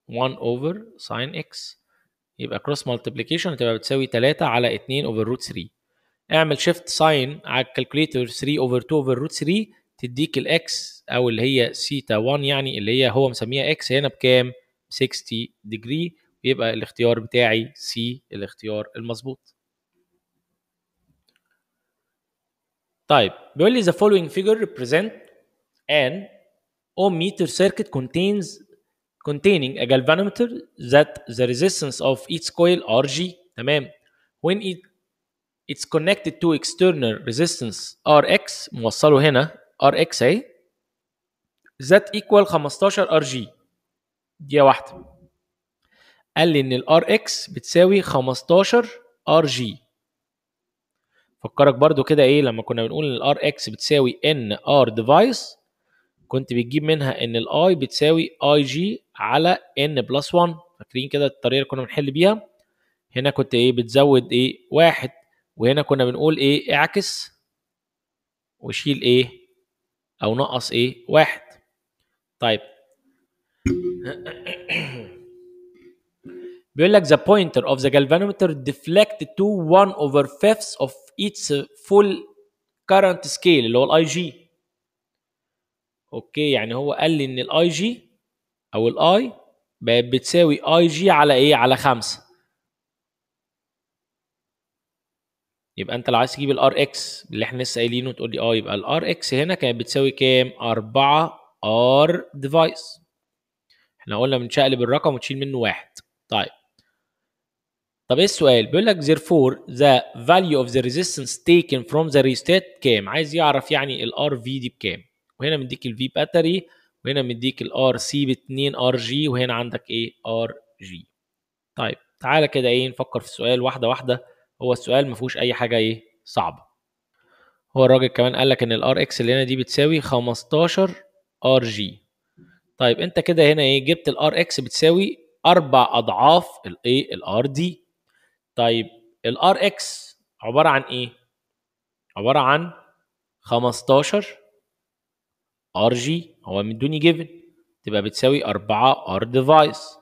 1 اوفر ساين اكس يبقى كروس مالتيبليكيشن هتبقى بتساوي 3 على 2 اوفر روت 3 اعمل شيفت ساين على الكالكوليتر 3 اوفر 2 اوفر روت 3 تديك الاكس او اللي هي سيتا 1 يعني اللي هي هو مسميها اكس هنا بكام 60 ديجري يبقى الاختيار بتاعي سي الاختيار المظبوط طيب بيقول لي the following figure represent an ohmmeter circuit contains containing a galvanometer that the resistance of each coil RG تمام when it it's connected to external resistance Rx موصله هنا Rx اهي ذات equal 15 Rg دي واحدة قال لي ان ال Rx بتساوي 15 Rg فكرك برضو كده ايه لما كنا بنقول ان ال Rx بتساوي NR device كنت بتجيب منها ان ال I بتساوي IG على N بلس 1 فاكرين كده الطريقة اللي كنا بنحل بيها هنا كنت ايه بتزود ايه واحد وهنا كنا بنقول ايه اعكس وشيل ايه او نقص ايه واحد طيب *clears throat* بيقول لك the pointer of the galvanometer deflect to 1 over fifths of its full current scale اللي هو الاي جي اوكي يعني هو قال لي ان الاي جي او الاي بقت بتساوي اي جي على ايه على 5 يبقى انت لو عايز تجيب الار اكس اللي احنا لسه قايلينه وتقول لي اه يبقى الار اكس هنا كانت بتساوي كام 4 ار ديفايس احنا قلنا بنشقلب الرقم وتشيل منه واحد طيب طب ايه السؤال بيقول لك therefore the value of the resistance taken from the resistor كام عايز يعرف يعني الار في دي بكام وهنا مديك الفي باتري وهنا مديك الار سي ب 2 ار جي وهنا عندك ايه ار جي طيب تعالى كده ايه نفكر في السؤال واحده واحده هو السؤال ما فيهوش اي حاجه ايه صعبه هو الراجل كمان قال لك ان الار اكس اللي هنا دي بتساوي 15 ار جي طيب انت كده هنا ايه جبت الار اكس بتساوي اربع اضعاف الايه الار دي طيب الار اكس عباره عن ايه عباره عن 15 ار جي هو مدوني جيفن تبقى بتساوي 4 ار ديفايس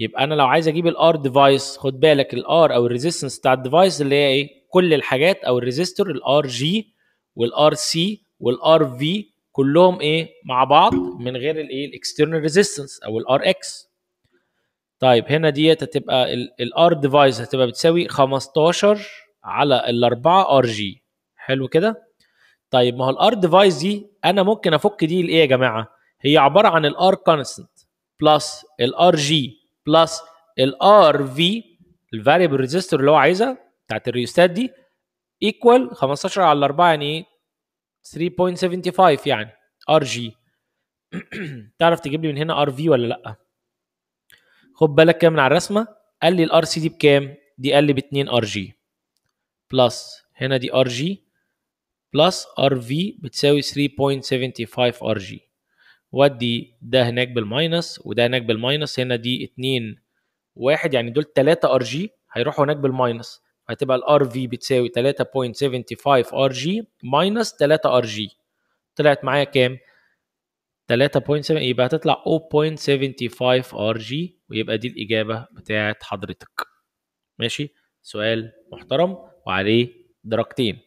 يبقى انا لو عايز اجيب الار ديفايس خد بالك الار او الريزيستنس بتاع الديفايس اللي هي ايه كل الحاجات او الريزيستور الار جي والار سي والار في كلهم ايه مع بعض من غير الايه الاكسترنال ريزيستنس او الار اكس طيب هنا ديت هتبقى الار ديفايس هتبقى بتساوي 15 على ال 4 ار جي حلو كده طيب ما هو الار ديفايس دي انا ممكن افك دي لايه يا جماعه هي عباره عن الار كونستنت بلس الار جي بلس الار في الفاريبل ريزيستور اللي هو عايزها بتاعت الريوستات دي ايكوال 15 على 4 يعني ايه 3.75 يعني ار جي *clears throat* تعرف تجيب لي من هنا ار في ولا لا خد بالك كده من على الرسمه قال لي الار سي دي بكام دي قال لي ب 2 ار جي بلس هنا دي ار جي بلس ار في بتساوي 3.75 ار جي ودي ده هناك بالماينس وده هناك بالماينس هنا دي 2 1 يعني دول 3 ار جي هيروحوا هناك بالماينس هتبقى الار في بتساوي 3.75 ار جي ماينس 3 ار جي طلعت معايا كام 3.7 يبقى هتطلع 0.75 ار جي ويبقى دي الاجابه بتاعه حضرتك ماشي سؤال محترم وعليه درجتين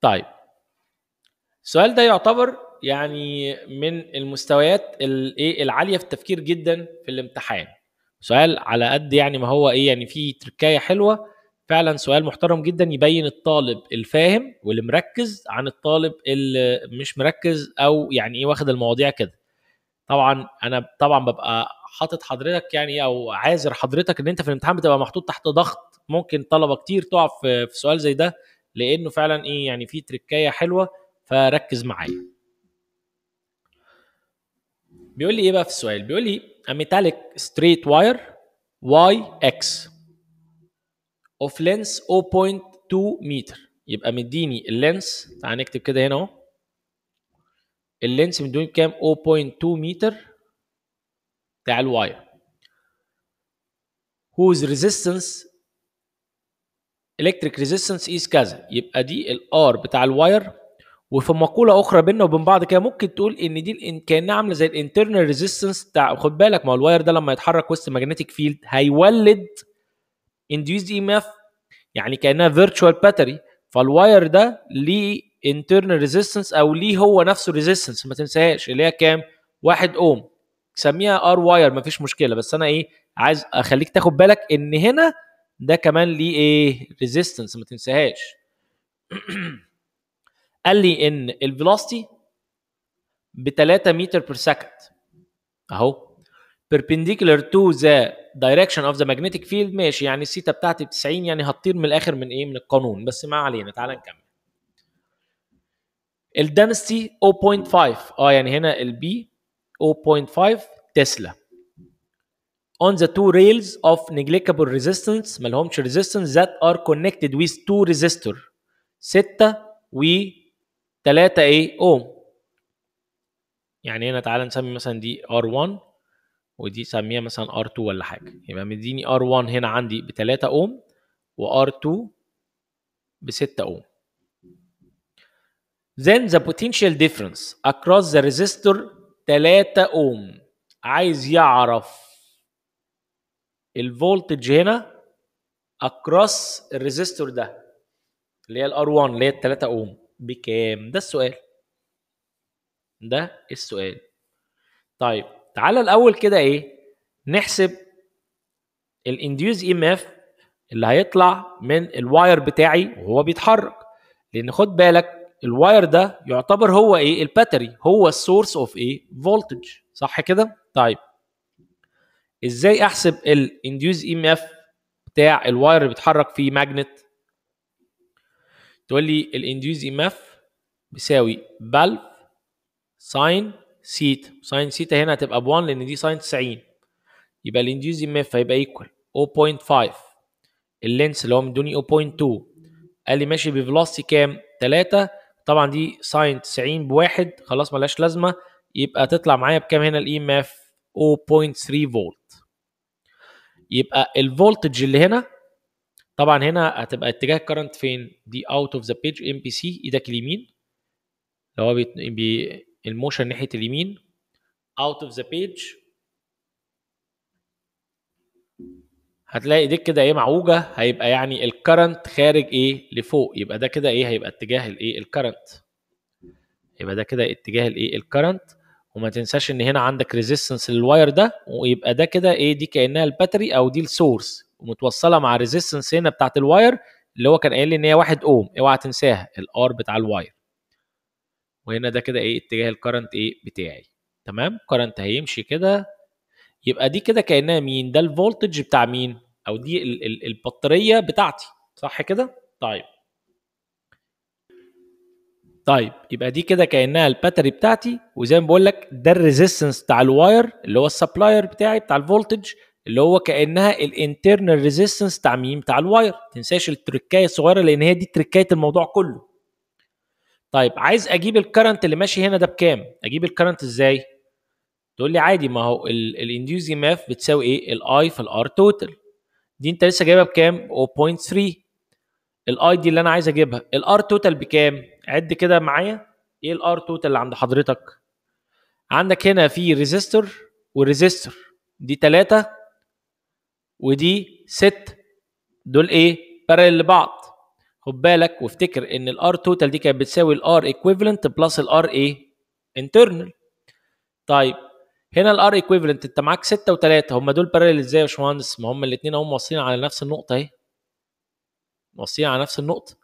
طيب السؤال ده يعتبر يعني من المستويات الايه العاليه في التفكير جدا في الامتحان سؤال على قد يعني ما هو ايه يعني فيه تركايه حلوه فعلا سؤال محترم جدا يبين الطالب الفاهم واللي مركز عن الطالب اللي مش مركز او يعني ايه واخد المواضيع كده طبعا انا طبعا ببقى حاطط حضرتك يعني او عاذر حضرتك ان انت في الامتحان بتبقى محطوط تحت ضغط ممكن طلبه كتير تقع في سؤال زي ده لانه فعلا ايه يعني في تركايه حلوه فركز معايا بيقول لي ايه بقى في السؤال بيقول لي a ستريت واير واي اكس اوف لينس 0.2 متر يبقى مديني اللينس تعال نكتب كده هنا اهو اللينس مديني كام 0.2 متر بتاع الواير whose resistance الكتريك ريزيستنس از كذا يبقى دي الار بتاع الواير وفي مقوله اخرى بينا وبين بعض كده ممكن تقول ان دي كانها عامله زي الانترنال ريزيستنس بتاع خد بالك ما هو الواير ده لما يتحرك وسط ماجنتيك فيلد هيولد اندوز اي ماف يعني كانها فيرتشوال باتري فالواير ده ليه انترنال ريزيستنس او ليه هو نفسه ريزيستنس ما تنساهاش اللي هي كام؟ 1 اوم سميها ار واير ما فيش مشكله بس انا ايه عايز اخليك تاخد بالك ان هنا ده كمان ليه ايه؟ ريزيستنس ما تنساهاش *clears throat* قال لي ان الفيلوستي ب 3 متر بير سكند اهو perpendicular to the direction of the magnetic field ماشي يعني الثيتا بتاعتي 90 يعني هتطير من الاخر من ايه من القانون بس ما علينا تعال نكمل الدنستي 0.5 اه يعني هنا البي 0.5 تسلا on the two rails of negligible resistance ما لهمش resistance that are connected with two resistor 6 و 3 ايه اوم يعني هنا تعالى نسمي مثلا دي R1 ودي سميها مثلا R2 ولا حاجة يبقى مديني R1 هنا عندي ب 3 أوم و R2 ب 6 أوم Then the potential difference across the resistor 3 أوم عايز يعرف الفولتج هنا across الريزيستور ده اللي هي الار 1 اللي هي 3 اوم بكام ده السؤال ده السؤال طيب تعالى الاول كده ايه نحسب الانديوز ام اف اللي هيطلع من الواير بتاعي وهو بيتحرك لان خد بالك الواير ده يعتبر هو ايه الباتري هو السورس اوف ايه فولتج صح كده طيب ازاي احسب الانديوز ام اف بتاع الواير اللي بيتحرك فيه ماجنت تقول لي الانديوز ماف بيساوي بالف ساين سيتا ساين سيتا هنا هتبقى ب 1 لان دي ساين 90 يبقى الانديوز ماف هيبقى ايكوال 0.5 اللينس اللي هو مدوني 0.2 قال لي ماشي بفلوسي كام 3 طبعا دي ساين 90 بواحد خلاص ملهاش لازمه يبقى تطلع معايا بكام هنا الاي ام اف 0.3 فولت يبقى الفولتج اللي هنا طبعا هنا هتبقى اتجاه الكرنت فين دي اوت اوف ذا بيج ام بي سي ايدك اليمين لو هو بي الموشن ناحيه اليمين اوت اوف ذا بيج هتلاقي ايديك كده ايه معوجه هيبقى يعني الكرنت خارج ايه لفوق يبقى ده كده ايه هيبقى اتجاه الايه الكرنت يبقى ده كده اتجاه الايه الكرنت وما تنساش ان هنا عندك ريزيستنس للواير ده ويبقى ده كده ايه دي كانها الباتري او دي السورس ومتوصله مع ريزيستنس هنا بتاعت الواير اللي هو كان قايل لي ان هي 1 اوم اوعى تنساها الار بتاع الواير وهنا ده كده ايه اتجاه الكرنت ايه بتاعي تمام كرنت هيمشي كده يبقى دي كده كانها مين ده الفولتج بتاع مين او دي ال ال البطاريه بتاعتي صح كده طيب طيب يبقى دي كده كانها الباتري بتاعتي وزي ما بقول لك ده الريزيستنس بتاع الواير اللي هو السبلاير بتاعي بتاع الفولتج اللي هو كانها الانترنال ريزيستنس تعميم بتاع الواير ما تنساش التركايه الصغيره لان هي دي تركايه الموضوع كله طيب عايز اجيب الكرنت اللي ماشي هنا ده بكام اجيب الكرنت ازاي تقول لي عادي ما هو الانديوز ام ماف بتساوي ايه الاي في الار توتال دي انت لسه جايبها بكام 0.3 الاي دي اللي انا عايز اجيبها الار توتال بكام عد كده معايا ايه الار توتال اللي عند حضرتك عندك هنا في ريزيستور وريزيستور دي 3 ودي 6 دول ايه بارل لبعض خد بالك وافتكر ان الار توتال دي كانت بتساوي الار ايكويفالنت بلس الار ايه انترنال طيب هنا الار ايكويفالنت انت معاك 6 و3 هم دول بارل ازاي يا باشمهندس ما هم الاثنين هم واصلين على نفس النقطه اهي واصلين على نفس النقطه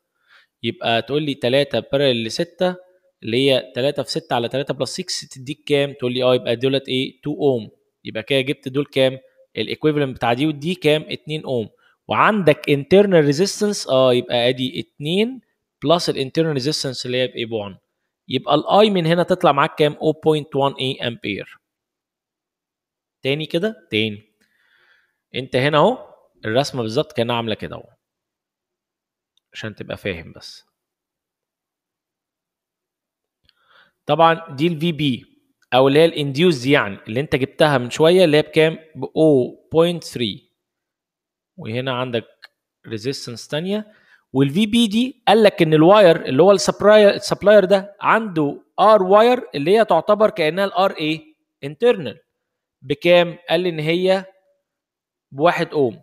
يبقى تقول لي 3 بارل ل 6 اللي هي 3 في 6 على 3 بلس 6 تديك كام تقول لي اه يبقى دولت ايه 2 اوم يبقى كده جبت دول كام الايكويفالنت بتاع دي ودي كام 2 اوم وعندك انترنال ريزيستنس اه يبقى ادي 2 بلس الانترنال ريزيستنس اللي هي بايه 1 يبقى الاي من هنا تطلع معاك كام 0.1 اي امبير تاني كده تاني انت هنا اهو الرسمه بالظبط كانها عامله كده اهو عشان تبقى فاهم بس طبعا دي الفي بي او اللي هي الانديوز يعني اللي انت جبتها من شويه اللي هي بكام ب 0.3 وهنا عندك ريزيستنس ثانيه والفي بي دي قال لك ان الواير اللي هو السبلاير ده عنده ار واير اللي هي تعتبر كانها الار ايه انترنال بكام قال ان هي بواحد اوم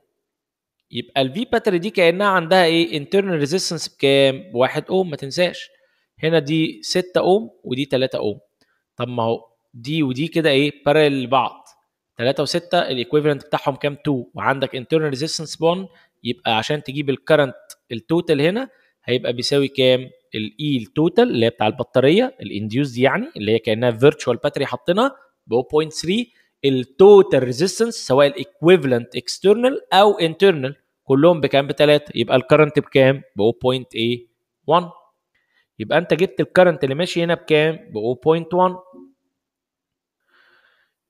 يبقى الفي باتري دي كانها عندها ايه انترنال ريزيستنس بكام بواحد اوم ما تنساش هنا دي 6 اوم ودي 3 اوم طب ما هو دي ودي كده ايه بارل لبعض 3 و6 الايكويفالنت بتاعهم كام 2 وعندك انترنال ريزيستنس بون يبقى عشان تجيب الكرنت التوتال هنا هيبقى بيساوي كام الاي التوتال e اللي هي بتاع البطاريه الانديوس دي يعني اللي هي كانها فيرتشوال باتري حاطينها ب 0.3 التوتال ريزيستنس سواء الايكويفالنت اكسترنال او انترنال كلهم بكام ب 3 يبقى الكرنت بكام ب 0.81 يبقى انت جبت الكرنت اللي ماشي هنا بكام ب 0.1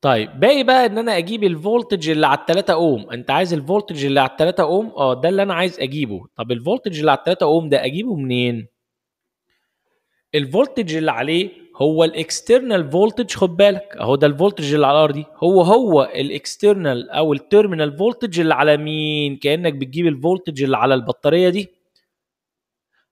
طيب باقي بقى ان انا اجيب الفولتج اللي على 3 اوم انت عايز الفولتج اللي على 3 اوم اه ده اللي انا عايز اجيبه طب الفولتج اللي على 3 اوم ده اجيبه منين الفولتج اللي عليه هو الاكسترنال فولتج خد بالك اهو ده الفولتج اللي على الار دي هو هو الاكسترنال او التيرمينال فولتج اللي على مين كانك بتجيب الفولتج اللي على البطاريه دي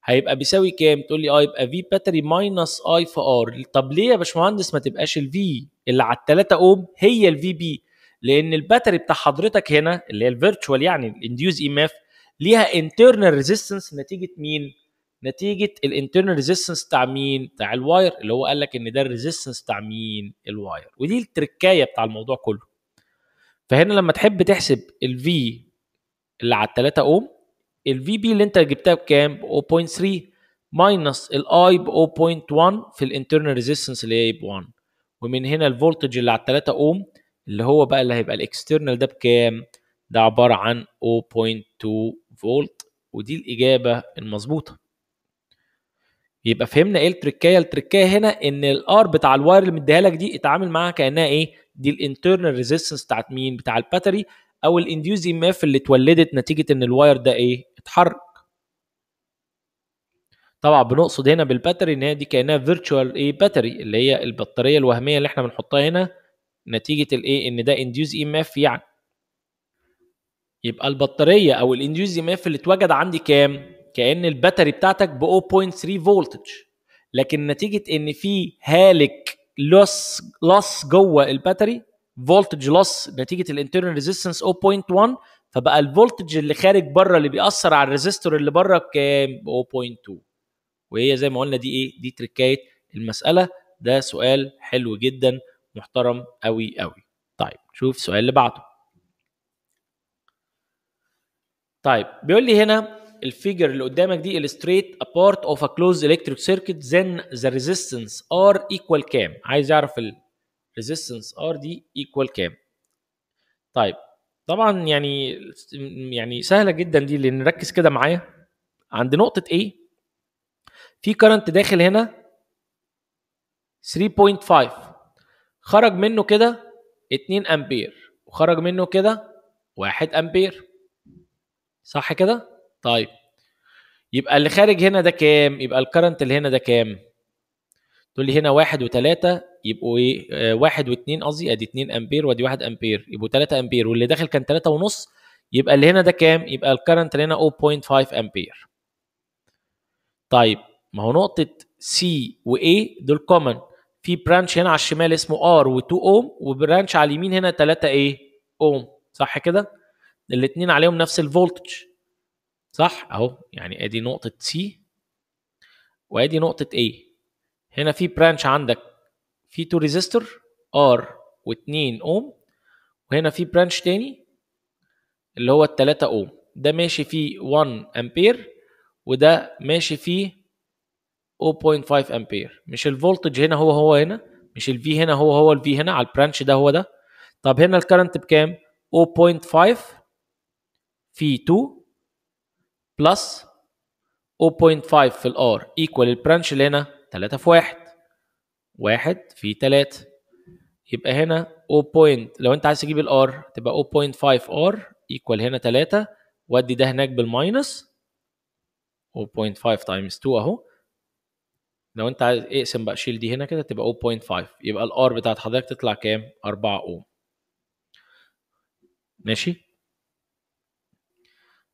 هيبقى بيساوي كام تقول لي اه يبقى في باتري ماينس اي في ار طب ليه يا باشمهندس ما تبقاش الفي اللي على الثلاثة اوم هي الفي بي لان الباتري بتاع حضرتك هنا اللي هي الفيرتشوال يعني الانديوز اي ماف ليها انترنال ريزيستنس نتيجه مين؟ نتيجه الانترنال ريزيستنس بتاع مين؟ بتاع الواير اللي هو قال لك ان ده الريزيستنس بتاع مين؟ الواير ودي التركايه بتاع الموضوع كله. فهنا لما تحب تحسب الفي اللي على 3 اوم الفي بي اللي انت جبتها بكام؟ 0.3 ماينس الاي ب 0.1 في الانترنال ريزيستنس اللي هي ب 1 ومن هنا الفولتج اللي على 3 اوم اللي هو بقى اللي هيبقى الاكسترنال ده بكام ده عباره عن 0.2 فولت ودي الاجابه المظبوطه يبقى فهمنا ايه التركايه التركايه هنا ان الار بتاع الواير اللي مديها لك دي اتعامل معاها كانها ايه دي الانترنال ريزيستنس بتاعت مين بتاع الباتري او الانديوز ام اف اللي اتولدت نتيجه ان الواير ده ايه اتحرك طبعا بنقصد هنا بالباتري ان هي دي كانها فيرتشوال ايه باتري اللي هي البطاريه الوهميه اللي احنا بنحطها هنا نتيجه الايه ان ده انديوز اي ام اف يعني يبقى البطاريه او الانديوز اي ام اف اللي اتوجد عندي كام كان الباتري بتاعتك ب 0.3 فولتج لكن نتيجه ان في هالك لوس لوس جوه الباتري فولتج لوس نتيجه الانترنال ريزيستنس 0.1 فبقى الفولتج اللي خارج بره اللي بيأثر على الريزيستور اللي بره كام 0.2 وهي زي ما قلنا دي ايه دي تركايه المساله ده سؤال حلو جدا محترم قوي قوي طيب شوف السؤال اللي بعده طيب بيقول لي هنا الفيجر اللي قدامك دي illustrate a part of a closed electric circuit then the resistance R equal كام عايز يعرف ال resistance R دي equal كام طيب طبعا يعني يعني سهله جدا دي اللي ركز كده معايا عند نقطه ايه في كرنت داخل هنا 3.5 خرج منه كده 2 امبير وخرج منه كده 1 امبير صح كده طيب يبقى اللي خارج هنا ده كام يبقى الكرنت اللي هنا ده كام تقول لي هنا 1 و3 يبقوا ايه 1 آه، و2 قصدي ادي 2 امبير وادي 1 امبير يبقوا 3 امبير واللي داخل كان 3 ونص يبقى اللي هنا ده كام يبقى الكرنت اللي هنا 0.5 امبير طيب ما هو نقطه سي واي دول كومن في برانش هنا على الشمال اسمه ار و2 اوم وبرانش على اليمين هنا 3 ايه اوم صح كده الاثنين عليهم نفس الفولتج صح اهو يعني ادي نقطه سي وادي نقطه A هنا في برانش عندك في تو ريزيستور ار و2 اوم وهنا في برانش تاني اللي هو ال 3 اوم ده ماشي فيه 1 امبير وده ماشي فيه 0.5 امبير مش الفولتج هنا هو هو هنا مش الفي هنا هو هو الفي هنا على البرانش ده هو ده طب هنا الكرنت بكام 0.5 في 2 بلس 0.5 في الار ايكوال البرانش اللي هنا 3 في 1 1 في 3 يبقى هنا 0. لو انت عايز تجيب الار تبقى 0.5 ار ايكوال هنا 3 وادي ده هناك بالماينس 0.5 تايمز 2 اهو لو انت عايز اقسم بقى شيل دي هنا كده تبقى 0.5 يبقى الار بتاعت حضرتك تطلع كام 4 اوم ماشي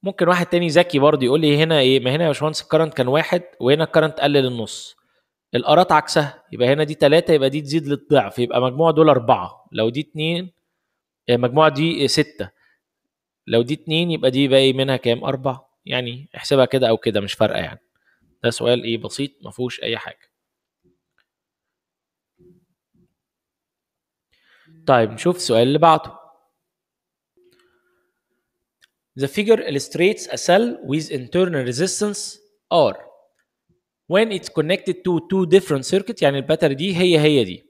ممكن واحد تاني ذكي برضه يقول لي هنا ايه ما هنا يا باشمهندس الكرنت كان واحد وهنا الكرنت قل للنص الارات عكسها يبقى هنا دي 3 يبقى دي تزيد للضعف يبقى مجموع دول 4 لو دي 2 المجموعه آه، دي 6 لو دي 2 يبقى دي باقي منها كام 4 يعني احسبها كده او كده مش فارقه يعني ده سؤال ايه بسيط ما فيهوش اي حاجه طيب نشوف السؤال اللي بعده The figure illustrates a cell with internal resistance R when it's connected to two different circuits يعني الباتري دي هي هي دي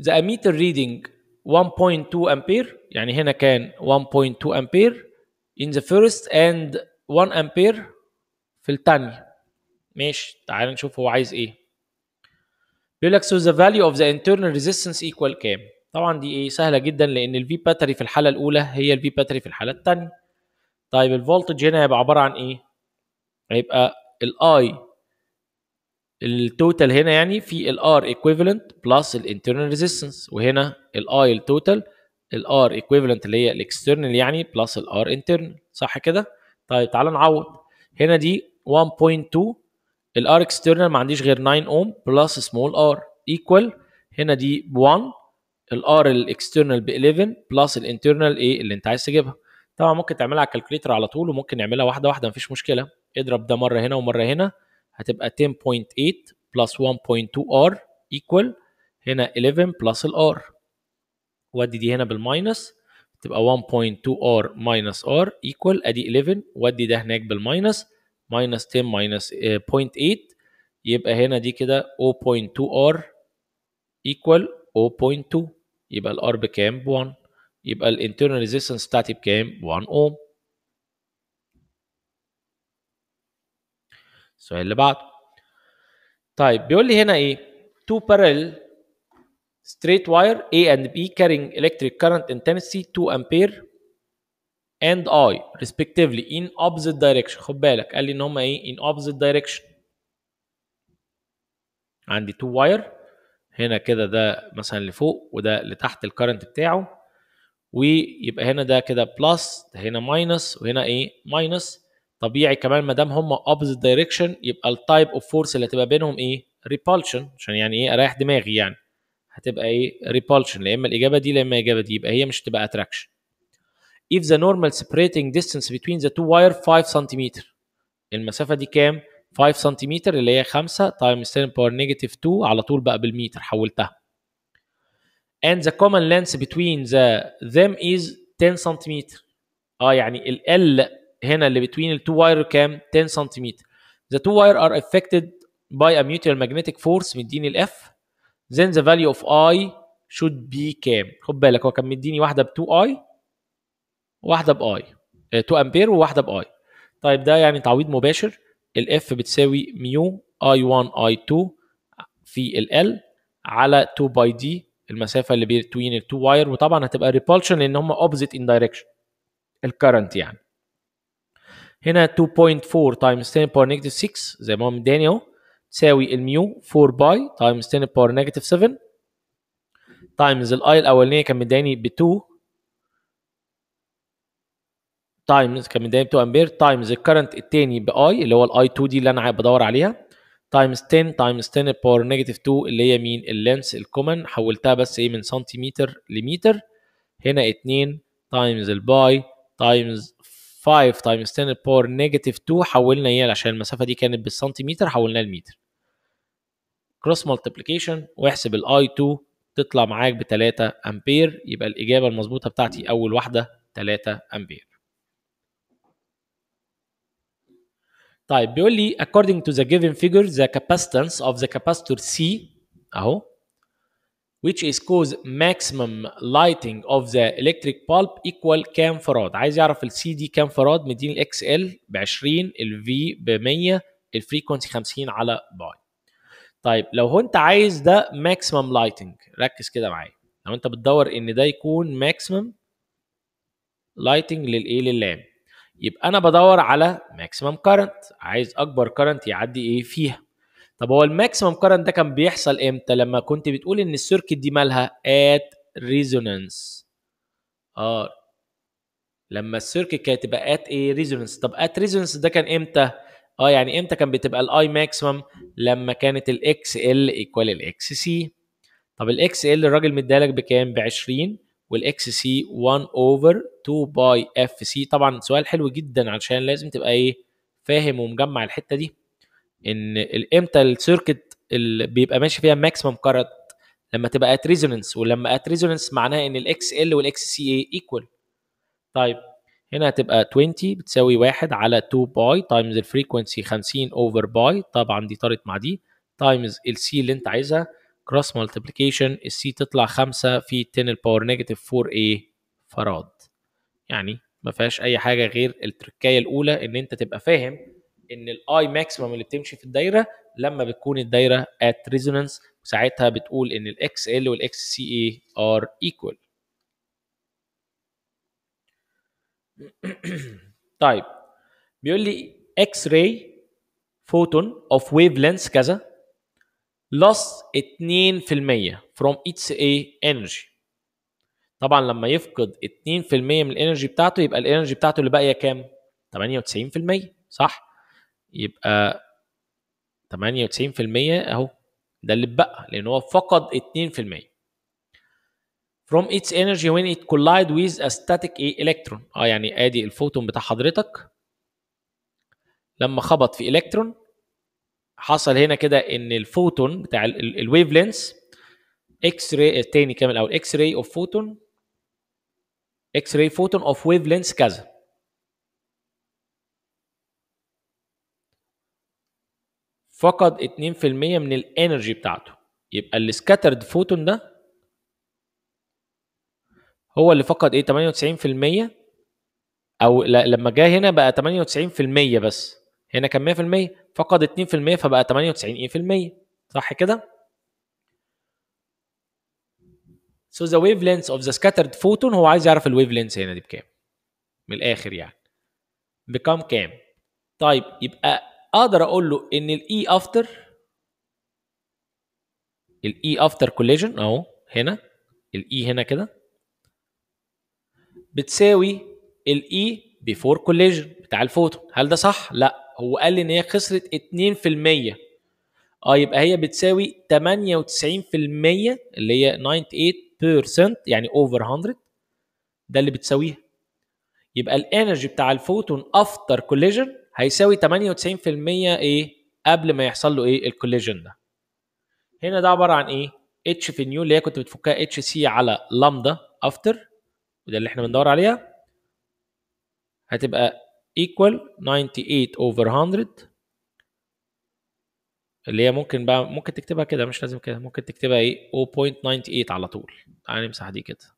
The ammeter reading 1.2 ampere يعني هنا كان 1.2 ampere in the first and 1 امبير في الثانيه ماشي تعال نشوف هو عايز ايه بيقول لك so the value of the internal resistance equal كام طبعا دي ايه سهله جدا لان الفي باتري في الحاله الاولى هي الفي باتري في الحاله الثانيه طيب الفولتج هنا هيبقى عباره عن ايه هيبقى الاي التوتال هنا يعني في الار ايكويفالنت بلس الانترنال ريزيستنس وهنا الاي التوتال الار ايكويفالنت اللي هي الاكسترنال يعني بلس الار انترنال صح كده طيب تعال نعوض هنا دي 1.2 الار اكسترنال ما عنديش غير 9 اوم بلس سمول ار ايكوال هنا دي ب 1 الار الاكسترنال ب 11 بلس الانترنال ايه اللي انت عايز تجيبها طبعا ممكن تعملها على الكالكوليتر على طول وممكن نعملها واحده واحده مفيش مشكله اضرب ده مره هنا ومره هنا هتبقى 10.8 بلس 1.2 ار ايكوال هنا 11 بلس الار وادي دي هنا بالماينس تبقى 1.2r minus r equal ادي 11 وادي ده هناك بالماينس minus 10 minus 0.8 آه، يبقى هنا دي كده 0.2r equal 0.2 يبقى r بكام؟ ب 1 يبقى internal resistance بتاعتي بكام؟ 1 ohm السؤال اللي بعده طيب بيقول لي هنا ايه؟ two parallel straight wire A and B carrying electric current intensity 2 ampere and I respectively in opposite direction خد بالك قال لي ان هما ايه in opposite direction عندي 2 wire هنا كده ده مثلا لفوق وده لتحت الكرنت بتاعه ويبقى هنا ده كده بلس ده هنا ماينس وهنا ايه ماينس طبيعي كمان ما دام هما opposite direction يبقى التايب اوف فورس اللي هتبقى بينهم ايه repulsion عشان يعني ايه اريح دماغي يعني هتبقى ايه ريبولشن يا اما الاجابه دي يا اما الاجابه دي يبقى هي مش هتبقى اتراكشن if the normal separating distance between the two wire 5 cm المسافه دي كام 5 cm اللي هي 5 times 10 power negative 2 على طول بقى بالمتر حولتها and the common length between the them is 10 cm اه يعني ال هنا اللي between the two واير كام 10 cm the two wire are affected by a mutual magnetic force مديني F then the value of i should be كام خد بالك هو كان مديني واحده ب 2 i واحده i 2 آه، امبير وواحده i طيب ده يعني تعويض مباشر الاف بتساوي ميو i 1 i 2 في ال على 2 باي دي المسافه اللي بين ال2 واير وطبعا هتبقى ريبولشن لان هم اوبزيت ان دايركشن الكرنت يعني هنا 2.4 تايمز 10 باور نيجاتيف 6 زي ما هو مداني اهو تساوي الميو 4 باي تايمز 10 باور نيجاتيف 7 تايمز الاي الاولانيه كان مداني ب 2 تايمز كان مداني ب 2 امبير تايمز الكرنت الثاني باي اللي هو الاي 2 دي اللي انا بدور عليها تايمز 10 تايمز 10 باور نيجاتيف 2 اللي هي مين اللينس الكومن حولتها بس ايه من سنتيمتر لمتر هنا 2 تايمز الباي تايمز 5 تايمز 10 باور نيجاتيف 2 حولنا اياه عشان المسافه دي كانت بالسنتيمتر حولناها لمتر كروس مالتيبليكيشن واحسب الاي 2 تطلع معاك ب 3 امبير يبقى الاجابه المظبوطه بتاعتي اول واحده 3 امبير طيب بيقول لي according to the given figure the capacitance of the capacitor C اهو which is cause maximum lighting of the electric bulb equal كام فراد عايز يعرف السي دي كام فراد مدين ال XL ب 20 V ب 100 الفريكونسي 50 على باي طيب لو هو انت عايز ده maximum lighting ركز كده معايا لو انت بتدور ان ده يكون maximum lighting للايه لللام يبقى انا بدور على maximum current عايز اكبر current يعدي ايه فيها طب هو الماكسيمم كارنت ده كان بيحصل امتى لما كنت بتقول ان السيركت دي مالها ات ريزونانس اه لما السيركت كانت تبقى ات ايه ريزونانس طب ات ريزونانس ده كان امتى اه يعني امتى كان بتبقى الاي ماكسيمم لما كانت الاكس ال ايكوال الاكس سي طب الاكس ال الراجل مديلك بكام ب 20 والاكس سي 1 اوفر 2 باي اف سي طبعا سؤال حلو جدا علشان لازم تبقى ايه فاهم ومجمع الحته دي ان امتى السيركت اللي بيبقى ماشي فيها ماكسيمم كارت لما تبقى ات ريزوننس ولما ات ريزوننس معناها ان الاكس ال والاكس سي اي ايكوال طيب هنا هتبقى 20 بتساوي 1 على 2 باي تايمز الفريكونسي 50 اوفر باي طبعا دي طارت مع دي تايمز السي اللي انت عايزها كروس مالتيبليكيشن السي تطلع 5 في 10 الباور نيجاتيف 4 اي فراد يعني ما فيهاش اي حاجه غير التركايه الاولى ان انت تبقى فاهم ان الاي ماكسيمم اللي بتمشي في الدايره لما بتكون الدايره ات ريزونانس وساعتها بتقول ان الاكس ال والاكس سي اي ار ايكوال طيب بيقول لي اكس راي فوتون اوف ويف لينث كذا لوس 2% فروم its اي انرجي طبعا لما يفقد 2% من الانرجي بتاعته يبقى الانرجي بتاعته اللي باقيه كام 98% صح يبقى 98% اهو ده اللي اتبقى لان هو فقد 2% from its energy when it collide with a static e- electron اه يعني ادي الفوتون بتاع حضرتك لما خبط في الكترون حصل هنا كده ان الفوتون بتاع الويف لينس اكس راي تاني كامل او الاكس راي اوف فوتون اكس راي فوتون اوف ويف لينس كذا فقد 2% من الانرجي بتاعته يبقى السكاترد فوتون ده هو اللي فقد ايه 98% او لما جه هنا بقى 98% بس هنا كان 100% فقد 2% فبقى 98% صح كده؟ So the wavelength of the scattered photon هو عايز يعرف الويف لينث هنا دي بكام؟ من الآخر يعني بكام كام؟ طيب يبقى اقدر اقول له ان الاي افتر الاي افتر كوليجن اهو هنا الاي e هنا كده بتساوي الاي بيفور كوليجن بتاع الفوتون هل ده صح؟ لا هو قال لي ان هي خسرت 2% اه يبقى هي بتساوي 98% اللي هي 98% يعني اوفر 100 ده اللي بتساويها يبقى الانرجي بتاع الفوتون افتر كوليجن هيساوي 98% ايه قبل ما يحصل له ايه الكوليجن ده هنا ده عباره عن ايه اتش في نيو اللي هي كنت بتفكها اتش سي على لامدا افتر وده اللي احنا بندور عليها هتبقى equal 98 over 100 اللي هي ممكن بقى ممكن تكتبها كده مش لازم كده ممكن تكتبها ايه 0.98 على طول تعالى نمسح دي كده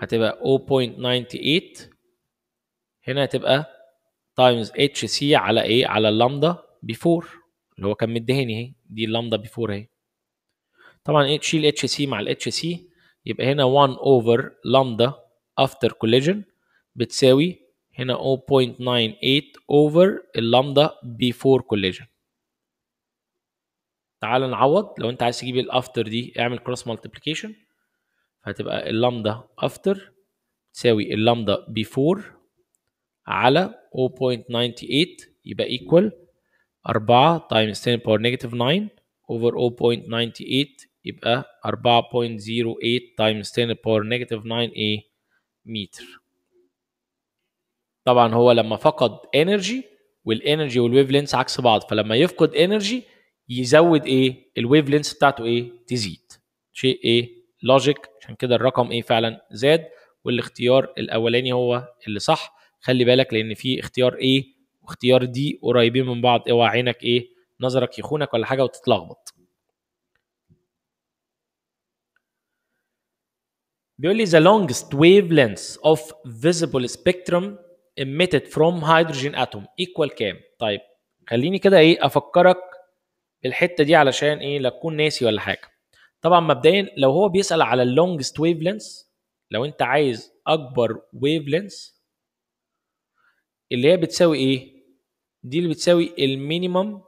هتبقى 0.98 هنا هتبقى تايمز اتش سي على ايه على اللامدا بيفور اللي هو كان مديهاني اهي دي اللامدا بيفور اهي طبعا شيل اتش سي مع الاتش سي يبقى هنا 1 اوفر لامدا افتر كوليجن بتساوي هنا 0.98 اوفر اللامدا بيفور كوليجن تعال نعوض لو انت عايز تجيب الافتر دي اعمل كروس مالتيبليكيشن هتبقى اللامدا افتر تساوي اللامدا بيفور على 0.98 يبقى ايكوال 4 تايمز 10 باور نيجاتيف 9 اوفر 0.98 يبقى 4.08 تايمز 10 باور نيجاتيف 9 ايه متر طبعا هو لما فقد انرجي والانرجي والويف لينس عكس بعض فلما يفقد انرجي يزود ايه الويف لينس بتاعته ايه تزيد شيء ايه لوجيك عشان كده الرقم ايه فعلا زاد والاختيار الاولاني هو اللي صح خلي بالك لان في اختيار ايه واختيار دي قريبين من بعض اوعى عينك ايه نظرك يخونك ولا حاجه وتتلخبط بيقول لي the longest wavelength of visible spectrum emitted from hydrogen atom equal كام طيب خليني كده ايه افكرك الحته دي علشان ايه لا تكون ناسي ولا حاجه طبعا مبدئيا لو هو بيسال على اللونجست ويف لينس لو انت عايز اكبر ويف لينس اللي هي بتساوي ايه دي اللي بتساوي المينيمم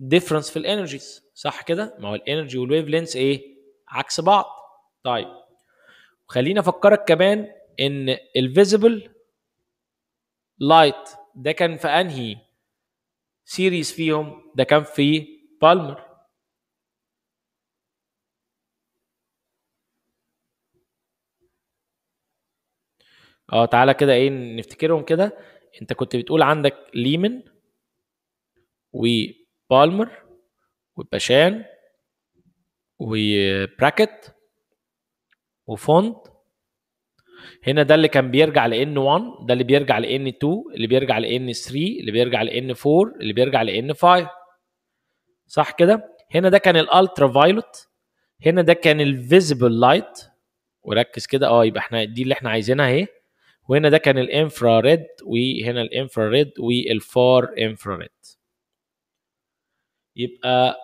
ديفرنس في الانرجيز صح كده ما هو الانرجي والويف لينس ايه عكس بعض طيب خليني افكرك كمان ان الفيزيبل لايت ده كان في انهي سيريز فيهم ده كان في بالمر اه تعالى كده ايه نفتكرهم كده انت كنت بتقول عندك ليمن وبالمر وباشان وبراكت وفونت هنا ده اللي كان بيرجع لان 1 ده اللي بيرجع لان 2 اللي بيرجع لان 3 اللي بيرجع لان 4 اللي بيرجع لان 5 صح كده هنا ده كان الالترا فايلوت هنا ده كان الفيزبل لايت وركز كده اه يبقى احنا دي اللي احنا عايزينها اهي وهنا ده كان الانفراريد وهنا الانفراريد والفار انفراريد يبقى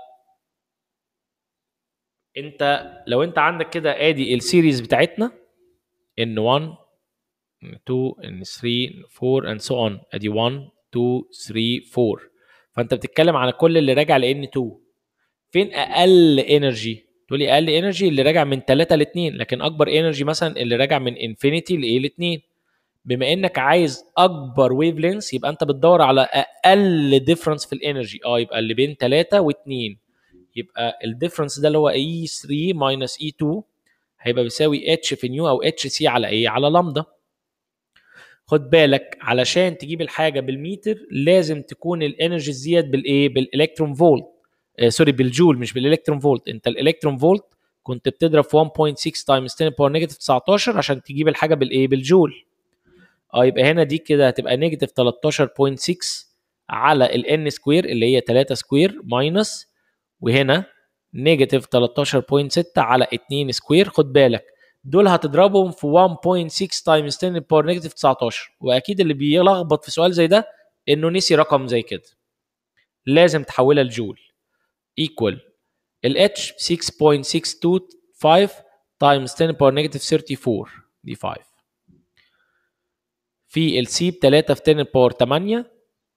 انت لو انت عندك كده ادي السيريز بتاعتنا ان 1 2 ان 3 4 اند سو اون ادي 1 2 3 4 فانت بتتكلم على كل اللي راجع لان 2 فين اقل انرجي تقول لي اقل انرجي اللي راجع من 3 ل 2 لكن اكبر انرجي مثلا اللي راجع من انفينيتي لايه ل 2 بما انك عايز اكبر ويف لينس يبقى انت بتدور على اقل ديفرنس في الانرجي اه يبقى اللي بين 3 و2 يبقى الديفرنس ده اللي هو اي 3 ماينس اي 2 هيبقى بيساوي اتش في نيو او اتش سي على ايه على لامدا خد بالك علشان تجيب الحاجه بالميتر لازم تكون الانرجي الزياد بالايه بالالكترون فولت آه سوري بالجول مش بالالكترون فولت انت الالكترون فولت كنت بتضرب في 1.6 تايمز 10 باور نيجاتيف 19 عشان تجيب الحاجه بالايه بالجول اه يبقى هنا دي كده هتبقى نيجاتيف 13.6 على n سكوير اللي هي 3 سكوير ماينس وهنا نيجاتيف 13.6 على 2 سكوير خد بالك دول هتضربهم في 1.6 تايمز 10 باور نيجاتيف 19 واكيد اللي بيلخبط في سؤال زي ده انه نسي رقم زي كده لازم تحولها لجول ايكوال ال H 6.625 تايمز 10 باور نيجاتيف 34 دي 5 في السي ب 3 في 10 باور 8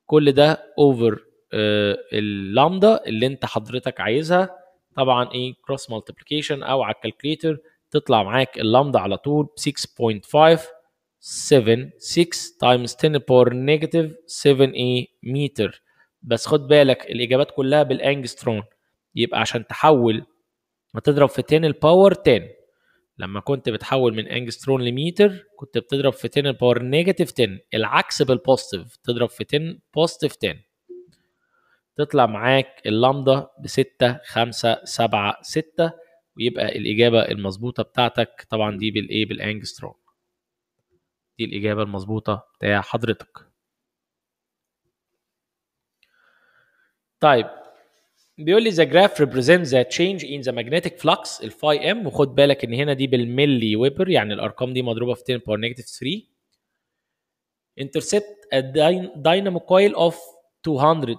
كل ده اوفر آه، اللامدا اللي انت حضرتك عايزها طبعا ايه كروس مالتيبليكيشن او على الكالكليتر تطلع معاك اللامدا على طول 6.5 7 6 تايمز 10 باور نيجاتيف 7 a متر بس خد بالك الاجابات كلها بالانجسترون يبقى عشان تحول هتضرب في 10 الباور 10 لما كنت بتحول من انجسترون لميتر كنت بتضرب في 10 باور نيجاتيف 10 العكس بالبوزيتيف تضرب في 10 بوزيتيف 10 تطلع معاك اللامدا ب 6 5 7 6 ويبقى الاجابه المظبوطه بتاعتك طبعا دي بالايه بالانجسترون دي الاجابه المظبوطه بتاع حضرتك طيب بيقول لي ذا جراف ريبريزنت ذا تشينج ان ذا ماجنتيك فلكس الفاي ام وخد بالك ان هنا دي بالملي ويبر يعني الارقام دي مضروبه في 10 باور نيجاتيف 3 intercept a كويل coil of 200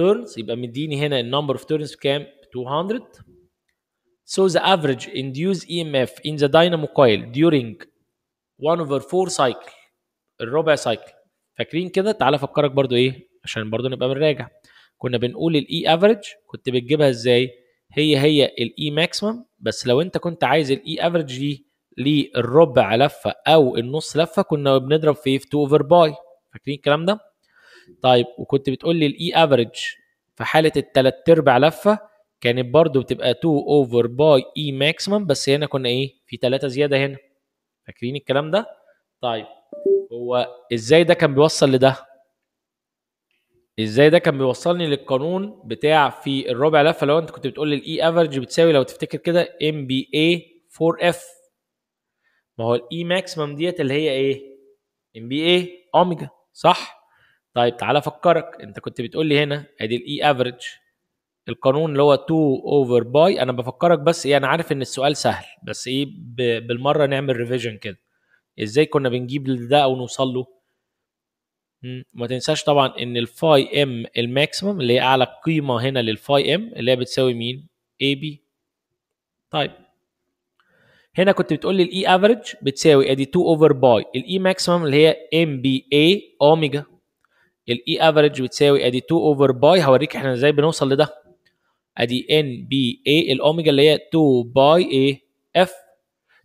turns يبقى مديني هنا النمبر اوف turns بكام 200 so the average induced EMF in the داينامو coil during 1 over 4 cycle الربع cycle فاكرين كده تعالى افكرك برضو ايه عشان برضو نبقى بنراجع كنا بنقول الاي افريج e كنت بتجيبها ازاي هي هي الاي ماكسيمم e بس لو انت كنت عايز الاي افريج e دي للربع لفه او النص لفه كنا بنضرب في 2 اوفر باي فاكرين الكلام ده طيب وكنت بتقول لي الاي افريج في حاله الثلاث ارباع لفه كانت برضو بتبقى 2 اوفر باي اي ماكسيمم بس هنا كنا ايه في 3 زياده هنا فاكرين الكلام ده طيب هو ازاي ده كان بيوصل لده ازاي ده كان بيوصلني للقانون بتاع في الربع لفه لو انت كنت بتقول الاي افرج بتساوي لو تفتكر كده ام بي اي 4 اف ما هو الاي ماكسيمم ديت اللي هي ايه ام بي اي اوميجا صح طيب تعالى افكرك انت كنت بتقول لي هنا ادي الاي افرج القانون اللي هو 2 اوفر باي انا بفكرك بس ايه انا عارف ان السؤال سهل بس ايه بالمره نعمل ريفيجن كده ازاي كنا بنجيب ده او نوصل له ما تنساش طبعا ان الفاي ام الماكسيمم اللي هي اعلى قيمه هنا للفاي ام اللي هي بتساوي مين؟ اي بي طيب هنا كنت بتقول لي الاي افريج e بتساوي ادي 2 اوفر باي الاي ماكسيمم اللي هي ام بي اي اوميجا الاي افريج بتساوي ادي 2 اوفر باي هوريك احنا ازاي بنوصل لده ادي ان بي اي الاوميجا اللي هي 2 باي اي اف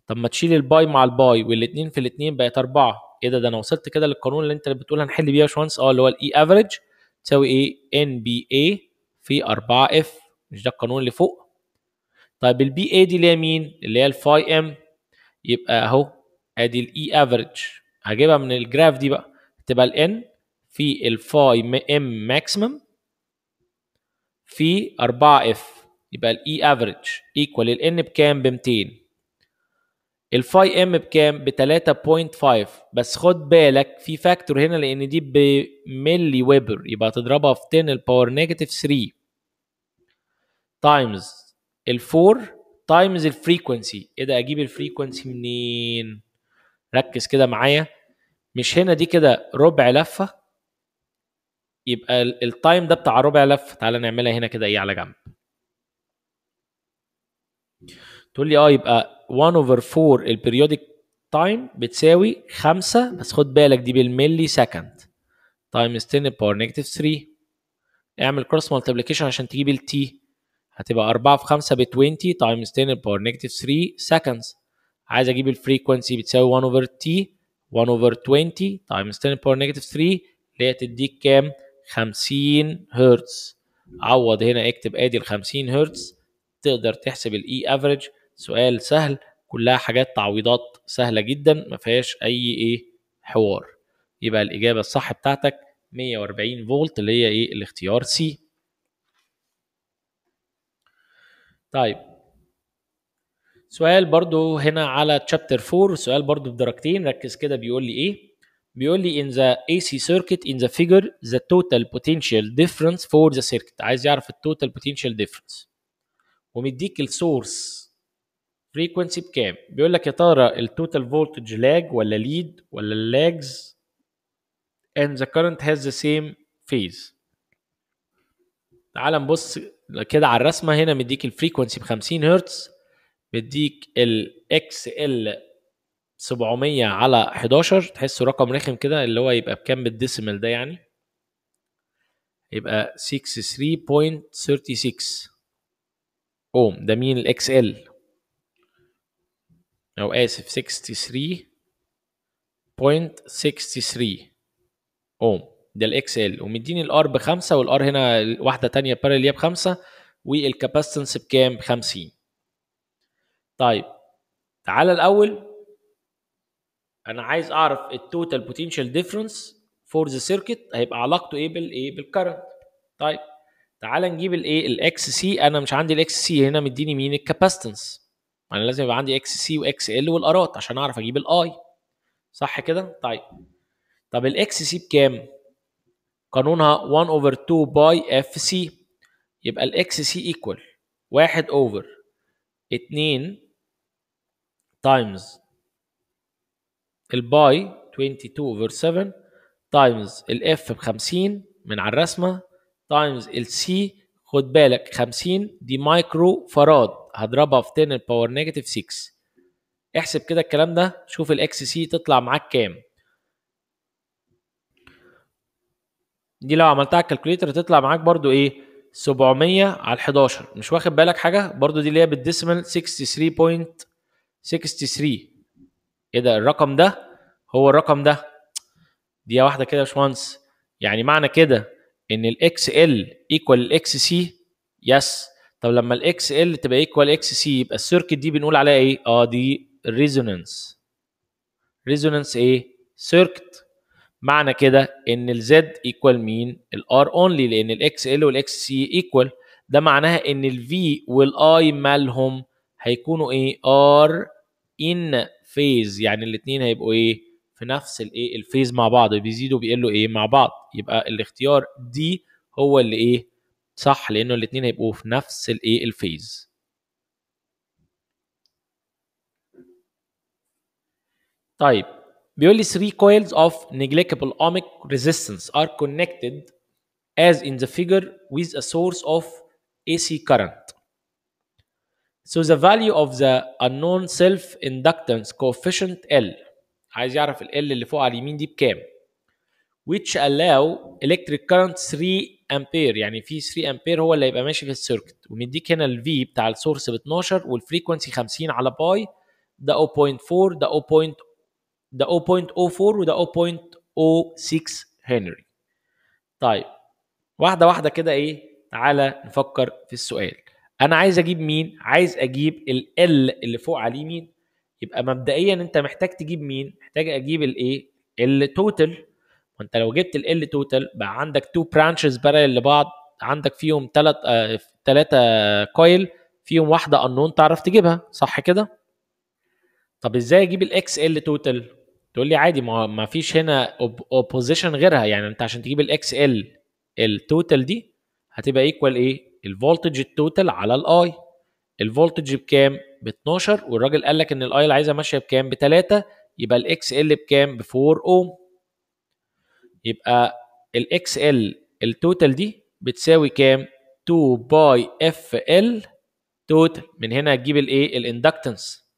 طب ما تشيل الباي مع الباي والاثنين في الاثنين بقت 4 ايه ده ده انا وصلت كده للقانون اللي انت بتقول هنحل بيه يا باشمهندس اه اللي هو الاي افريج تساوي ايه ان بي اي في 4 اف مش ده القانون اللي فوق طيب البي اي دي اللي هي مين اللي هي الفاي ام يبقى اهو ادي الاي افريج هجيبها من الجراف دي بقى تبقى الان في الفاي ام ماكسيمم في 4 اف يبقى الاي افريج ايكوال الان بكام ب 200 الفاي ام بكام ب 3.5 بس خد بالك في فاكتور هنا لان دي بملي ويبر يبقى تضربها في 10 الباور نيجاتيف 3 تايمز ال4 تايمز الفريكونسي ايه ده اجيب الفريكونسي منين ركز كده معايا مش هنا دي كده ربع لفه يبقى التايم ده بتاع ربع لفه تعالى نعملها هنا كده ايه على جنب تقول لي اه يبقى 1 اوفر 4 البريودك تايم بتساوي 5 بس خد بالك دي بالملي سكند تايمز 10 باور نيجاتيف 3 اعمل كروس مالتبليكيشن عشان تجيب التي هتبقى 4 في 5 ب 20 تايمز 10 باور نيجاتيف 3 سكندز عايز اجيب الفريكونسي بتساوي 1 اوفر تي 1 اوفر 20 تايمز 10 باور نيجاتيف 3 اللي هي تديك كام 50 هرتز عوض هنا اكتب ادي ال 50 هرتز تقدر تحسب الاي افريج e سؤال سهل كلها حاجات تعويضات سهله جدا ما فيهاش اي ايه حوار يبقى الاجابه الصح بتاعتك 140 فولت اللي هي ايه الاختيار سي طيب سؤال برضو هنا على تشابتر 4 سؤال برضو بدرجتين ركز كده بيقول لي ايه بيقول لي in the AC circuit in the figure the total potential difference for the circuit عايز يعرف التوتال potential difference ومديك السورس فريكونسي بكام بيقول لك يا ترى التوتال فولتج لاج ولا ليد ولا اللاجز and the current has the same phase تعال نبص كده على الرسمه هنا مديك الفريكونسي ب 50 هرتز مديك الاكس ال 700 على 11 تحسه رقم رخم كده اللي هو يبقى بكام بالديسيمال ده يعني يبقى 63.36 اوم ده مين الاكس ال او اسف 63.63 اوم ده الاكس ال ومديني الار بخمسه والار هنا واحده ثانيه ب بخمسه والكاباستنس بكام؟ ب 50 طيب تعالى الاول انا عايز اعرف التوتال بوتنشال ديفرنس فور ذا سيركت هيبقى علاقته ايه بالايه بالكرنت طيب تعالى نجيب الايه الاكس سي انا مش عندي الاكس سي هنا مديني مين الكاباستنس انا لازم يبقى عندي اكس سي واكس ال والارات عشان اعرف اجيب الاي صح كده طيب طب الاكس سي بكام قانونها 1 اوفر 2 باي اف سي يبقى الاكس سي ايكوال 1 اوفر 2 تايمز الباي 22 اوفر 7 تايمز الاف ب 50 من على الرسمه تايمز السي خد بالك 50 دي مايكرو فراد هضربها في 10 الباور نيجاتيف 6 احسب كده الكلام ده شوف الاكس سي تطلع معاك كام دي لو عملتها على الكالكوليتر تطلع معاك برضو ايه 700 على 11 مش واخد بالك حاجه برضو دي اللي هي بالديسمال 63.63 ايه ده الرقم ده هو الرقم ده دي واحده كده يا باشمهندس يعني معنى كده ان الاكس ال ايكوال الاكس سي يس طب لما الاكس ال تبقى ايكوال اكس سي يبقى السيركت دي بنقول عليها ايه؟ اه دي ريزونانس ريزونانس ايه؟ سيركت معنى كده ان الزد ايكوال مين؟ الار اونلي لان الاكس ال والاكس سي ايكوال ده معناها ان الفي والاي مالهم هيكونوا ايه؟ ار ان فيز يعني الاثنين هيبقوا ايه؟ في نفس الايه؟ الفيز مع بعض بيزيدوا بيقلوا ايه؟ مع بعض يبقى الاختيار دي هو اللي ايه؟ صح لانه الاثنين هيبقوا في نفس الايه الفيز طيب بيقول لي 3 coils of neglectable ohmic resistance are connected as in the figure with a source of AC current. So the value of the unknown self inductance coefficient L عايز يعرف ال L اللي فوق على اليمين دي بكام which allow electric current 3 امبير يعني في 3 امبير هو اللي هيبقى ماشي في السيركت ومديك هنا الفي بتاع السورس ب 12 والفريكونسي 50 على باي ده 0.4 ده 0. ده 0.04 وده 0.06 هنري طيب واحده واحده كده ايه تعالى نفكر في السؤال انا عايز اجيب مين عايز اجيب ال اللي فوق عليه مين يبقى مبدئيا انت محتاج تجيب مين محتاج اجيب الايه التوتال وانت لو جبت ال L توتال بقى عندك تو برانشز بارل لبعض عندك فيهم تلات آه، تلاتة كويل فيهم واحده انون تعرف تجيبها صح كده طب ازاي اجيب الاكس ال توتال تقول لي عادي ما ما فيش هنا اوبوزيشن غيرها يعني انت عشان تجيب الاكس ال التوتال دي هتبقى ايكوال ايه الفولتج التوتال على الاي الفولتج بكام ب 12 والراجل قال لك ان الاي اللي عايزها ماشيه بكام ب 3 يبقى الاكس ال بكام ب 4 اوم يبقى الاكس ال التوتال دي بتساوي كام 2 باي اف ال توتال من هنا هتجيب الايه الاندكتنس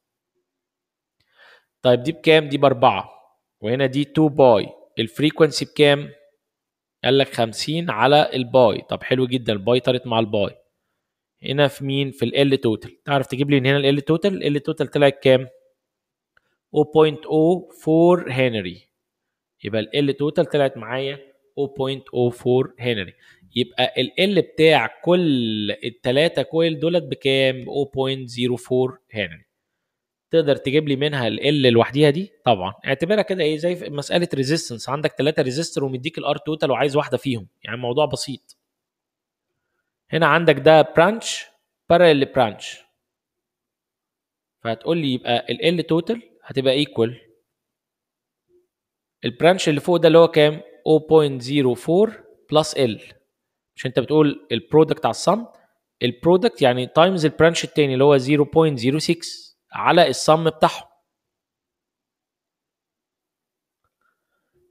طيب دي بكام دي باربعة وهنا دي 2 باي الفريكونسي بكام قال لك 50 على الباي طب حلو جدا الباي طارت مع الباي هنا في مين في ال توتال تعرف تجيب لي من هنا ال توتال ال توتال طلعت كام 0.04 هنري يبقى ال توتال طلعت معايا 0.04 هنري يبقى ال بتاع كل الثلاثه كويل دولت بكام 0.04 هنري تقدر تجيب لي منها ال لوحديها دي طبعا اعتبرها كده ايه زي مساله ريزيستنس عندك ثلاثه ريزيستر ومديك الار توتال وعايز واحده فيهم يعني الموضوع بسيط هنا عندك ده برانش بارل برانش فهتقول لي يبقى ال توتال هتبقى ايكوال البرانش اللي فوق ده اللي هو كام 0.04 بلس ال مش انت بتقول البرودكت على الصم البرودكت يعني تايمز البرانش التاني اللي هو 0.06 على الصم بتاعهم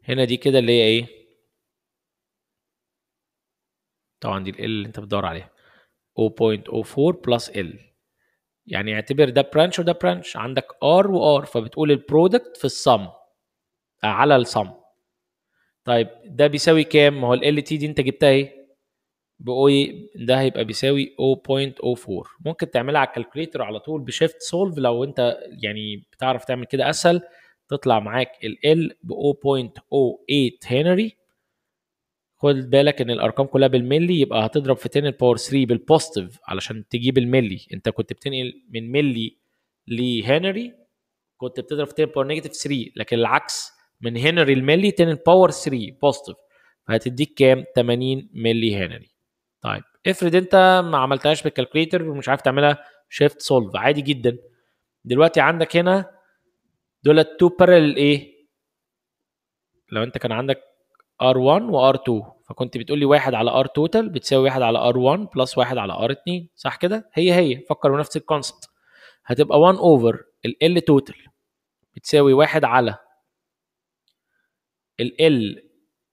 هنا دي كده اللي هي ايه طبعا دي ال اللي انت بتدور عليها 0.04 بلس ال يعني اعتبر ده برانش وده برانش عندك ار وار فبتقول البرودكت في الصم على الصم طيب ده بيساوي كام ما هو ال تي دي انت جبتها ايه بأو ده هيبقى بيساوي 0.04 ممكن تعملها على الكالكوليتر على طول بشيفت سولف لو انت يعني بتعرف تعمل كده اسهل تطلع معاك ال ال ب 0.08 هنري خد بالك ان الارقام كلها بالملي يبقى هتضرب في 10 باور 3 بالبوزيتيف علشان تجيب الملي انت كنت بتنقل من ملي لهنري كنت بتضرب في 10 باور نيجاتيف 3 لكن العكس من هنري الملي تن باور 3 بوزيتيف فهتديك كام 80 ملي هنري طيب افرض انت ما عملتهاش بالكالكوليتر ومش عارف تعملها شيفت سولف عادي جدا دلوقتي عندك هنا دولت 2 بارل ايه لو انت كان عندك ار 1 وار 2 فكنت بتقول لي 1 على ار توتال بتساوي 1 علي ار R1 بلس 1 علي ار R2 صح كده هي هي فكر بنفس الكونسبت هتبقى 1 اوفر ال توتال بتساوي 1 على ال L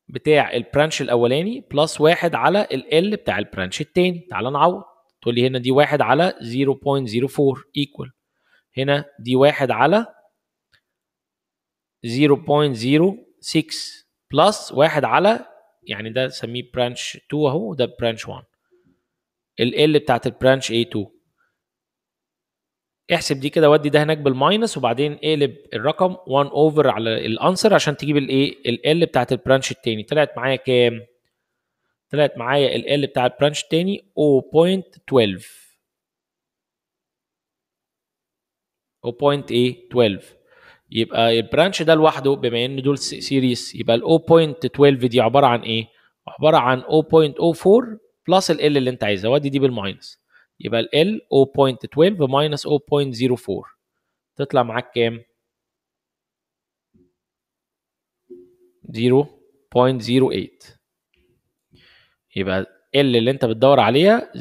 بتاع البرانش الاولاني بلس واحد على ال L بتاع البرانش التاني تعال نعوض تقول لي هنا دي واحد على 0.04 ايكوال هنا دي واحد على 0.06 بلس واحد على يعني ده سميه برانش 2 اهو ده برانش 1 ال L بتاعت البرانش A2 احسب دي كده ودي ده هناك بالماينس وبعدين اقلب الرقم 1 اوفر على الانسر عشان تجيب الايه ال بتاعت البرانش التاني طلعت معايا كام؟ طلعت معايا ال بتاع البرانش التاني 0.12 0.12 ايه يبقى البرانش ده لوحده بما ان دول سيريس يبقى ال 0.12 دي عباره عن ايه؟ عباره عن 0.04 بلس ال اللي انت عايزها ودي دي بالماينس يبقى ال L 0.12 minus 0.04 تطلع معاك كام؟ 0.08 يبقى L اللي انت بتدور عليها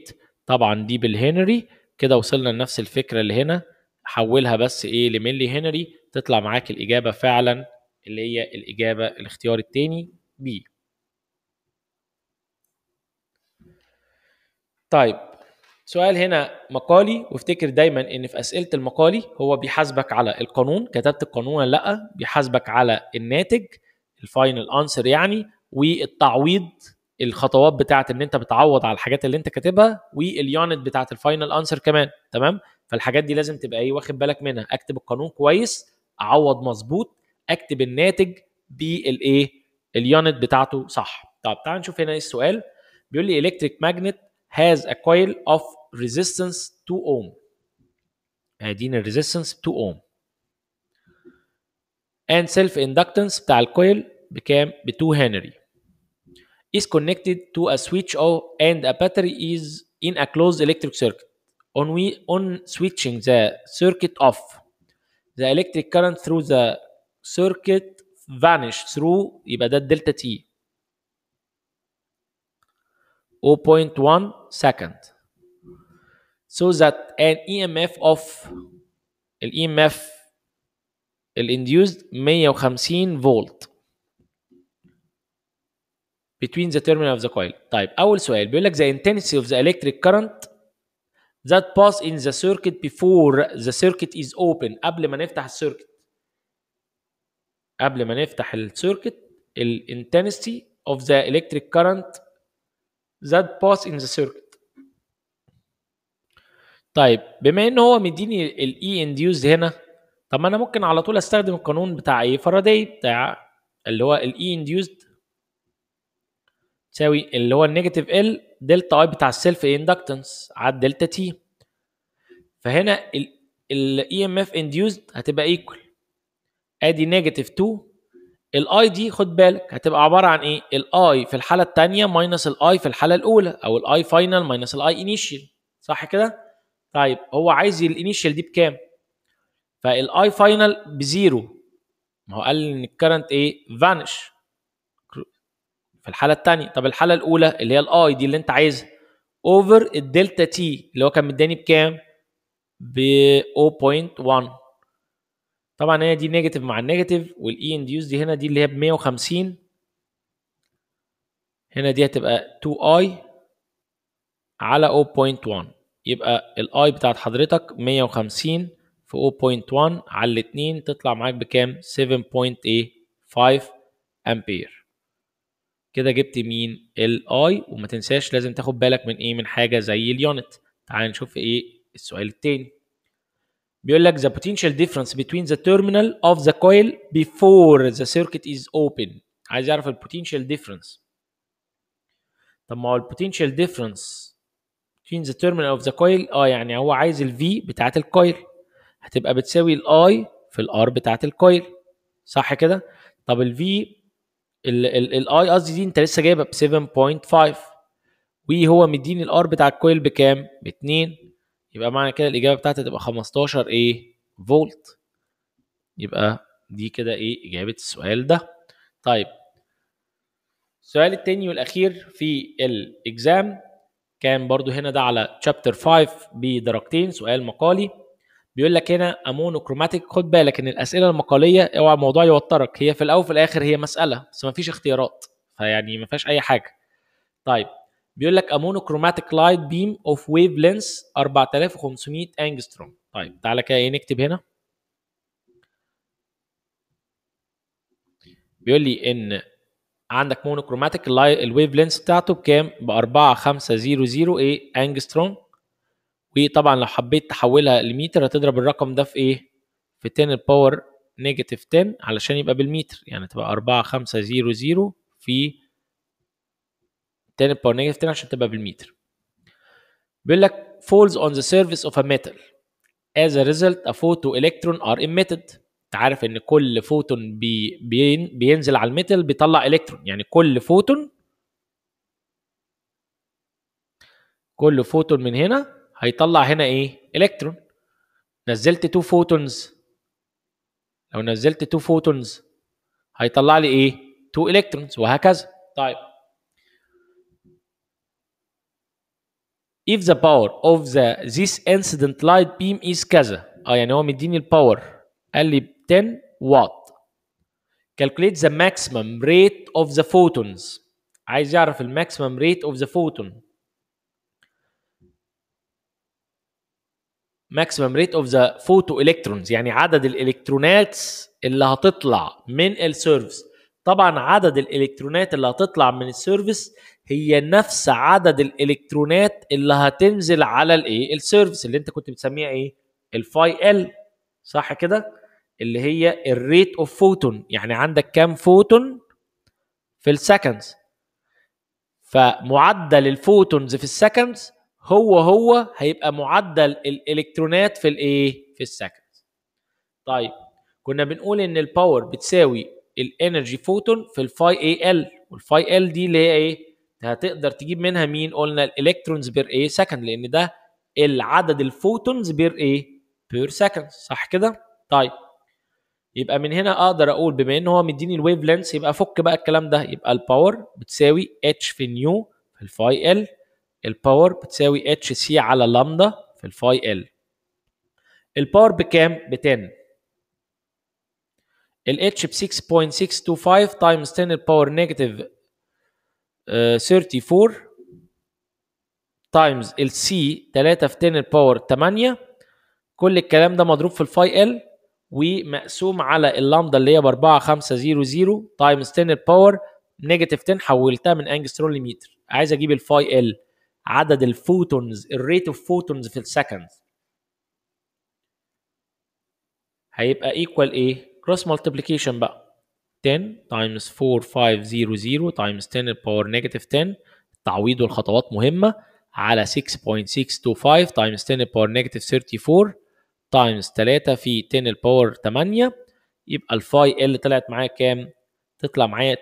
0.08 طبعا دي بالهنري كده وصلنا لنفس الفكرة اللي هنا حولها بس ايه لملي هنري تطلع معاك الإجابة فعلا اللي هي الإجابة الاختيار التاني B طيب سؤال هنا مقالي وافتكر دايما ان في اسئله المقالي هو بيحاسبك على القانون كتبت القانون ولا لا بيحاسبك على الناتج الفاينل انسر يعني والتعويض الخطوات بتاعه ان انت بتعوض على الحاجات اللي انت كاتبها واليونت بتاعه الفاينل انسر كمان تمام فالحاجات دي لازم تبقى ايه واخد بالك منها اكتب القانون كويس اعوض مظبوط اكتب الناتج بالايه اليونت بتاعته صح طب تعال نشوف هنا إيه السؤال بيقول لي الكتريك ماجنت has a coil of resistance 2 ohm هيدينا الريزيستنس 2 ohm and self inductance بتاع الكويل بكام ب 2 هنري is connected to a switch or and a battery is in a closed electric circuit on we on switching the circuit off the electric current through the circuit vanish through يبقى ده الدلتا تي 0.1 second so that an EMF of may have 150 volt between the terminal of the coil Type. أول سؤال بيقول like the intensity of the electric current that pass in the circuit before the circuit is open قبل ما نفتح السيركت قبل ما نفتح السيركت of the electric current that pass in the circuit طيب بما ان هو مديني الاي e induced هنا طب ما انا ممكن على طول استخدم القانون بتاع ايه فاراداي بتاع اللي هو الاي e induced تساوي اللي هو النيجاتيف ال دلتا اي بتاع السيلف اندكتنس على دلتا تي فهنا الاي ام اف اندوزد هتبقى ايكوال ادي نيجاتيف 2 الاي دي خد بالك هتبقى عباره عن ايه الاي في الحاله الثانيه ماينس الاي في الحاله الاولى او الاي فاينل ماينس الاي انيشال صح كده طيب هو عايز الانيشال دي بكام فالاي فاينل بزيرو ما هو قال ان الكرنت ايه فانش في الحاله الثانيه طب الحاله الاولى اللي هي الاي دي اللي انت عايزها اوفر الدلتا تي اللي هو كان مداني بكام ب 0.1 طبعا هي دي نيجاتيف مع النيجاتيف والاي انديوس دي هنا دي اللي هي ب 150 هنا دي هتبقى 2i على 0.1 يبقى الاي بتاعت حضرتك 150 في 0.1 على الاتنين تطلع معاك بكام 7.5 امبير كده جبت مين الاي وما تنساش لازم تاخد بالك من ايه من حاجه زي اليونت تعال نشوف ايه السؤال التاني بيقول لك the potential difference between the terminal of the coil before the circuit is open عايز يعرف ال potential difference طب ما هو ال potential difference between the terminal of the coil اه يعني هو عايز ال V بتاعة الكويل هتبقى بتساوي ال I في ال R بتاعة الكويل صح كده؟ طب ال V ال I قصدي دي انت لسه جايبها ب 7.5 و هو مديني ال R بتاع الكويل بكام؟ ب 2 يبقى معنى كده الاجابه بتاعتها تبقى 15 ايه فولت يبقى دي كده ايه اجابه السؤال ده طيب السؤال التاني والاخير في الاكزام كان برضو هنا ده على تشابتر 5 بدرجتين سؤال مقالي بيقول لك هنا امونوكروماتيك خد بالك ان الاسئله المقاليه اوعى الموضوع يوترك هي في الاول وفي الاخر هي مساله بس ما فيش اختيارات فيعني ما فيهاش اي حاجه طيب بيقول لك كروماتيك لايت بيم اوف ويف لينس 4500 انجستروم طيب تعالى كده ايه نكتب هنا بيقول لي ان عندك كروماتيك الويف لينس بتاعته بكام ب 4500 ايه انجستروم وطبعا لو حبيت تحولها لمتر هتضرب الرقم ده في ايه في 10 الباور نيجاتيف 10 علشان يبقى بالمتر يعني تبقى 4500 في تاني باور نيجاتيف تاني عشان تبقى بالمتر بيقول لك falls on the surface of a metal as a result a photo electron are emitted انت عارف ان كل فوتون بي بين بينزل على الميتال بيطلع الكترون يعني كل فوتون كل فوتون من هنا هيطلع هنا ايه الكترون نزلت 2 فوتونز لو نزلت 2 فوتونز هيطلع لي ايه تو الكترونز وهكذا طيب if the power of the this incident light beam is كذا اه يعني هو مديني الباور قال لي 10 واط calculate the maximum rate of the photons عايز يعرف الماكسيمم ريت اوف ذا فوتون ماكسيمم ريت اوف ذا فوتو الكترونز يعني عدد الالكترونات اللي هتطلع من السيرفس طبعا عدد الالكترونات اللي هتطلع من السيرفس هي نفس عدد الالكترونات اللي هتنزل على الايه السيرفس اللي انت كنت بتسميها ايه الفاي ال صح كده اللي هي الريت اوف فوتون يعني عندك كام فوتون في السكندز فمعدل الفوتونز في السكندز هو هو هيبقى معدل الالكترونات في الايه في السكندز طيب كنا بنقول ان الباور بتساوي الانرجي فوتون في الفاي اي ال والفاي ال دي اللي هي ايه هتقدر تجيب منها مين قلنا الالكترونز بير ايه سكند لان ده العدد الفوتونز بير ايه بير سكند صح كده طيب يبقى من هنا اقدر اقول بما ان هو مديني الويف لينس يبقى فك بقى الكلام ده يبقى الباور بتساوي اتش في نيو في الفاي ال الباور بتساوي اتش سي على لامدا في الفاي ال الباور بكام ب 10 الاتش ب 6.625 تايمز 10 الباور نيجاتيف 34 تايمز السي 3 في 10 الباور 8 كل الكلام ده مضروب في الفاي ال ومقسوم على اللامدا اللي هي ب 4 5 0 0 تايمز 10 الباور نيجاتيف 10 حولتها من انجسترون لمتر عايز اجيب الفاي ال عدد الفوتونز الريت اوف فوتونز في السكند هيبقى ايكوال ايه كروس مالتيبليكيشن بقى 10 times 4500 times 10 power negative 10 تعويض الخطوات مهمة على 6.625 times 10 power negative 34 times 3 في 10 power 8 يبقى الفاي اللي طلعت معايا كام؟ تطلع معايا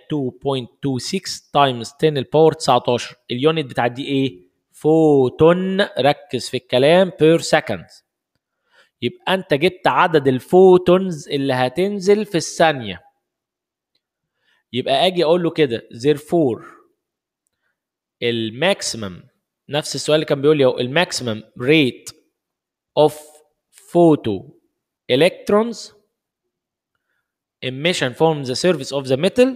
2.26 تايمز 10 الباور 19 اليونت بتاعت دي ايه؟ فوتون ركز في الكلام بير سكند يبقى انت جبت عدد الفوتونز اللي هتنزل في الثانيه يبقى اجي اقول له كده therefore الماكسيمم نفس السؤال اللي كان بيقول لي اهو الماكسيمم ريت اوف photo electrons emission from the surface of the metal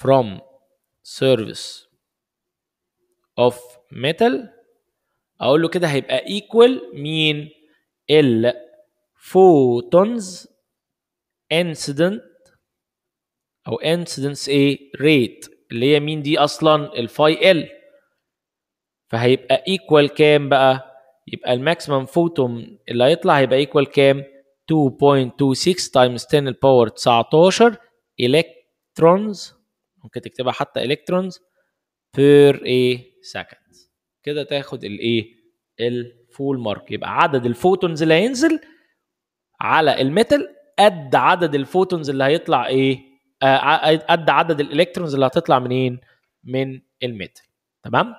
from surface of metal اقول له كده هيبقى equal مين ال photons incident او incidence a إيه؟ rate اللي هي مين دي اصلا الفاي ال فهيبقى ايكوال كام بقى يبقى الماكسيمم فوتوم اللي هيطلع هيبقى ايكوال كام 2.26 تايمز 10 الباور 19 الكترونز ممكن تكتبها حتى الكترونز بير اي سكند كده تاخد الايه الفول مارك يبقى عدد الفوتونز اللي هينزل على الميتال قد عدد الفوتونز اللي هيطلع ايه آه، قد عدد الالكترونز اللي هتطلع منين من الميتال تمام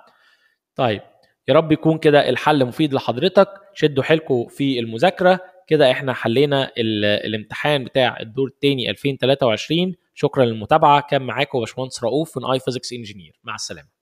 طيب يا رب يكون كده الحل مفيد لحضرتك شدوا حيلكم في المذاكره كده احنا حلينا الامتحان بتاع الدور الثاني 2023 شكرا للمتابعه كان معاكم باشمهندس رؤوف من اي فيزكس انجينير مع السلامه